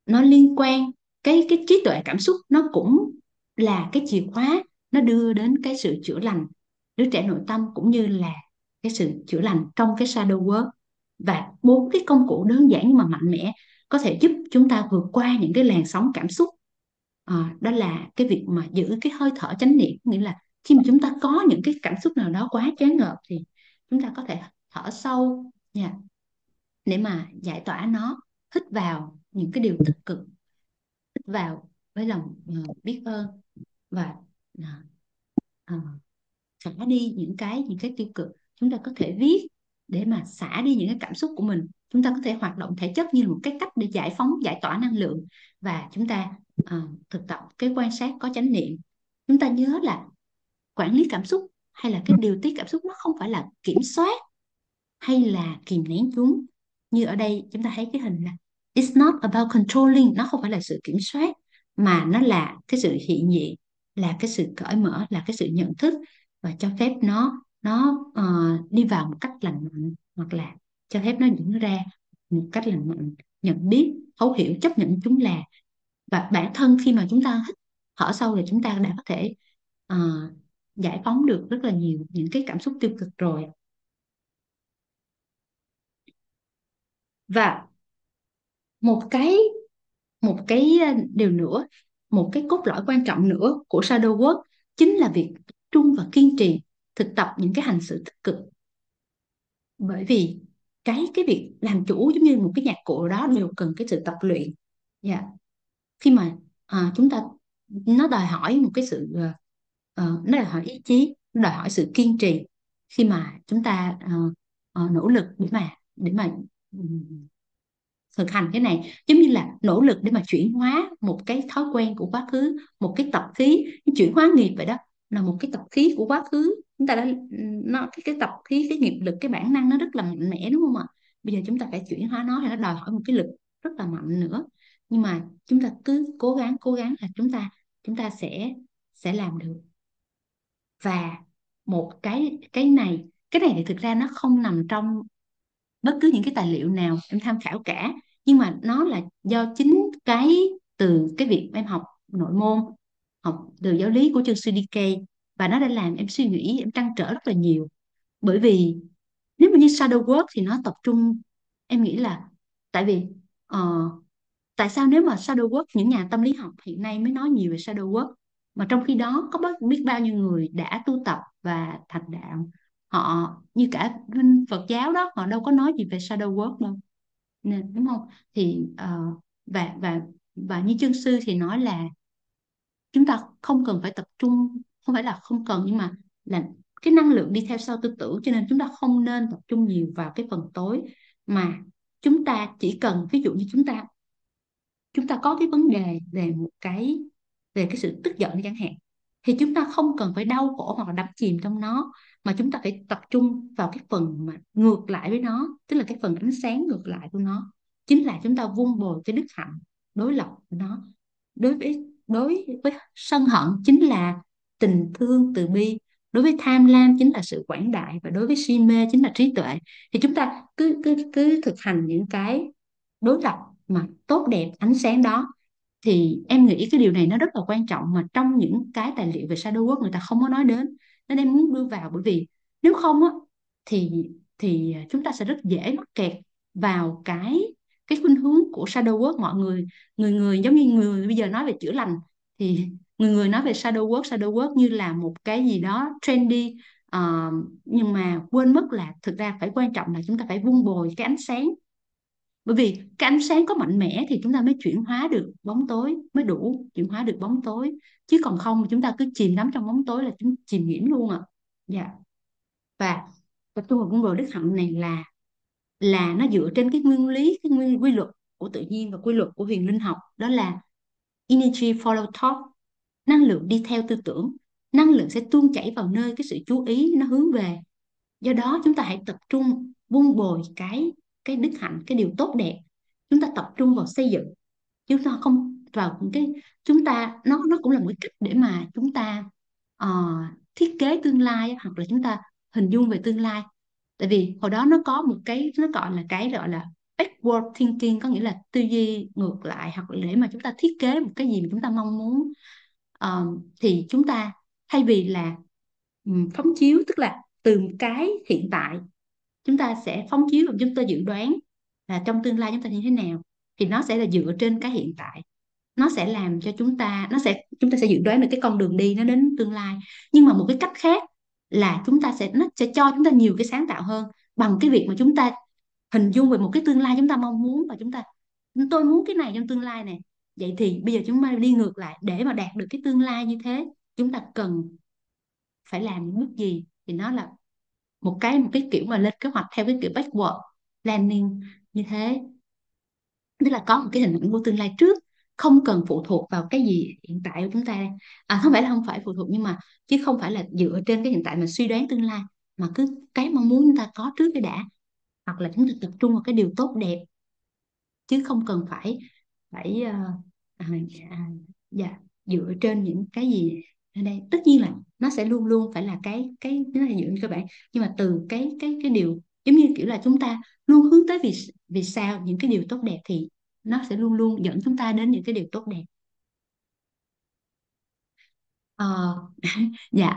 nó liên quan cái cái trí tuệ cảm xúc nó cũng là cái chìa khóa nó đưa đến cái sự chữa lành đứa trẻ nội tâm cũng như là cái sự chữa lành trong cái shadow work và bốn cái công cụ đơn giản nhưng mà mạnh mẽ có thể giúp chúng ta vượt qua những cái làn sóng cảm xúc à, đó là cái việc mà giữ cái hơi thở chánh niệm nghĩa là khi mà chúng ta có những cái cảm xúc nào đó quá chán ngợp thì chúng ta có thể thở sâu nha để mà giải tỏa nó hít vào những cái điều tích cực hít vào với lòng ờ, biết ơn và uh, xả đi những cái những cái tiêu cực chúng ta có thể viết để mà xả đi những cái cảm xúc của mình chúng ta có thể hoạt động thể chất như là một cái cách để giải phóng giải tỏa năng lượng và chúng ta uh, thực tập cái quan sát có chánh niệm chúng ta nhớ là quản lý cảm xúc hay là cái điều tiết cảm xúc nó không phải là kiểm soát hay là kìm nén chúng như ở đây chúng ta thấy cái hình là it's not about controlling nó không phải là sự kiểm soát mà nó là cái sự hiện diện là cái sự cởi mở là cái sự nhận thức và cho phép nó nó uh, đi vào một cách lành mạnh hoặc là cho phép nó diễn ra một cách lành mạnh nhận biết thấu hiểu chấp nhận chúng là và bản thân khi mà chúng ta hít thở sâu là chúng ta đã có thể uh, giải phóng được rất là nhiều những cái cảm xúc tiêu cực rồi và một cái một cái ờ, điều nữa một cái cốt lõi quan trọng nữa của shadow work chính là việc trung và kiên trì thực tập những cái hành xử tích cực bởi vì cái cái việc làm chủ giống như một cái nhạc cụ đó đều cần cái sự tập luyện yeah. Dạ khi mà à, chúng ta nó đòi hỏi một cái sự uh, nó đòi hỏi ý chí nó đòi hỏi sự kiên trì khi mà chúng ta uh, uh, nỗ lực để mà để mà thực hành cái này giống như là nỗ lực để mà chuyển hóa một cái thói quen của quá khứ một cái tập khí chuyển hóa nghiệp vậy đó là một cái tập khí của quá khứ chúng ta đã nó cái cái tập khí cái nghiệp lực cái bản năng nó rất là mạnh mẽ đúng không ạ bây giờ chúng ta phải chuyển hóa nó thì nó đòi hỏi một cái lực rất là mạnh nữa nhưng mà chúng ta cứ cố gắng cố gắng là chúng ta chúng ta sẽ sẽ làm được và một cái cái này cái này thì thực ra nó không nằm trong bất cứ những cái tài liệu nào em tham khảo cả nhưng mà nó là do chính cái từ cái việc em học nội môn học từ giáo lý của chương CDK và nó đã làm em suy nghĩ em trăn trở rất là nhiều bởi vì nếu mà như shadow work thì nó tập trung em nghĩ là tại vì uh, tại sao nếu mà shadow work những nhà tâm lý học hiện nay mới nói nhiều về shadow work mà trong khi đó có biết bao nhiêu người đã tu tập và thành đạo họ như cả kinh Phật giáo đó họ đâu có nói gì về shadow work đâu nên đúng không thì uh, và và và như chương sư thì nói là chúng ta không cần phải tập trung không phải là không cần nhưng mà là cái năng lượng đi theo sau tư tưởng cho nên chúng ta không nên tập trung nhiều vào cái phần tối mà chúng ta chỉ cần ví dụ như chúng ta chúng ta có cái vấn đề về một cái về cái sự tức giận chẳng hạn thì chúng ta không cần phải đau khổ hoặc là đắm chìm trong nó mà chúng ta phải tập trung vào cái phần mà ngược lại với nó tức là cái phần ánh sáng ngược lại của nó chính là chúng ta vun bồi cái đức hạnh đối lập của nó đối với đối với sân hận chính là tình thương từ bi đối với tham lam chính là sự quảng đại và đối với si mê chính là trí tuệ thì chúng ta cứ cứ cứ thực hành những cái đối lập mà tốt đẹp ánh sáng đó thì em nghĩ cái điều này nó rất là quan trọng mà trong những cái tài liệu về shadow work người ta không có nói đến nên em muốn đưa vào bởi vì nếu không á thì thì chúng ta sẽ rất dễ mắc kẹt vào cái cái khuynh hướng của shadow work mọi người người người giống như người bây giờ nói về chữa lành thì người người nói về shadow work shadow work như là một cái gì đó trendy uh, nhưng mà quên mất là thực ra phải quan trọng là chúng ta phải vun bồi cái ánh sáng bởi vì cái ánh sáng có mạnh mẽ thì chúng ta mới chuyển hóa được bóng tối mới đủ chuyển hóa được bóng tối chứ còn không chúng ta cứ chìm đắm trong bóng tối là chúng chìm nhiễm luôn ạ à. dạ và tập trung của ngồi đức hạnh này là là nó dựa trên cái nguyên lý cái nguyên quy luật của tự nhiên và quy luật của huyền linh học đó là energy follow thought năng lượng đi theo tư tưởng năng lượng sẽ tuôn chảy vào nơi cái sự chú ý nó hướng về do đó chúng ta hãy tập trung buông bồi cái cái đức hạnh cái điều tốt đẹp chúng ta tập trung vào xây dựng chúng ta không vào những cái chúng ta nó nó cũng là một cách để mà chúng ta uh, thiết kế tương lai hoặc là chúng ta hình dung về tương lai tại vì hồi đó nó có một cái nó gọi là cái gọi là backward thinking có nghĩa là tư duy ngược lại hoặc là để mà chúng ta thiết kế một cái gì mà chúng ta mong muốn uh, thì chúng ta thay vì là um, phóng chiếu tức là từ cái hiện tại chúng ta sẽ phóng chiếu và chúng ta dự đoán là trong tương lai chúng ta như thế nào thì nó sẽ là dựa trên cái hiện tại nó sẽ làm cho chúng ta nó sẽ chúng ta sẽ dự đoán được cái con đường đi nó đến tương lai nhưng mà một cái cách khác là chúng ta sẽ nó sẽ cho chúng ta nhiều cái sáng tạo hơn bằng cái việc mà chúng ta hình dung về một cái tương lai chúng ta mong muốn và chúng ta tôi muốn cái này trong tương lai này vậy thì bây giờ chúng ta đi ngược lại để mà đạt được cái tương lai như thế chúng ta cần phải làm những bước gì thì nó là một cái một cái kiểu mà lên kế hoạch theo cái kiểu backward planning như thế tức là có một cái hình ảnh của tương lai trước không cần phụ thuộc vào cái gì hiện tại của chúng ta à không phải là không phải phụ thuộc nhưng mà chứ không phải là dựa trên cái hiện tại mà suy đoán tương lai mà cứ cái mong muốn chúng ta có trước cái đã hoặc là chúng ta tập trung vào cái điều tốt đẹp chứ không cần phải phải uh, à, à, dạ, dựa trên những cái gì đây tất nhiên là nó sẽ luôn luôn phải là cái cái nó là dưỡng các bạn nhưng mà từ cái cái cái điều giống như kiểu là chúng ta luôn hướng tới vì vì sao những cái điều tốt đẹp thì nó sẽ luôn luôn dẫn chúng ta đến những cái điều tốt đẹp ờ, dạ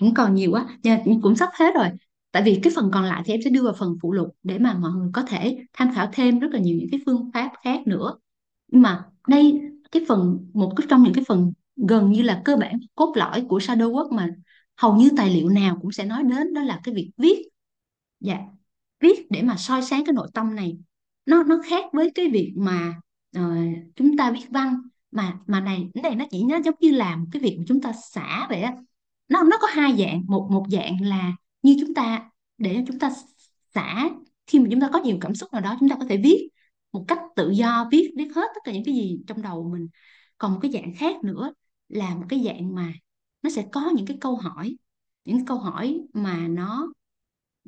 cũng còn nhiều quá dạ, cũng sắp hết rồi tại vì cái phần còn lại thì em sẽ đưa vào phần phụ lục để mà mọi người có thể tham khảo thêm rất là nhiều những cái phương pháp khác nữa nhưng mà đây cái phần một trong những cái phần gần như là cơ bản cốt lõi của shadow work mà hầu như tài liệu nào cũng sẽ nói đến đó là cái việc viết dạ viết để mà soi sáng cái nội tâm này nó nó khác với cái việc mà uh, chúng ta viết văn mà mà này cái này nó chỉ nó giống như làm cái việc mà chúng ta xả vậy á nó nó có hai dạng một một dạng là như chúng ta để chúng ta xả khi mà chúng ta có nhiều cảm xúc nào đó chúng ta có thể viết một cách tự do viết viết hết tất cả những cái gì trong đầu mình còn một cái dạng khác nữa là một cái dạng mà nó sẽ có những cái câu hỏi những câu hỏi mà nó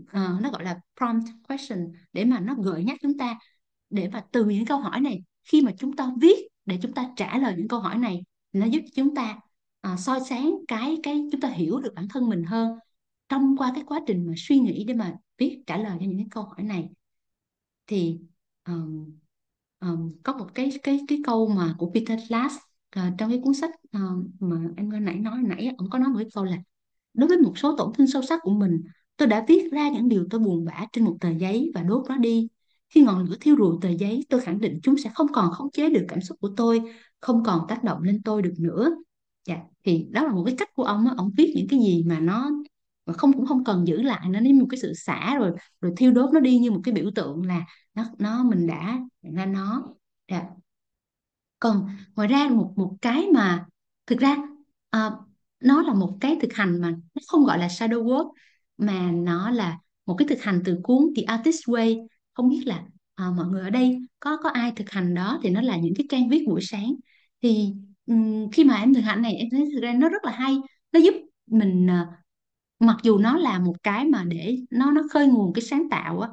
uh, nó gọi là prompt question để mà nó gợi nhắc chúng ta để mà từ những câu hỏi này khi mà chúng ta viết để chúng ta trả lời những câu hỏi này nó giúp chúng ta uh, soi sáng cái cái chúng ta hiểu được bản thân mình hơn thông qua cái quá trình mà suy nghĩ để mà viết trả lời cho những cái câu hỏi này thì um, um, có một cái cái cái câu mà của Peter Glass à, trong cái cuốn sách à, mà em nãy nói nãy ông có nói một cái câu là đối với một số tổn thương sâu sắc của mình tôi đã viết ra những điều tôi buồn bã trên một tờ giấy và đốt nó đi khi ngọn lửa thiêu rụi tờ giấy tôi khẳng định chúng sẽ không còn khống chế được cảm xúc của tôi không còn tác động lên tôi được nữa dạ thì đó là một cái cách của ông á ông viết những cái gì mà nó mà không cũng không cần giữ lại nó như một cái sự xả rồi rồi thiêu đốt nó đi như một cái biểu tượng là nó nó mình đã ra nó dạ còn ngoài ra một một cái mà thực ra uh, nó là một cái thực hành mà nó không gọi là shadow work mà nó là một cái thực hành từ cuốn The Artist Way không biết là uh, mọi người ở đây có có ai thực hành đó thì nó là những cái trang viết buổi sáng thì um, khi mà em thực hành này em thấy thực ra nó rất là hay nó giúp mình uh, mặc dù nó là một cái mà để nó nó khơi nguồn cái sáng tạo á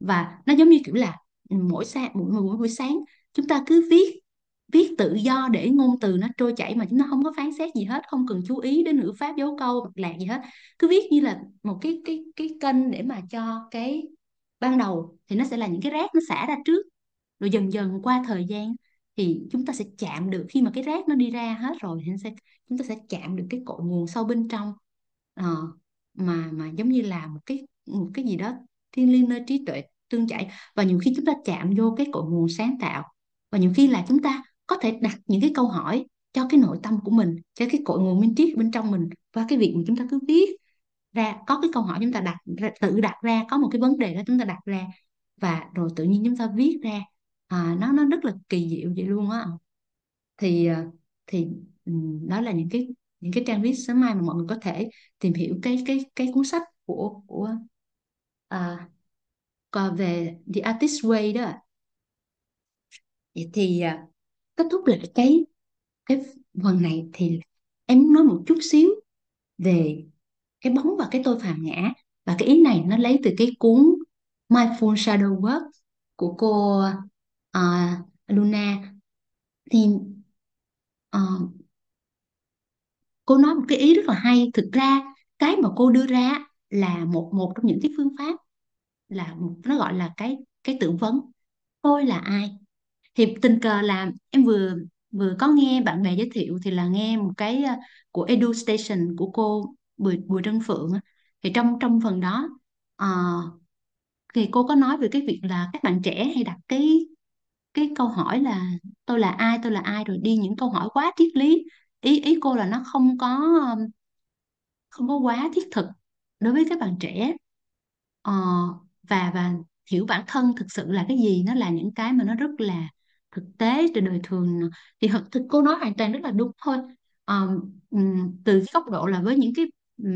và nó giống như kiểu là mỗi sáng mỗi, mỗi buổi sáng chúng ta cứ viết viết tự do để ngôn từ nó trôi chảy mà chúng ta không có phán xét gì hết không cần chú ý đến ngữ pháp dấu câu lạc gì hết cứ viết như là một cái cái cái kênh để mà cho cái ban đầu thì nó sẽ là những cái rác nó xả ra trước rồi dần dần qua thời gian thì chúng ta sẽ chạm được khi mà cái rác nó đi ra hết rồi thì sẽ, chúng ta sẽ chạm được cái cội nguồn sâu bên trong à, mà mà giống như là một cái một cái gì đó thiên liêng nơi trí tuệ tương chảy và nhiều khi chúng ta chạm vô cái cội nguồn sáng tạo và nhiều khi là chúng ta có thể đặt những cái câu hỏi cho cái nội tâm của mình cho cái cội nguồn minh triết bên trong mình và cái việc mà chúng ta cứ viết ra có cái câu hỏi chúng ta đặt tự đặt ra có một cái vấn đề đó chúng ta đặt ra và rồi tự nhiên chúng ta viết ra à, nó nó rất là kỳ diệu vậy luôn á thì à, thì ừ, đó là những cái những cái trang viết sớm mai mà mọi người có thể tìm hiểu cái cái cái cuốn sách của của à, về The Artist Way đó vậy thì à, kết thúc lại cái cái phần này thì em nói một chút xíu về cái bóng và cái tôi phàm ngã và cái ý này nó lấy từ cái cuốn Mindful Shadow Work của cô uh, Luna thì uh, cô nói một cái ý rất là hay thực ra cái mà cô đưa ra là một một trong những cái phương pháp là nó gọi là cái cái tự vấn tôi là ai thì tình cờ là em vừa vừa có nghe bạn bè giới thiệu thì là nghe một cái à, của Edu Station của cô Bùi Bùi Trân Phượng thì trong trong phần đó uh, thì cô có nói về cái việc là các bạn trẻ hay đặt cái cái câu hỏi là tôi là ai tôi là ai rồi đi những câu hỏi quá triết lý ý ý cô là nó không có không có quá thiết thực đối với các bạn trẻ ờ, và và hiểu bản thân thực sự là cái gì nó là những cái mà nó rất là thực tế trên đời thường thì thực, thực cô nói hoàn toàn rất là đúng thôi um, từ góc độ là với những cái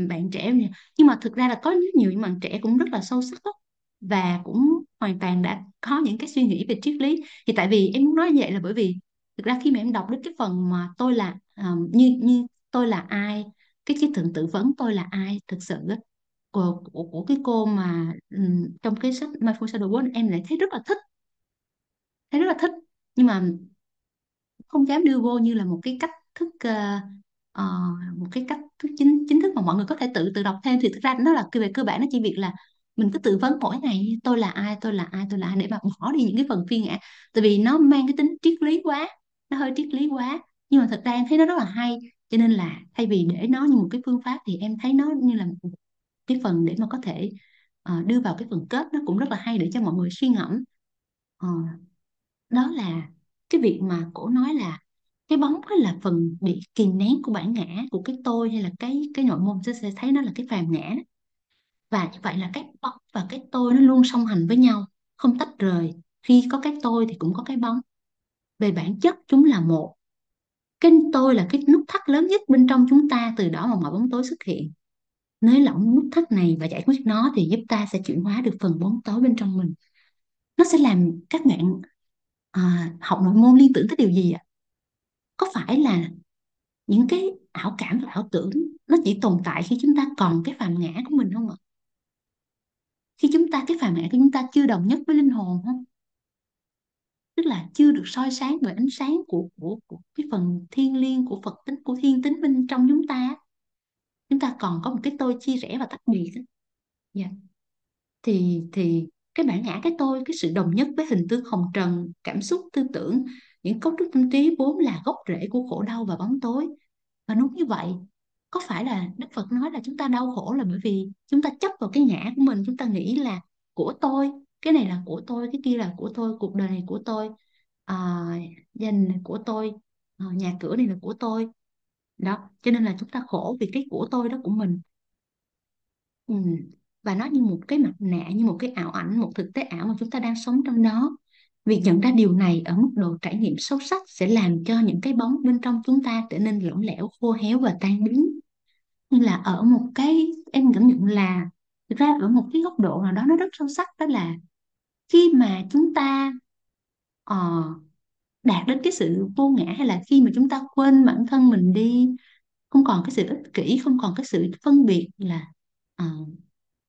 bạn trẻ này nhưng mà thực ra là có rất nhiều những bạn trẻ cũng rất là sâu sắc đó, và cũng hoàn toàn đã có những cái suy nghĩ về triết lý thì tại vì em muốn nói như vậy là bởi vì thực ra khi mà em đọc được cái phần mà tôi là um, như như tôi là ai cái cái thượng tự vấn tôi là ai thực sự đó, của, của của cái cô mà um, trong cái sách Mindful Shadow Work em lại thấy rất là thích thấy rất là thích nhưng mà không dám đưa vô như là một cái cách thức uh, một cái cách thức chính chính thức mà mọi người có thể tự tự đọc thêm thì thực ra nó là về cơ bản nó chỉ việc là mình cứ tự vấn mỗi ngày tôi là ai tôi là ai tôi là ai để mà bỏ đi những cái phần phiên ngã tại vì nó mang cái tính triết lý quá nó hơi triết lý quá nhưng mà thật ra em thấy nó rất là hay cho nên là thay vì để nó như một cái phương pháp thì em thấy nó như là một cái phần để mà có thể uh, đưa vào cái phần kết nó cũng rất là hay để cho mọi người suy ngẫm uh, đó là cái việc mà cổ nói là cái bóng đó là phần bị kìm nén của bản ngã của cái tôi hay là cái cái nội môn sẽ thấy nó là cái phàm ngã đó. và như vậy là cái bóng và cái tôi nó luôn song hành với nhau không tách rời khi có cái tôi thì cũng có cái bóng về bản chất chúng là một cái tôi là cái nút thắt lớn nhất bên trong chúng ta từ đó mà mọi bóng tối xuất hiện nới lỏng nút thắt này và giải quyết nó thì giúp ta sẽ chuyển hóa được phần bóng tối bên trong mình nó sẽ làm các bạn à, học nội môn liên tưởng tới điều gì ạ có phải là những cái ảo cảm và ảo tưởng nó chỉ tồn tại khi chúng ta còn cái phàm ngã của mình không ạ khi chúng ta cái phàm ngã của chúng ta chưa đồng nhất với linh hồn không tức là chưa được soi sáng bởi ánh sáng của của, của cái phần thiên liêng của Phật tính của thiên tính bên trong chúng ta chúng ta còn có một cái tôi chia rẽ và tách biệt yeah. Dạ. thì thì cái bản ngã cái tôi cái sự đồng nhất với hình tướng hồng trần cảm xúc tư tưởng những cấu trúc tâm trí vốn là gốc rễ của khổ đau và bóng tối và đúng như vậy có phải là đức phật nói là chúng ta đau khổ là bởi vì chúng ta chấp vào cái ngã của mình chúng ta nghĩ là của tôi cái này là của tôi cái kia là của tôi cuộc đời này của tôi à, gia đình này của tôi à, nhà cửa này là của tôi đó cho nên là chúng ta khổ vì cái của tôi đó của mình ừ và nó như một cái mặt nạ như một cái ảo ảnh một thực tế ảo mà chúng ta đang sống trong đó việc nhận ra điều này ở mức độ trải nghiệm sâu sắc sẽ làm cho những cái bóng bên trong chúng ta trở nên lỏng lẻo khô héo và tan biến như là ở một cái em cảm nhận là thực ra ở một cái góc độ nào đó nó rất sâu sắc đó là khi mà chúng ta uh, đạt đến cái sự vô ngã hay là khi mà chúng ta quên bản thân mình đi không còn cái sự ích kỷ không còn cái sự phân biệt là uh,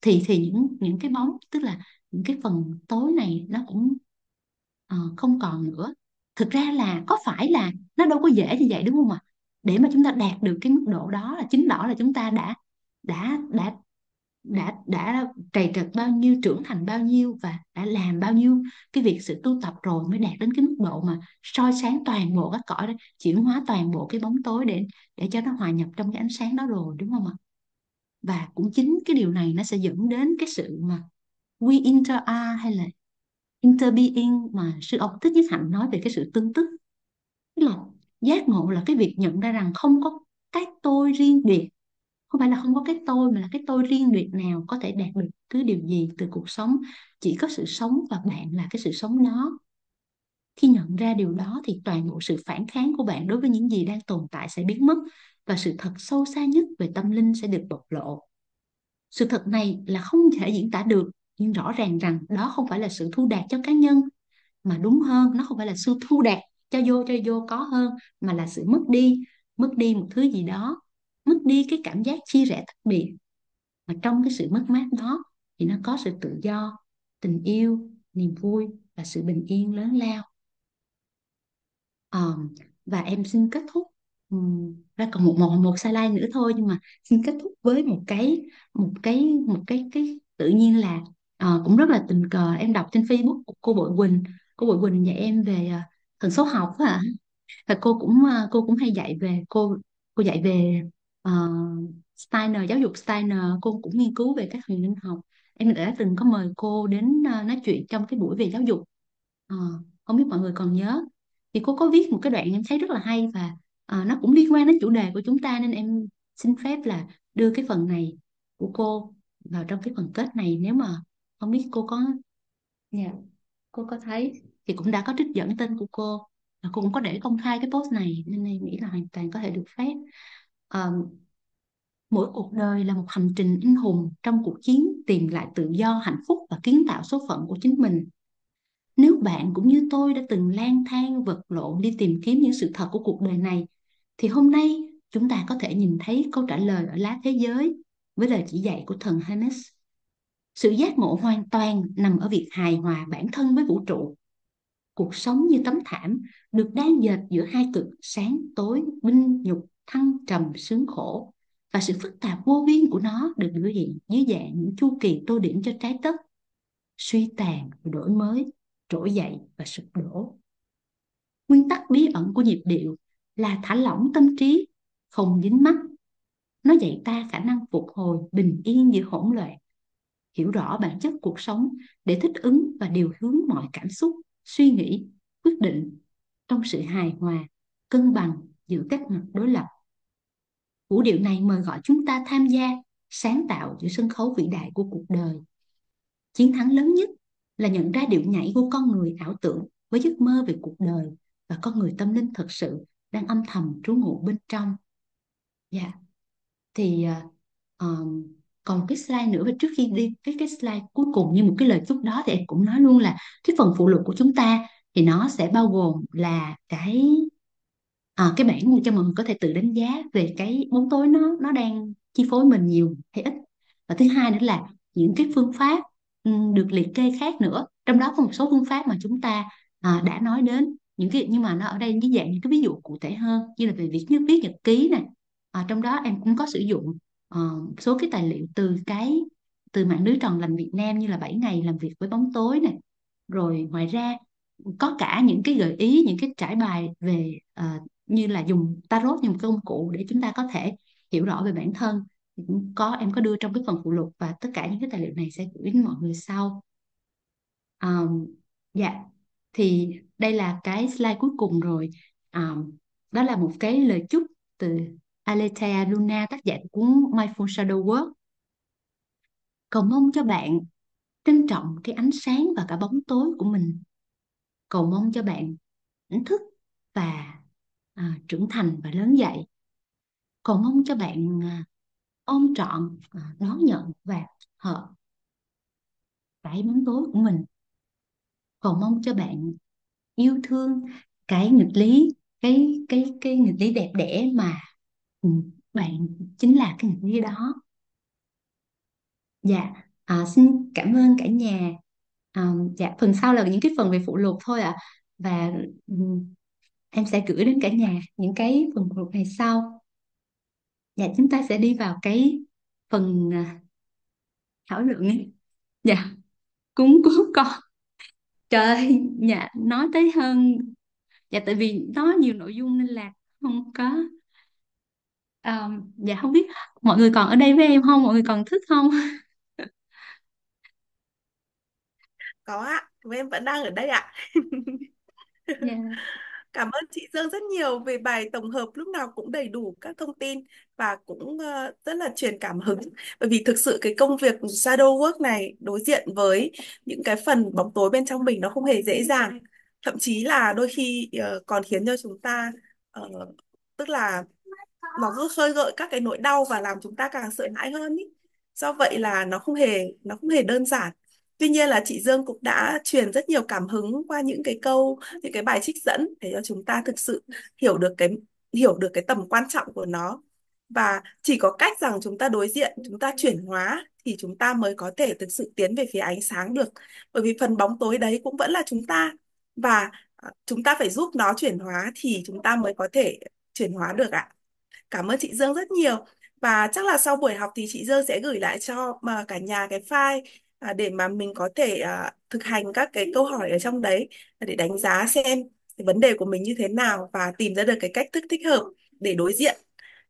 thì thì những những cái bóng tức là những cái phần tối này nó cũng uh, không còn nữa thực ra là có phải là nó đâu có dễ như vậy đúng không ạ để mà chúng ta đạt được cái mức độ đó là chính đó là chúng ta đã đã đã đã đã trầy trật bao nhiêu trưởng thành bao nhiêu và đã làm bao nhiêu cái việc sự tu tập rồi mới đạt đến cái mức độ mà soi sáng toàn bộ các cõi đó chuyển hóa toàn bộ cái bóng tối để để cho nó hòa nhập trong cái ánh sáng đó rồi đúng không ạ và cũng chính cái điều này nó sẽ dẫn đến cái sự mà we inter are hay là interbeing mà sư ông thích nhất hạnh nói về cái sự tương tức tức là giác ngộ là cái việc nhận ra rằng không có cái tôi riêng biệt không phải là không có cái tôi mà là cái tôi riêng biệt nào có thể đạt được cứ điều gì từ cuộc sống chỉ có sự sống và bạn là cái sự sống đó khi nhận ra điều đó thì toàn bộ sự phản kháng của bạn đối với những gì đang tồn tại sẽ biến mất và sự thật sâu xa nhất về tâm linh sẽ được bộc lộ sự thật này là không thể diễn tả được nhưng rõ ràng rằng đó không phải là sự thu đạt cho cá nhân mà đúng hơn nó không phải là sự thu đạt cho vô cho vô có hơn mà là sự mất đi mất đi một thứ gì đó mất đi cái cảm giác chia rẽ đặc biệt mà trong cái sự mất mát đó thì nó có sự tự do tình yêu niềm vui và sự bình yên lớn lao um, và em xin kết thúc ra còn một một một slide nữa thôi nhưng mà xin kết thúc với một cái một cái một cái cái tự nhiên là uh, cũng rất là tình cờ em đọc trên Facebook của cô Bội Quỳnh cô Bội Quỳnh dạy em về ờ, thần số học hả à. và cô cũng ờ, cô cũng hay dạy về cô cô dạy về uh, Steiner giáo dục Steiner cô cũng nghiên cứu về các huyền linh học em đã từng có mời cô đến uh, nói chuyện trong cái buổi về giáo dục uh, không biết mọi người còn nhớ thì cô có viết một cái đoạn em thấy rất là hay và uh, nó cũng liên quan đến chủ đề của chúng ta nên em xin phép là đưa cái phần này của cô vào trong cái phần kết này nếu mà không biết cô có yeah, dạ, cô có thấy thì cũng đã có trích dẫn tên của cô và cô cũng có để công khai cái post này nên em nghĩ là hoàn toàn có thể được phép um, mỗi cuộc đời là một hành trình anh hùng trong cuộc chiến tìm lại tự do hạnh phúc và kiến tạo số phận của chính mình nếu bạn cũng như tôi đã từng lang thang vật lộn đi tìm kiếm những sự thật của cuộc đời này thì hôm nay chúng ta có thể nhìn thấy câu trả lời ở lá thế giới với lời chỉ dạy của thần Hermes. Sự giác ngộ hoàn toàn nằm ở việc hài hòa bản thân với vũ trụ. Cuộc sống như tấm thảm được đan dệt giữa hai cực sáng tối, binh nhục, thăng trầm, sướng khổ và sự phức tạp vô biên của nó được biểu hiện dưới dạng những chu kỳ tô điểm cho trái đất, suy tàn và đổi mới trỗi dậy và sụp đổ nguyên tắc bí ẩn của nhịp điệu là thả lỏng tâm trí không dính mắt nó dạy ta khả năng phục hồi bình yên giữa hỗn loạn hiểu rõ bản chất cuộc sống để thích ứng và điều hướng mọi cảm xúc suy nghĩ quyết định trong sự hài hòa cân bằng giữa các mặt đối lập vũ điệu này mời gọi chúng ta tham gia sáng tạo giữa sân khấu vĩ đại của cuộc đời chiến thắng lớn nhất là nhận ra điệu nhảy của con người ảo tưởng với giấc mơ về cuộc đời và con người tâm linh thật sự đang âm thầm trú ngụ bên trong. Dạ. Yeah. Thì uh, còn cái slide nữa và trước khi đi cái cái slide cuối cùng như một cái lời chúc đó thì em cũng nói luôn là cái phần phụ lục của chúng ta thì nó sẽ bao gồm là cái à, cái bản cho mọi người có thể tự đánh giá về cái bóng tối nó nó đang chi phối mình nhiều hay ít và thứ hai nữa là những cái phương pháp Ừ, được liệt kê khác nữa trong đó có một số phương pháp mà chúng ta à, đã nói đến những cái nhưng mà nó ở đây dưới dạng những cái ví dụ cụ thể hơn như là về việc như viết nhật ký này à, trong đó em cũng có sử dụng uh, số cái tài liệu từ cái từ mạng lưới tròn lành Việt Nam như là 7 ngày làm việc với bóng tối này rồi ngoài ra có cả những cái gợi ý những cái trải bài về uh, như là dùng tarot như một công cụ để chúng ta có thể hiểu rõ về bản thân thì cũng có em có đưa trong cái phần phụ lục và tất cả những cái tài liệu này sẽ gửi đến mọi người sau um, dạ yeah. thì đây là cái slide cuối cùng rồi um, đó là một cái lời chúc từ Aletea Luna tác giả của cuốn Mindful Shadow Work cầu mong cho bạn trân trọng cái ánh sáng và cả bóng tối của mình cầu mong cho bạn tỉnh thức và à, trưởng thành và lớn dậy cầu mong cho bạn à, ôm trọn à, đón nhận và hợp cái bóng tối của mình cầu mong cho bạn yêu thương cái nghịch lý cái cái cái nghịch lý đẹp đẽ mà ừ, bạn chính là cái nghịch lý đó dạ à, xin cảm ơn cả nhà à, dạ phần sau là những cái phần về phụ lục thôi ạ à. và ừ, em sẽ gửi đến cả nhà những cái phần phụ lục này sau dạ chúng ta sẽ đi vào cái phần à, thảo luận ấy. dạ cúng cứu con trời ơi, dạ nói tới hơn dạ tại vì nó nhiều nội dung nên là không có um, dạ không biết mọi người còn ở đây với em không mọi người còn thích không có ạ em vẫn đang ở đây ạ dạ Cảm ơn chị Dương rất nhiều về bài tổng hợp lúc nào cũng đầy đủ các thông tin và cũng ờ, rất là truyền cảm hứng. Bởi vì thực sự cái công việc shadow work này đối diện với những cái phần bóng tối bên trong mình nó không hề dễ dàng. Thậm chí là đôi khi ờ, còn khiến cho chúng ta ờ, tức là nó cứ khơi gợi các cái nỗi đau và làm chúng ta càng sợ hãi hơn ý. Do vậy là nó không hề nó không hề đơn giản Tuy nhiên là chị Dương cũng đã truyền rất nhiều cảm hứng qua những cái câu, những cái bài trích dẫn để cho chúng ta thực sự hiểu được cái hiểu được cái tầm quan trọng của nó. Và chỉ có cách rằng chúng ta đối diện, chúng ta chuyển hóa thì chúng ta mới có thể thực sự tiến về phía ánh sáng được. Bởi vì phần bóng tối đấy cũng vẫn là chúng ta và à, chúng ta phải giúp nó chuyển hóa thì chúng ta mới có thể chuyển hóa được ạ. Cảm ơn chị Dương rất nhiều và chắc là sau buổi học thì chị Dương sẽ gửi lại cho mà cả nhà cái file à, để mà mình có thể à, thực hành các cái câu hỏi ở trong đấy để đánh giá xem cái vấn đề của mình như thế nào và tìm ra được cái cách thức thích hợp để đối diện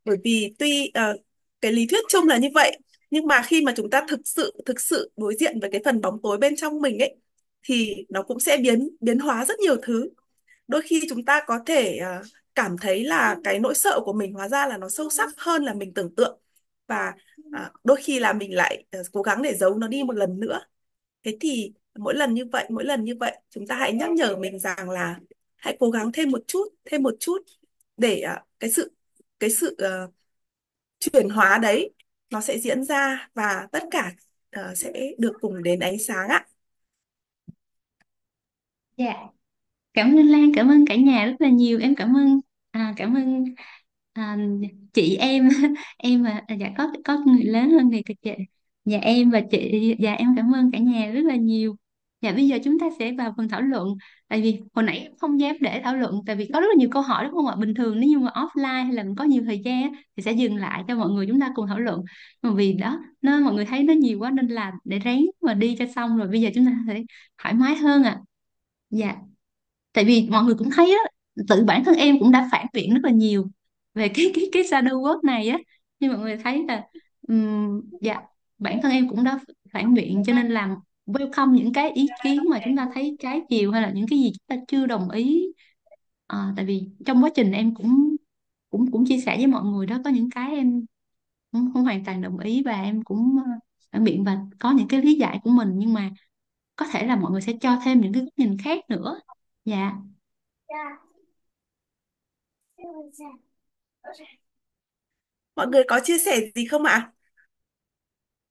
bởi vì tuy à, cái lý thuyết chung là như vậy nhưng mà khi mà chúng ta thực sự thực sự đối diện với cái phần bóng tối bên trong mình ấy thì nó cũng sẽ biến biến hóa rất nhiều thứ đôi khi chúng ta có thể à, cảm thấy là cái nỗi sợ của mình hóa ra là nó sâu sắc hơn là mình tưởng tượng và à, đôi khi là mình lại à, cố gắng để giấu nó đi một lần nữa thế thì mỗi lần như vậy mỗi lần như vậy chúng ta hãy nhắc nhở mình rằng là hãy cố gắng thêm một chút thêm một chút để à, cái sự cái sự uh, chuyển hóa đấy nó sẽ diễn ra và tất cả uh, sẽ được cùng đến ánh sáng ạ. Dạ. Yeah. Cảm ơn Lan, cảm ơn cả nhà rất là nhiều. Em cảm ơn à, cảm ơn à, chị em em mà à, dạ có có người lớn hơn thì chị dạ em và chị dạ em cảm ơn cả nhà rất là nhiều dạ bây giờ chúng ta sẽ vào phần thảo luận tại vì hồi nãy không dám để thảo luận tại vì có rất là nhiều câu hỏi đúng không ạ bình thường nếu như mà offline hay là mình có nhiều thời gian thì sẽ dừng lại cho mọi người chúng ta cùng thảo luận mà vì đó nó mọi người thấy nó nhiều quá nên là để ráng mà đi cho xong rồi bây giờ chúng ta sẽ thoải mái hơn ạ à. dạ tại vì mọi người cũng thấy á tự bản thân em cũng đã phản biện rất là nhiều về cái cái cái shadow work này á như mọi người thấy là um, dạ bản thân em cũng đã phản biện cho nên làm welcome những cái ý kiến mà chúng ta thấy trái chiều hay là những cái gì chúng ta chưa đồng ý à, tại vì trong quá trình em cũng cũng cũng chia sẻ với mọi người đó có những cái em không, không hoàn toàn đồng ý và em cũng ờ, phản biện và có những cái lý giải của mình nhưng mà có thể là mọi người sẽ cho thêm những cái góc nhìn khác nữa dạ yeah. Dạ mọi người có chia sẻ gì không ạ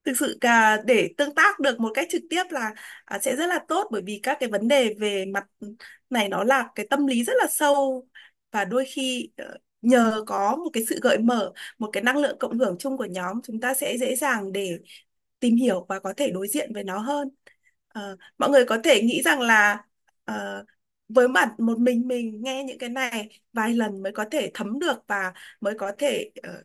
thực sự à, để tương tác được một cách trực tiếp là à, sẽ rất là tốt bởi vì các cái vấn đề về mặt này nó là cái tâm lý rất là sâu và đôi khi ờ, nhờ có một cái sự gợi mở một cái năng lượng cộng hưởng chung của nhóm chúng ta sẽ dễ dàng để tìm hiểu và có thể đối diện với nó hơn à, mọi người có thể nghĩ rằng là à, với mặt một mình mình nghe những cái này vài lần mới có thể thấm được và mới có thể ờ,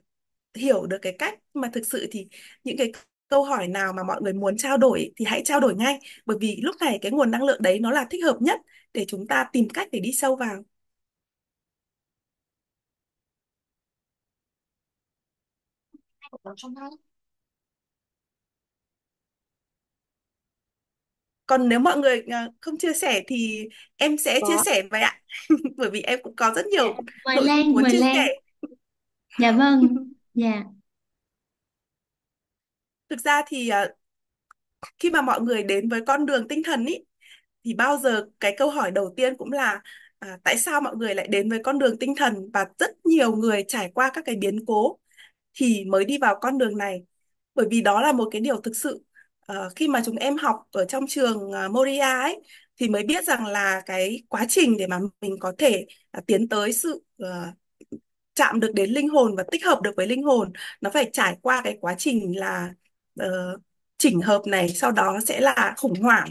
hiểu được cái cách mà thực sự thì những cái câu hỏi nào mà mọi người muốn trao đổi thì hãy trao đổi ngay bởi vì lúc này cái nguồn năng lượng đấy nó là thích hợp nhất để chúng ta tìm cách để đi sâu vào trong đó. Còn nếu mọi người ờ, không chia sẻ thì em sẽ chia sẻ vậy ạ. Bởi vì em cũng có rất nhiều dạ, mời nội dung Lan muốn mời chia Lan sẻ. dạ vâng dạ Thực ra thì ờ, khi mà mọi người đến với con đường tinh thần ý, thì bao giờ cái câu hỏi đầu tiên cũng là à, tại sao mọi người lại đến với con đường tinh thần và rất nhiều người trải qua các cái biến cố thì mới đi vào con đường này bởi vì đó là một cái điều thực sự uh, khi mà chúng em học ở trong trường uh, Moria ấy thì mới biết rằng là cái quá trình để mà mình có thể uh, tiến tới sự uh, chạm được đến linh hồn và tích hợp được với linh hồn nó phải trải qua cái quá trình là uh, chỉnh hợp này sau đó sẽ là khủng hoảng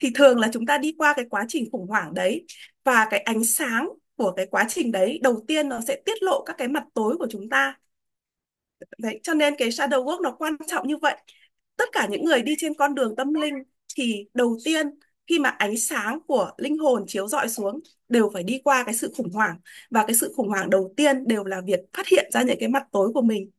thì thường là chúng ta đi qua cái quá trình khủng hoảng đấy và cái ánh sáng của cái quá trình đấy đầu tiên nó sẽ tiết lộ các cái mặt tối của chúng ta đấy cho nên cái shadow work nó quan trọng như vậy tất cả những người đi trên con đường tâm linh thì đầu tiên khi mà ánh sáng của linh hồn chiếu rọi xuống đều phải đi qua cái sự khủng hoảng và cái sự khủng hoảng đầu tiên đều là việc phát hiện ra những cái mặt tối của mình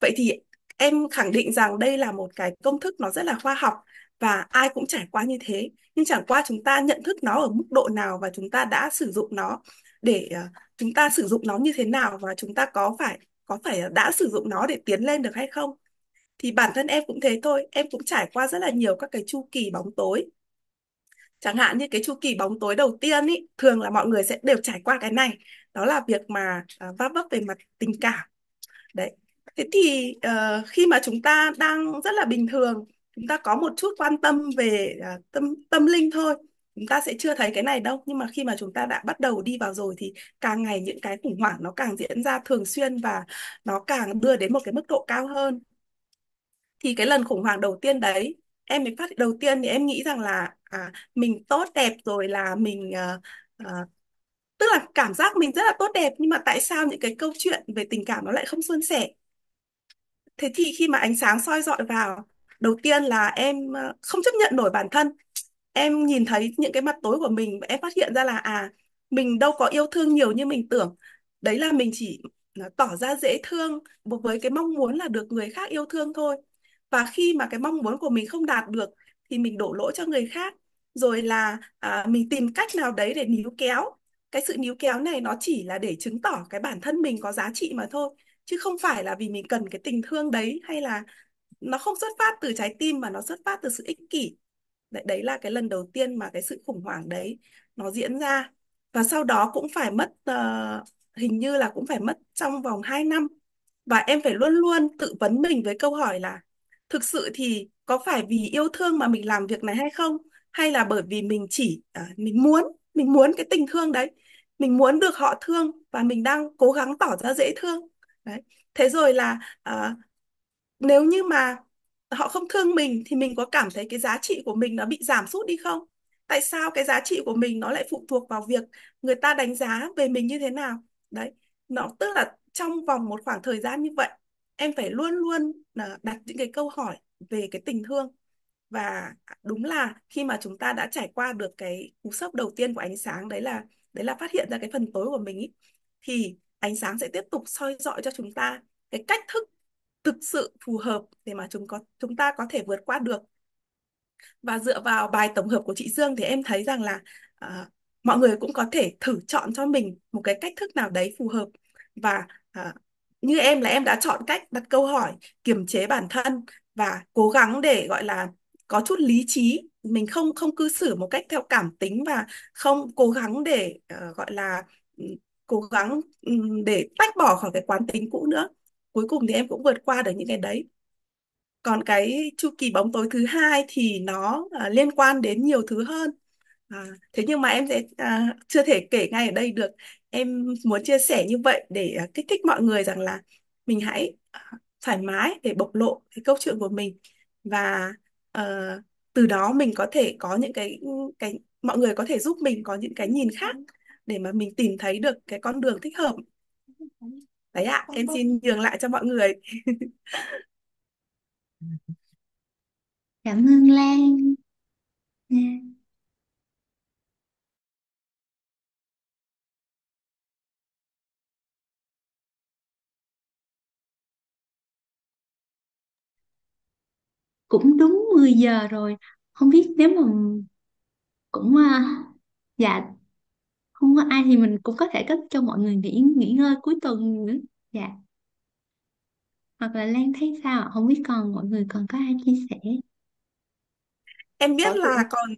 vậy thì em khẳng định rằng đây là một cái công thức nó rất là khoa học và ai cũng trải qua như thế nhưng chẳng qua chúng ta nhận thức nó ở mức độ nào và chúng ta đã sử dụng nó để ờ, chúng ta sử dụng nó như thế nào và chúng ta có phải có phải đã sử dụng nó để tiến lên được hay không thì bản thân em cũng thế thôi em cũng trải qua rất là nhiều các cái chu kỳ bóng tối chẳng hạn như cái chu kỳ bóng tối đầu tiên ý thường là mọi người sẽ đều trải qua cái này đó là việc mà uh, va vấp về mặt tình cảm đấy thế thì uh, khi mà chúng ta đang rất là bình thường chúng ta có một chút quan tâm về uh, tâm tâm linh thôi chúng ta sẽ chưa thấy cái này đâu nhưng mà khi mà chúng ta đã bắt đầu đi vào rồi thì càng ngày những cái khủng hoảng nó càng diễn ra thường xuyên và nó càng đưa đến một cái mức độ cao hơn thì cái lần khủng hoảng đầu tiên đấy em mới phát đầu tiên thì em nghĩ rằng là à, mình tốt đẹp rồi là mình à, à, tức là cảm giác mình rất là tốt đẹp nhưng mà tại sao những cái câu chuyện về tình cảm nó lại không suôn sẻ thế thì khi mà ánh sáng soi dọi vào đầu tiên là em ờ, không chấp nhận nổi bản thân em nhìn thấy những cái mặt tối của mình em phát hiện ra là à mình đâu có yêu thương nhiều như mình tưởng đấy là mình chỉ tỏ ra dễ thương với cái mong muốn là được người khác yêu thương thôi và khi mà cái mong muốn của mình không đạt được thì mình đổ lỗi cho người khác rồi là à, mình tìm cách nào đấy để níu kéo cái sự níu kéo này nó chỉ là để chứng tỏ cái bản thân mình có giá trị mà thôi chứ không phải là vì mình cần cái tình thương đấy hay là nó không xuất phát từ trái tim mà nó xuất phát từ sự ích kỷ đấy, đấy là cái lần đầu tiên mà cái sự khủng hoảng đấy nó diễn ra và sau đó cũng phải mất uh, hình như là cũng phải mất trong vòng 2 năm và em phải luôn luôn tự vấn mình với câu hỏi là thực sự thì có phải vì yêu thương mà mình làm việc này hay không hay là bởi vì mình chỉ à, mình muốn mình muốn cái tình thương đấy mình muốn được họ thương và mình đang cố gắng tỏ ra dễ thương đấy thế rồi là à, nếu như mà họ không thương mình thì mình có cảm thấy cái giá trị của mình nó bị giảm sút đi không tại sao cái giá trị của mình nó lại phụ thuộc vào việc người ta đánh giá về mình như thế nào đấy nó tức là trong vòng một khoảng thời gian như vậy em phải luôn luôn à, đặt những cái câu hỏi về cái tình thương và đúng là khi mà chúng ta đã trải qua được cái cú sốc đầu tiên của ánh sáng đấy là đấy là phát hiện ra cái phần tối của mình ý, thì ánh sáng sẽ tiếp tục soi dọi cho chúng ta cái cách thức thực sự phù hợp để mà chúng có chúng ta có thể vượt qua được và dựa vào bài tổng hợp của chị Dương thì em thấy rằng là uh, mọi người cũng có thể thử chọn cho mình một cái cách thức nào đấy phù hợp và uh, như em là em đã chọn cách đặt câu hỏi kiềm chế bản thân và cố gắng để gọi là có chút lý trí mình không không cư xử một cách theo cảm tính và không cố gắng để uh, gọi là ừ, cố gắng ừ, để tách bỏ khỏi cái quán tính cũ nữa cuối cùng thì em cũng vượt qua được những cái đấy còn cái chu kỳ bóng tối thứ hai thì nó uh, liên quan đến nhiều thứ hơn À, thế nhưng mà em sẽ à, chưa thể kể ngay ở đây được em muốn chia sẻ như vậy để à, kích thích mọi người rằng là mình hãy à, thoải mái để bộc lộ cái câu chuyện của mình và ờ, từ đó mình có thể có những cái cái mọi người có thể giúp mình có những cái nhìn khác để mà mình tìm thấy được cái con đường thích hợp đấy ạ em xin nhường lại cho mọi người cảm ơn Lan Nha. cũng đúng 10 giờ rồi không biết nếu mà cũng à, dạ không có ai thì mình cũng có thể cấp cho mọi người nghỉ nghỉ ngơi cuối tuần nữa dạ hoặc là Lan thấy sao ạ? không biết còn mọi người còn có ai chia sẻ em biết có là còn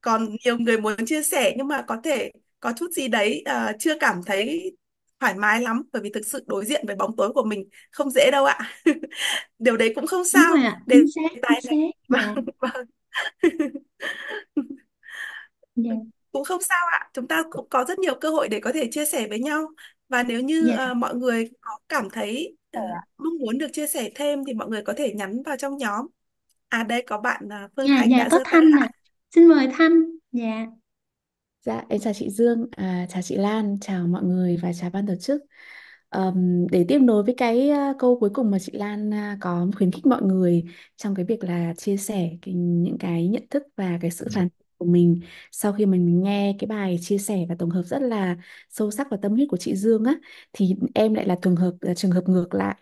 còn nhiều người muốn chia sẻ nhưng mà có thể có chút gì đấy à, chưa cảm thấy thoải mái lắm bởi vì thực sự đối diện với bóng tối của mình không dễ đâu ạ điều đấy cũng không đúng sao rồi ạ đề chính xác chính tài xác này vâng. vâng. dạ dạ cũng không sao ạ chúng ta cũng có rất nhiều cơ hội để có thể chia sẻ với nhau và nếu như dạ ờ, mọi người có cảm thấy ờ, Dạ. mong muốn được chia sẻ thêm thì mọi người có thể nhắn vào trong nhóm à đây có bạn ờ, Phương dạ Thành dạ đã có giơ tay Thanh ạ ạ xin mời Thanh dạ Dạ, em chào chị Dương, à, chào chị Lan, chào mọi người và chào ban tổ chức. Ờm, để tiếp nối với cái ờ, câu cuối cùng mà chị Lan à, có khuyến khích mọi người trong cái việc là chia sẻ cái, những cái nhận thức và cái sự phản của mình sau khi mình nghe cái bài chia sẻ và tổng hợp rất là sâu sắc và tâm huyết của chị Dương á thì em lại là trường hợp là trường hợp ngược lại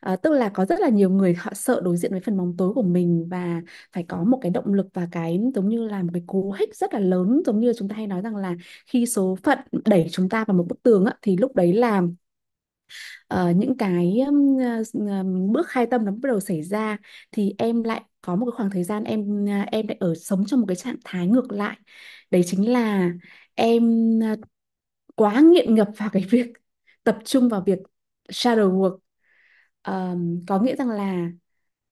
à, tức là có rất là nhiều người họ sợ đối diện với phần bóng tối của mình và phải có một cái động lực và cái giống như là một cái cú hích rất là lớn giống như chúng ta hay nói rằng là khi số phận đẩy chúng ta vào một bức tường á, thì lúc đấy là uh, những cái um, uh, bước khai tâm nó bắt đầu xảy ra thì em lại có một cái khoảng thời gian em uh, em lại ở sống trong một cái trạng thái ngược lại đấy chính là em uh, quá nghiện ngập vào cái việc tập trung vào việc shadow work Ờm, có nghĩa rằng là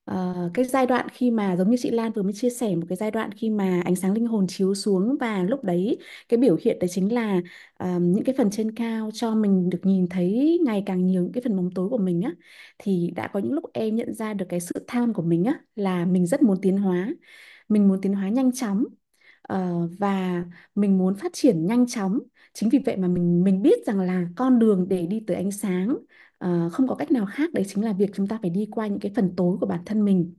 ờ, cái giai đoạn khi mà giống như chị Lan vừa mới chia sẻ một cái giai đoạn khi mà ánh sáng linh hồn chiếu xuống và lúc đấy cái biểu hiện đấy chính là ờm, những cái phần trên cao cho mình được nhìn thấy ngày càng nhiều những cái phần bóng tối của mình á thì đã có những lúc em nhận ra được cái sự tham của mình á là mình rất muốn tiến hóa mình muốn tiến hóa nhanh chóng ờ, và mình muốn phát triển nhanh chóng chính vì vậy mà mình mình biết rằng là con đường để đi tới ánh sáng à, không có cách nào khác đấy chính là việc chúng ta phải đi qua những cái phần tối của bản thân mình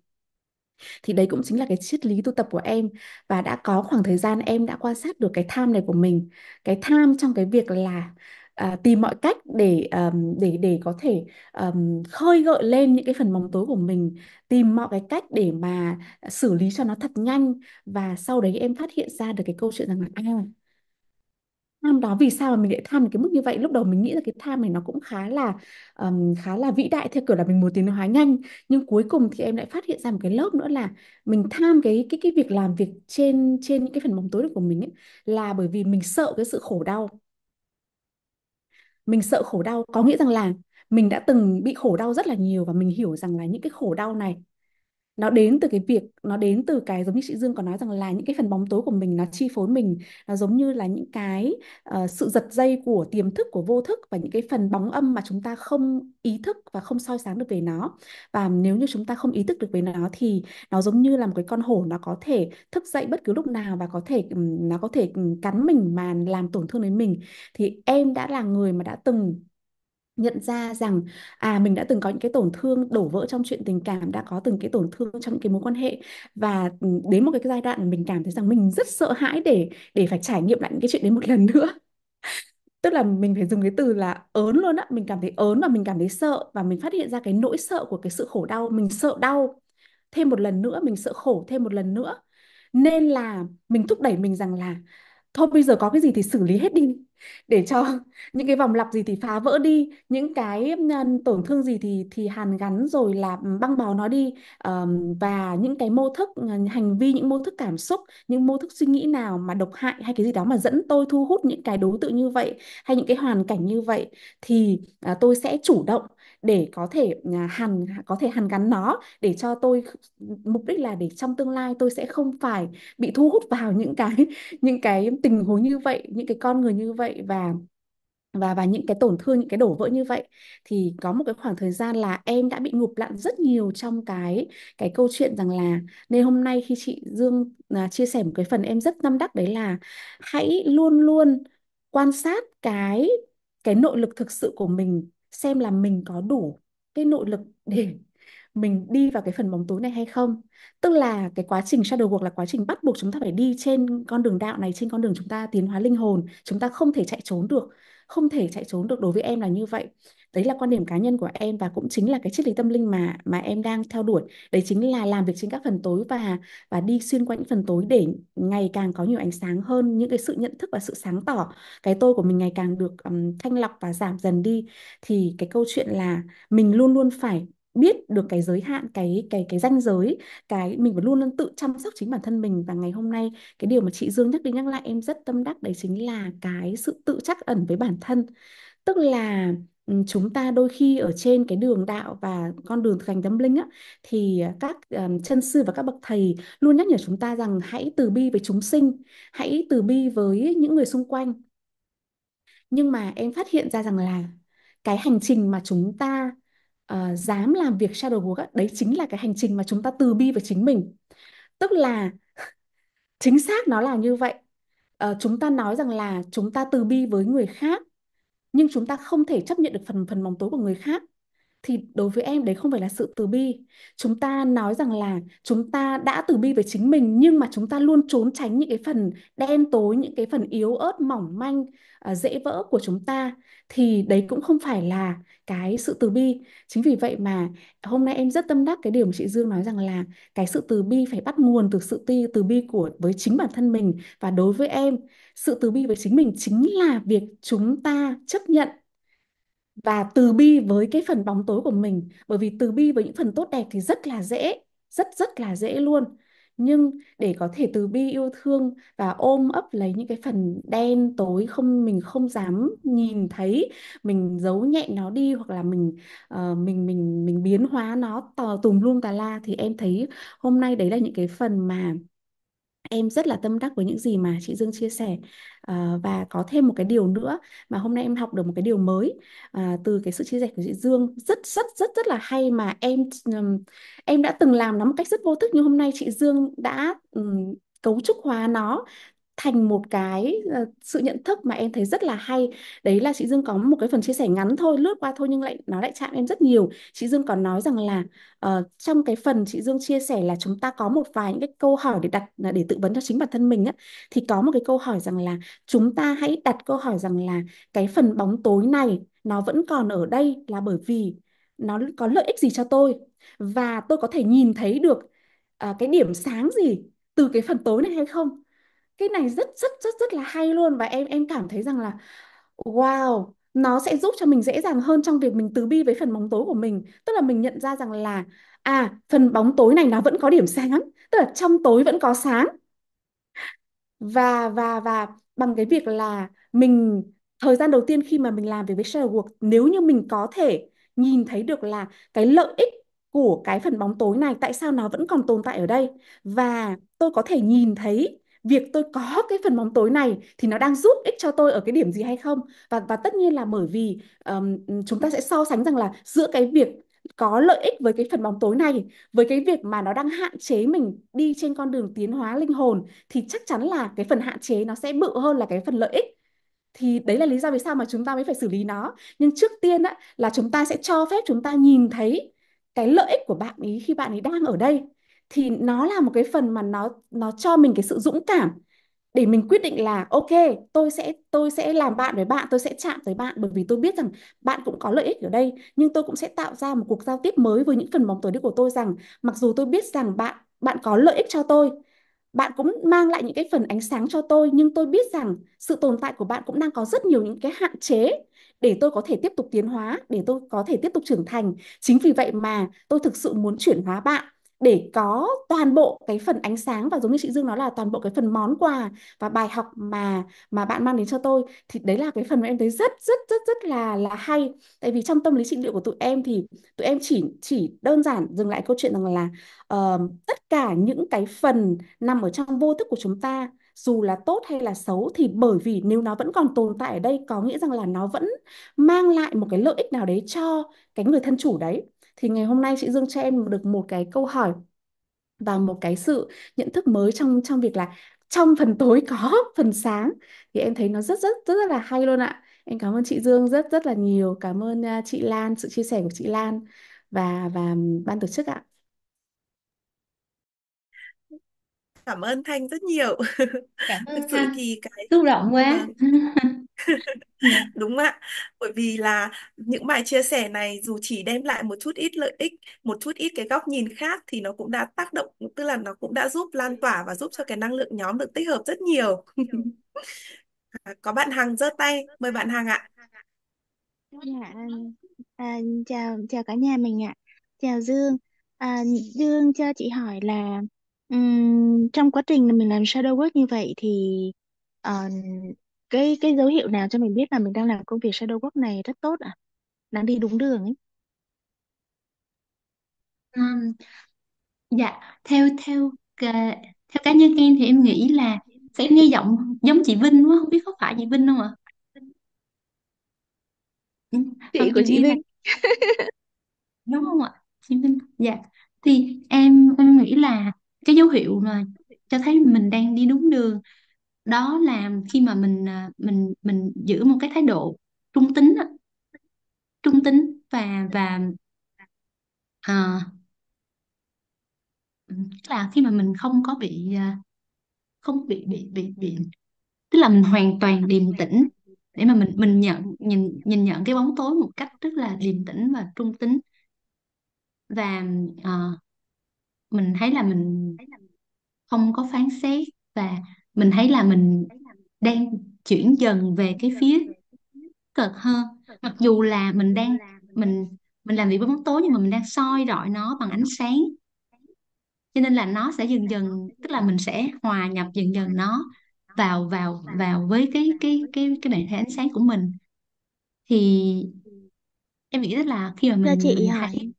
thì đấy cũng chính là cái triết lý tu tập của em và đã có khoảng thời gian em đã quan sát được cái tham này của mình cái tham trong cái việc là à, tìm mọi cách để um, để để có thể um, khơi gợi lên những cái phần bóng tối của mình tìm mọi cái cách để mà xử lý cho nó thật nhanh và sau đấy em phát hiện ra được cái câu chuyện rằng là à, tham đó vì sao mà mình lại tham đến cái mức như vậy lúc đầu mình nghĩ là cái tham này nó cũng khá là um, khá là vĩ đại theo kiểu là mình muốn tiến hóa nhanh nhưng cuối cùng thì em lại phát hiện ra một cái lớp nữa là mình tham cái cái cái việc làm việc trên trên những cái phần bóng tối của mình ấy, là bởi vì mình sợ cái sự khổ đau mình sợ khổ đau có nghĩa rằng là mình đã từng bị khổ đau rất là nhiều và mình hiểu rằng là những cái khổ đau này nó đến từ cái việc nó đến từ cái giống như chị Dương có nói rằng là những cái phần bóng tối của mình nó chi phối mình nó giống như là những cái uh, sự giật dây của tiềm thức của vô thức và những cái phần bóng âm mà chúng ta không ý thức và không soi sáng được về nó và nếu như chúng ta không ý thức được về nó thì nó giống như là một cái con hổ nó có thể thức dậy bất cứ lúc nào và có thể nó có thể cắn mình mà làm tổn thương đến mình thì em đã là người mà đã từng nhận ra rằng à mình đã từng có những cái tổn thương đổ vỡ trong chuyện tình cảm đã có từng cái tổn thương trong cái mối quan hệ và ừ, đến một cái giai đoạn mình cảm thấy rằng mình rất sợ hãi để để phải trải nghiệm lại những cái chuyện đấy một lần nữa tức là mình phải dùng cái từ là ớn luôn á mình cảm thấy ớn và mình cảm thấy sợ và mình phát hiện ra cái nỗi sợ của cái sự khổ đau mình sợ đau thêm một lần nữa mình sợ khổ thêm một lần nữa nên là mình thúc đẩy mình rằng là thôi bây giờ có cái gì thì xử lý hết đi để cho những cái vòng lặp gì thì phá vỡ đi những cái à, tổn thương gì thì thì hàn gắn rồi là băng bó nó đi và những cái mô thức à, hành vi những mô thức cảm xúc những mô thức suy nghĩ nào mà độc hại hay cái gì đó mà dẫn tôi thu hút những cái đối tượng như vậy hay những cái hoàn cảnh như vậy thì à, tôi sẽ chủ động để có thể à, hàn có thể hàn gắn nó để cho tôi mục đích là để trong tương lai tôi sẽ không phải bị thu hút vào những cái những cái tình huống như vậy những cái con người như vậy và và và những cái tổn thương những cái đổ vỡ như vậy thì có một cái khoảng thời gian là em đã bị ngụp lặn rất nhiều trong cái cái câu chuyện rằng là nên hôm nay khi chị Dương à, chia sẻ một cái phần em rất tâm đắc đấy là hãy luôn luôn quan sát cái cái nội lực thực sự của mình xem là mình có đủ cái nội lực để ừ. mình đi vào cái phần bóng tối này hay không tức là cái quá trình shadow work là quá trình bắt buộc chúng ta phải đi trên con đường đạo này trên con đường chúng ta tiến hóa linh hồn chúng ta không thể chạy trốn được không thể chạy trốn được đối với em là như vậy đấy là quan điểm cá nhân của em và cũng chính là cái triết lý tâm linh mà mà em đang theo đuổi đấy chính là làm việc trên các phần tối và và đi xuyên qua những phần tối để ngày càng có nhiều ánh sáng hơn những cái sự nhận thức và sự sáng tỏ cái tôi của mình ngày càng được um, thanh lọc và giảm dần đi thì cái câu chuyện là mình luôn luôn phải biết được cái giới hạn cái cái cái ranh giới cái mình phải luôn luôn tự chăm sóc chính bản thân mình và ngày hôm nay cái điều mà chị Dương nhắc đi nhắc lại em rất tâm đắc đấy chính là cái sự tự trắc ẩn với bản thân tức là chúng ta đôi khi ở trên cái đường đạo và con đường thực hành tâm linh á, thì à, các ừm, chân sư và các bậc thầy luôn nhắc nhở chúng ta rằng hãy từ bi với chúng sinh, hãy từ bi với những người xung quanh. Nhưng mà em phát hiện ra rằng là cái hành trình mà chúng ta ờ, dám làm việc shadow work á, đấy chính là cái hành trình mà chúng ta từ bi với chính mình. Tức là chính xác nó là như vậy Ờ, chúng ta nói rằng là chúng ta từ bi với người khác nhưng chúng ta không thể chấp nhận được phần phần móng tối của người khác thì đối với em đấy không phải là sự từ bi chúng ta nói rằng là chúng ta đã từ bi về chính mình nhưng mà chúng ta luôn trốn tránh những cái phần đen tối những cái phần yếu ớt mỏng manh à, dễ vỡ của chúng ta thì đấy cũng không phải là cái sự từ bi chính vì vậy mà hôm nay em rất tâm đắc cái điều mà chị Dương nói rằng là cái sự từ bi phải bắt nguồn từ sự ti từ bi của với chính bản thân mình và đối với em sự từ bi với chính mình chính là việc chúng ta chấp nhận và từ bi với cái phần bóng tối của mình bởi vì từ bi với những phần tốt đẹp thì rất là dễ rất rất là dễ luôn nhưng để có thể từ bi yêu thương và ôm ấp lấy những cái phần đen tối không mình không dám nhìn thấy mình giấu nhẹ nó đi hoặc là mình uh, mình mình mình biến hóa nó tò tùm lum tà la thì em thấy hôm nay đấy là những cái phần mà Em rất là tâm đắc với những gì mà chị Dương chia sẻ à, và có thêm một cái điều nữa mà hôm nay em học được một cái điều mới à, từ cái sự chia sẻ của chị Dương rất rất rất rất là hay mà em em đã từng làm nó một cách rất vô thức nhưng hôm nay chị Dương đã um, cấu trúc hóa nó thành một cái ờ, sự nhận thức mà em thấy rất là hay đấy là chị Dương có một cái phần chia sẻ ngắn thôi lướt qua thôi nhưng lại nó lại chạm em rất nhiều chị Dương còn nói rằng là uh, trong cái phần chị Dương chia sẻ là chúng ta có một vài những cái câu hỏi để đặt ờ, để tự vấn cho chính bản thân mình á thì có một cái câu hỏi rằng là chúng ta hãy đặt câu hỏi rằng là cái phần bóng tối này nó vẫn còn ở đây là bởi vì nó có lợi ích gì cho tôi và tôi có thể nhìn thấy được uh, cái điểm sáng gì từ cái phần tối này hay không cái này rất rất rất rất là hay luôn và em em cảm thấy rằng là wow nó sẽ giúp cho mình dễ dàng hơn trong việc mình từ bi với phần bóng tối của mình tức là mình nhận ra rằng là à phần bóng tối này nó vẫn có điểm sáng tức là trong tối vẫn có sáng và và và bằng cái việc là mình thời gian đầu tiên khi mà mình làm việc với shadow work nếu như mình có thể nhìn thấy được là cái lợi ích của cái phần bóng tối này tại sao nó vẫn còn tồn tại ở đây và tôi có thể nhìn thấy việc tôi có cái phần bóng tối này thì nó đang giúp ích cho tôi ở cái điểm gì hay không và và tất nhiên là bởi vì um, chúng ta sẽ so sánh rằng là giữa cái việc có lợi ích với cái phần bóng tối này với cái việc mà nó đang hạn chế mình đi trên con đường tiến hóa linh hồn thì chắc chắn là cái phần hạn chế nó sẽ bự hơn là cái phần lợi ích thì đấy là lý do vì sao mà chúng ta mới phải xử lý nó nhưng trước tiên á, là chúng ta sẽ cho phép chúng ta nhìn thấy cái lợi ích của bạn ý khi bạn ấy đang ở đây thì nó là một cái phần mà nó nó cho mình cái sự dũng cảm để mình quyết định là ok tôi sẽ tôi sẽ làm bạn với bạn tôi sẽ chạm tới bạn bởi vì tôi biết rằng bạn cũng có lợi ích ở đây nhưng tôi cũng sẽ tạo ra một cuộc giao tiếp mới với những phần bóng tối đấy của tôi rằng mặc dù tôi biết rằng bạn bạn có lợi ích cho tôi bạn cũng mang lại những cái phần ánh sáng cho tôi nhưng tôi biết rằng sự tồn tại của bạn cũng đang có rất nhiều những cái hạn chế để tôi có thể tiếp tục tiến hóa để tôi có thể tiếp tục trưởng thành chính vì vậy mà tôi thực sự muốn chuyển hóa bạn để có toàn bộ cái phần ánh sáng và giống như chị Dương nói là toàn bộ cái phần món quà và bài học mà mà bạn mang đến cho tôi thì đấy là cái phần mà em thấy rất rất rất rất là là hay tại vì trong tâm lý trị liệu của tụi em thì tụi em chỉ chỉ đơn giản dừng lại câu chuyện rằng là uh, tất cả những cái phần nằm ở trong vô thức của chúng ta dù là tốt hay là xấu thì bởi vì nếu nó vẫn còn tồn tại ở đây có nghĩa rằng là nó vẫn mang lại một cái lợi ích nào đấy cho cái người thân chủ đấy thì ngày hôm nay chị Dương cho em được một cái câu hỏi và một cái sự nhận thức mới trong trong việc là trong phần tối có phần sáng thì em thấy nó rất rất rất, rất là hay luôn ạ em cảm ơn chị Dương rất rất là nhiều cảm ơn à, chị Lan sự chia sẻ của chị Lan và và ban tổ chức ạ cảm ơn Thanh rất nhiều cảm ơn thực sự Thanh. thì cái xúc động quá vâng. Đúng ạ, bởi vì là những bài chia sẻ này dù chỉ đem lại một chút ít lợi ích, một chút ít cái góc nhìn khác thì nó cũng đã tác động, tức là nó cũng đã giúp lan tỏa và giúp cho cái năng lượng nhóm được tích hợp rất nhiều. À, Có bạn Hằng giơ tay, mời bạn Hằng ạ. Dạ, à, chào chào cả nhà mình ạ. Chào Dương. À, Dương cho chị hỏi là ừm, trong quá trình mình làm shadow work như vậy thì ờ, cái cái dấu hiệu nào cho mình biết là mình đang làm công việc shadow work này rất tốt à đang đi đúng đường ấy Ừm, dạ theo theo ca- theo cá nhân em thì em nghĩ là sẽ nghe giọng giống chị Vinh quá không biết có phải chị Vinh không ạ Ừ, chị của dù chị em là Vinh đúng không ạ chị Vinh dạ thì em em nghĩ là cái dấu hiệu mà cho thấy mình đang đi đúng đường đó là khi mà mình à, mình mình giữ một cái thái độ trung tính trung tính và và à, tức là khi mà mình không có bị à, không bị bị bị bị tức là mình hoàn toàn điềm tĩnh để mà mình mình nhận nhìn nhìn nhận cái bóng tối một cách rất là điềm tĩnh và trung tính và à, mình thấy là mình không có phán xét và mình thấy là mình đang chuyển dần về cái phía cực hơn mặc dù là mình đang mình mình làm việc với bóng tối nhưng mà mình đang soi rọi nó bằng ánh sáng cho nên là nó sẽ dần dần tức là mình sẽ hòa nhập dần dần nó vào vào vào với cái cái cái cái bản thể ánh sáng của mình thì em nghĩ rất là khi mà mình, chị mình à, hỏi thấy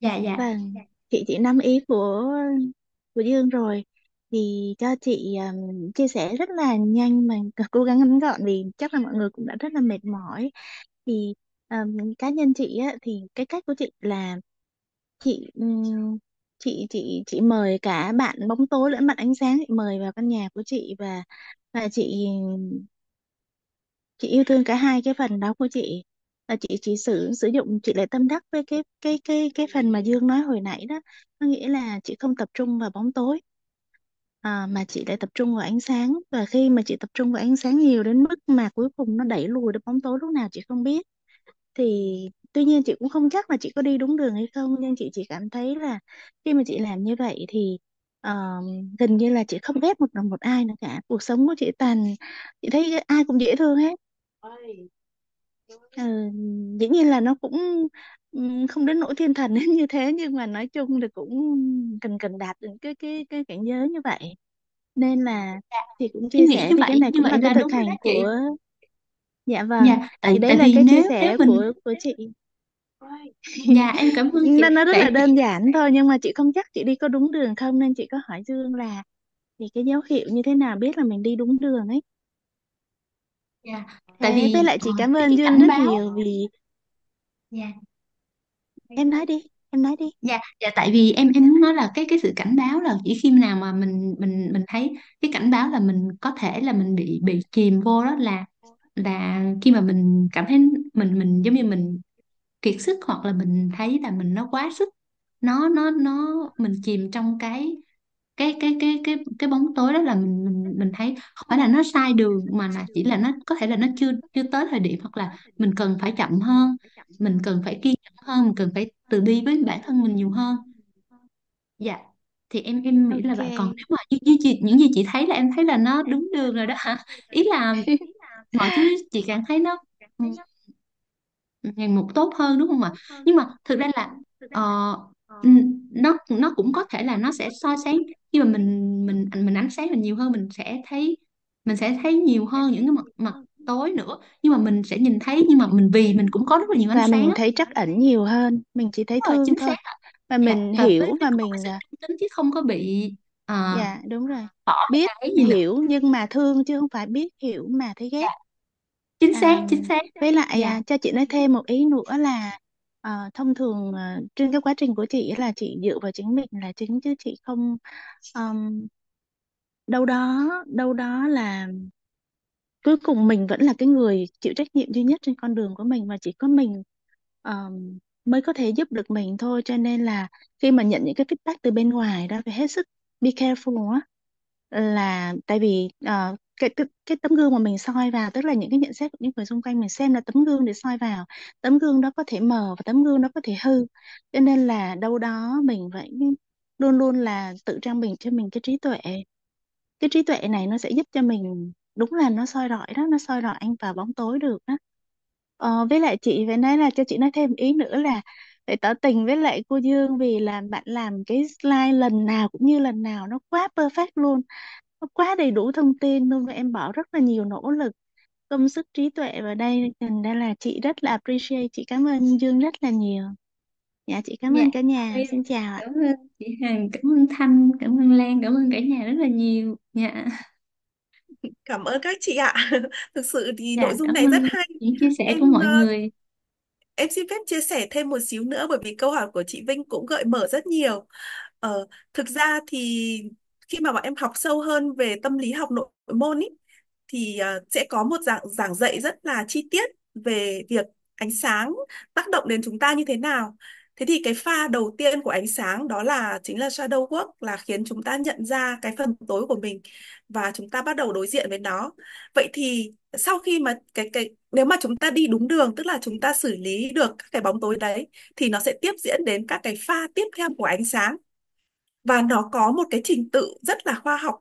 dạ dạ vâng chị chị nắm ý của của Dương rồi thì cho chị um, chia sẻ rất là nhanh mà cố gắng ngắn gọn vì chắc là mọi người cũng đã rất là mệt mỏi thì um, cá nhân chị á, thì cái cách của chị là chị ừm, chị chị chị mời cả bạn bóng tối lẫn bạn ánh sáng mời vào căn nhà của chị và và chị chị yêu thương cả hai cái phần đó của chị và chị chỉ sử sử dụng chị lại tâm đắc với cái cái cái cái phần mà Dương nói hồi nãy đó có nghĩa là chị không tập trung vào bóng tối à, mà chị lại tập trung vào ánh sáng và khi mà chị tập trung vào ánh sáng nhiều đến mức mà cuối cùng nó đẩy lùi được bóng tối lúc nào chị không biết thì tuy nhiên chị cũng không chắc là chị có đi đúng đường hay không nhưng chị chỉ cảm thấy là khi mà chị làm như vậy thì ờ, gần như là chị không ghét một đồng một ai nữa cả cuộc sống của chị toàn chị thấy ai cũng dễ thương hết Ừ, dĩ nhiên là nó cũng không đến nỗi thiên thần đến như thế nhưng mà nói chung thì cũng cần cần đạt được cái cái cái cảnh giới như vậy nên là Dạ, chị cũng chia nghĩ sẻ như thì cái vậy này như cũng vậy là cái là thực đúng rồi đó hành chị của dạ vâng dạ thì tại đấy tại là vì cái chia nếu sẻ mình của của chị dạ em cảm ơn nó chị nó rất là tại đơn giản thôi nhưng mà chị không chắc chị đi có đúng đường không nên chị có hỏi Dương là thì cái dấu hiệu như thế nào biết là mình đi đúng đường ấy dạ tại thế với vì lại chị ờ, cảm cái ơn Dương cảnh rất báo nhiều vì Dạ em nói đi em nói đi dạ dạ tại vì em em muốn nói là cái cái sự cảnh báo là chỉ khi nào mà mình mình mình thấy cái cảnh báo là mình có thể là mình bị bị chìm vô đó là là khi mà mình cảm thấy mình mình giống như mình kiệt sức hoặc là mình thấy là mình nó quá sức nó nó nó mình chìm trong cái cái cái cái cái cái bóng tối đó là mình mình mình thấy không phải là nó sai đường mà là chỉ là nó có thể là nó chưa chưa tới thời điểm hoặc là mình cần phải chậm hơn mình cần phải kiên nhẫn hơn mình cần phải từ bi với bản thân mình nhiều hơn dạ thì em em nghĩ là vậy còn nếu mà như, như chị những gì chị thấy là em thấy là nó đúng đường rồi đó hả ý là mọi thứ chị cảm thấy nó ngày một tốt hơn đúng không ạ nhưng mà thực ra là ờ, Ờ. nó nó cũng có thể là nó sẽ soi sáng khi mà mình mình mình ánh sáng mình nhiều hơn mình sẽ thấy mình sẽ thấy nhiều hơn những cái mặt mặt tối nữa nhưng mà mình sẽ nhìn thấy nhưng mà mình vì mình cũng có rất là nhiều ánh và sáng mình thấy chắc ẩn nhiều hơn mình chỉ thấy Đúng rồi, thương chính thôi xác và dạ mình và với hiểu cái và mình sự à, trung tính chứ không có bị à, dạ đúng rồi bỏ biết cái gì nữa hiểu nhưng mà thương chứ không phải biết hiểu mà thấy ghét dạ. chính à, xác à, chính xác với lại dạ à, cho chị nói thêm một ý nữa là À, thông thường à, trên cái quá trình của chị là chị dựa vào chính mình là chính chứ chị không um, đâu đó đâu đó là cuối cùng mình vẫn là cái người chịu trách nhiệm duy nhất trên con đường của mình và chỉ có mình um, mới có thể giúp được mình thôi cho nên là khi mà nhận những cái feedback từ bên ngoài đó phải hết sức be careful á là tại vì uh, cái, cái tấm gương mà mình soi vào tức là những cái nhận xét của những người xung quanh mình xem là tấm gương để soi vào tấm gương đó có thể mờ và tấm gương đó có thể hư cho nên là đâu đó mình vẫn luôn luôn là tự trang bị cho mình cái trí tuệ cái trí tuệ này nó sẽ giúp cho mình đúng là nó soi rọi đó nó soi rọi anh vào bóng tối được đó ờ, với lại chị vậy nói là cho chị nói thêm ý nữa là phải tỏ tình với lại cô Dương vì là bạn làm cái slide lần nào cũng như lần nào nó quá perfect luôn quá đầy đủ thông tin luôn và em bỏ rất là nhiều nỗ lực công sức trí tuệ vào đây thành ra là chị rất là appreciate chị cảm ơn Dương rất là nhiều dạ chị cảm dạ, ơn cả nhà Em xin chào ạ cảm ơn chị Hằng cảm ơn Thanh cảm ơn Lan cảm ơn cả nhà rất là nhiều dạ Cảm ơn các chị ạ. Thực sự thì dạ nội dung cảm này rất ơn hay. những chia sẻ Em của mọi ờ, người em xin phép chia sẻ thêm một xíu nữa bởi vì câu hỏi của chị Vinh cũng gợi mở rất nhiều. Ờ, thực ra thì khi mà bọn em học sâu hơn về tâm lý học nội môn ý, thì ờ, sẽ có một dạng giảng dạy rất là chi tiết về việc ánh sáng tác động đến chúng ta như thế nào thế thì cái pha đầu tiên của ánh sáng đó là chính là shadow work là khiến chúng ta nhận ra cái phần tối của mình và chúng ta bắt đầu đối diện với nó vậy thì sau khi mà cái cái nếu mà chúng ta đi đúng đường tức là chúng ta xử lý được các cái bóng tối đấy thì nó sẽ tiếp diễn đến các cái pha tiếp theo của ánh sáng và nó có một cái trình tự rất là khoa học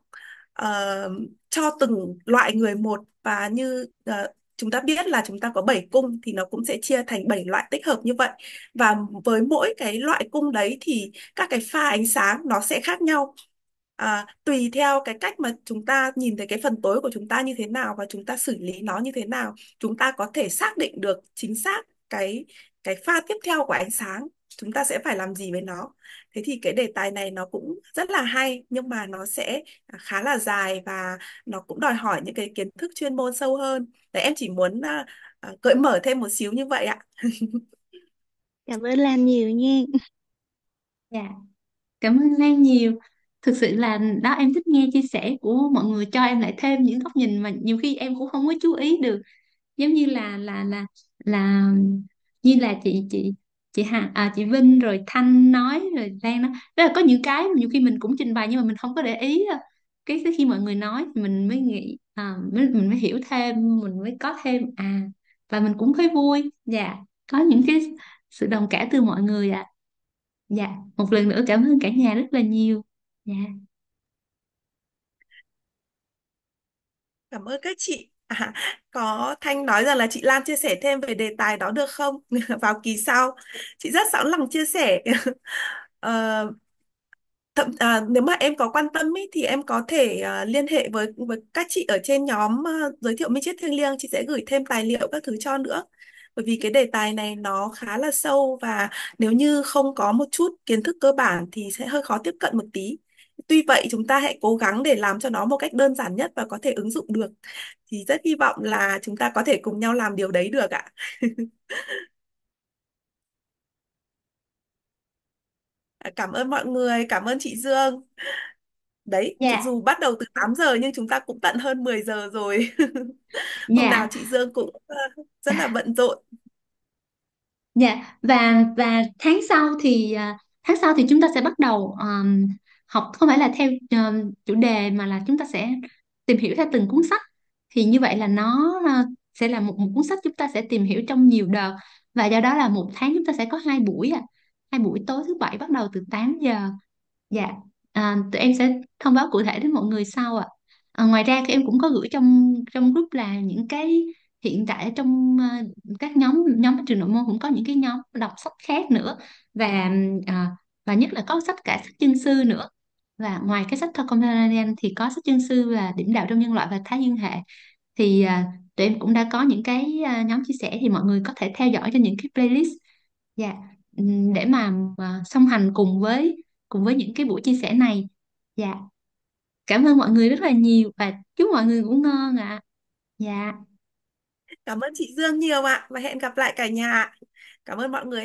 uh, cho từng loại người một và như uh, chúng ta biết là chúng ta có bảy cung thì nó cũng sẽ chia thành bảy loại tích hợp như vậy và với mỗi cái loại cung đấy thì các cái pha ánh sáng nó sẽ khác nhau à, tùy theo cái cách mà chúng ta nhìn thấy cái phần tối của chúng ta như thế nào và chúng ta xử lý nó như thế nào chúng ta có thể xác định được chính xác cái cái pha tiếp theo của ánh sáng chúng ta sẽ phải làm gì với nó thế thì cái đề tài này nó cũng rất là hay nhưng mà nó sẽ khá là dài và nó cũng đòi hỏi những cái kiến thức chuyên môn sâu hơn đấy em chỉ muốn uh, gợi mở thêm một xíu như vậy ạ cảm ơn Lan nhiều nha dạ cảm ơn Lan nhiều thực sự là đó em thích nghe chia sẻ của mọi người cho em lại thêm những góc nhìn mà nhiều khi em cũng không có chú ý được giống như là là là là như là chị chị chị Hà à, chị Vinh rồi Thanh nói rồi Lan nói đó là có những cái mà nhiều khi mình cũng trình bày nhưng mà mình không có để ý cái, cái khi mọi người nói thì mình mới nghĩ à, mới, mình mới hiểu thêm mình mới có thêm à và mình cũng thấy vui dạ có những cái sự đồng cảm từ mọi người ạ à. dạ một lần nữa cảm ơn cả nhà rất là nhiều dạ cảm ơn các chị À, có Thanh nói rằng là chị Lan chia sẻ thêm về đề tài đó được không? Vào kỳ sau. Chị rất sẵn lòng chia sẻ. Ờ, thậm, à, nếu mà em có quan tâm ý, thì em có thể à, liên hệ với với các chị ở trên nhóm à, giới thiệu minh triết thiêng liêng chị sẽ gửi thêm tài liệu các thứ cho nữa bởi vì cái đề tài này nó khá là sâu và nếu như không có một chút kiến thức cơ bản thì sẽ hơi khó tiếp cận một tí tuy vậy chúng ta hãy cố gắng để làm cho nó một cách đơn giản nhất và có thể ứng dụng được thì rất hy vọng là chúng ta có thể cùng nhau làm điều đấy được ạ à, cảm ơn mọi người cảm ơn chị Dương đấy yeah. Dạ. dù bắt đầu từ 8 giờ nhưng chúng ta cũng tận hơn 10 giờ rồi hôm yeah. Dạ. nào chị Dương cũng ờ, rất là bận rộn dạ và và tháng sau thì ờ, tháng sau thì chúng ta sẽ bắt đầu um, học không phải là theo uh, chủ đề mà là chúng ta sẽ tìm hiểu theo từng cuốn sách thì như vậy là nó uh, sẽ là một, một cuốn sách chúng ta sẽ tìm hiểu trong nhiều đợt và do đó là một tháng chúng ta sẽ có hai buổi à hai buổi tối thứ bảy bắt đầu từ 8 giờ dạ à, tụi em sẽ thông báo cụ thể đến mọi người sau ạ à. à, ngoài ra thì em cũng có gửi trong trong group là những cái hiện tại trong uh, các nhóm nhóm trường nội môn cũng có những cái nhóm đọc sách khác nữa và uh, và nhất là có sách cả sách chân sư nữa và ngoài cái sách Tolkien thì có sách chương sư và điểm đạo trong nhân loại và thái dương hệ thì à, tụi em cũng đã có những cái à, nhóm chia sẻ thì mọi người có thể theo dõi cho những cái playlist dạ yeah. để mà à, song hành cùng với cùng với những cái buổi chia sẻ này dạ yeah. cảm ơn mọi người rất là nhiều và chúc mọi người ngủ ngon ạ à. dạ yeah. cảm ơn chị Dương nhiều ạ và hẹn gặp lại cả nhà cảm ơn mọi người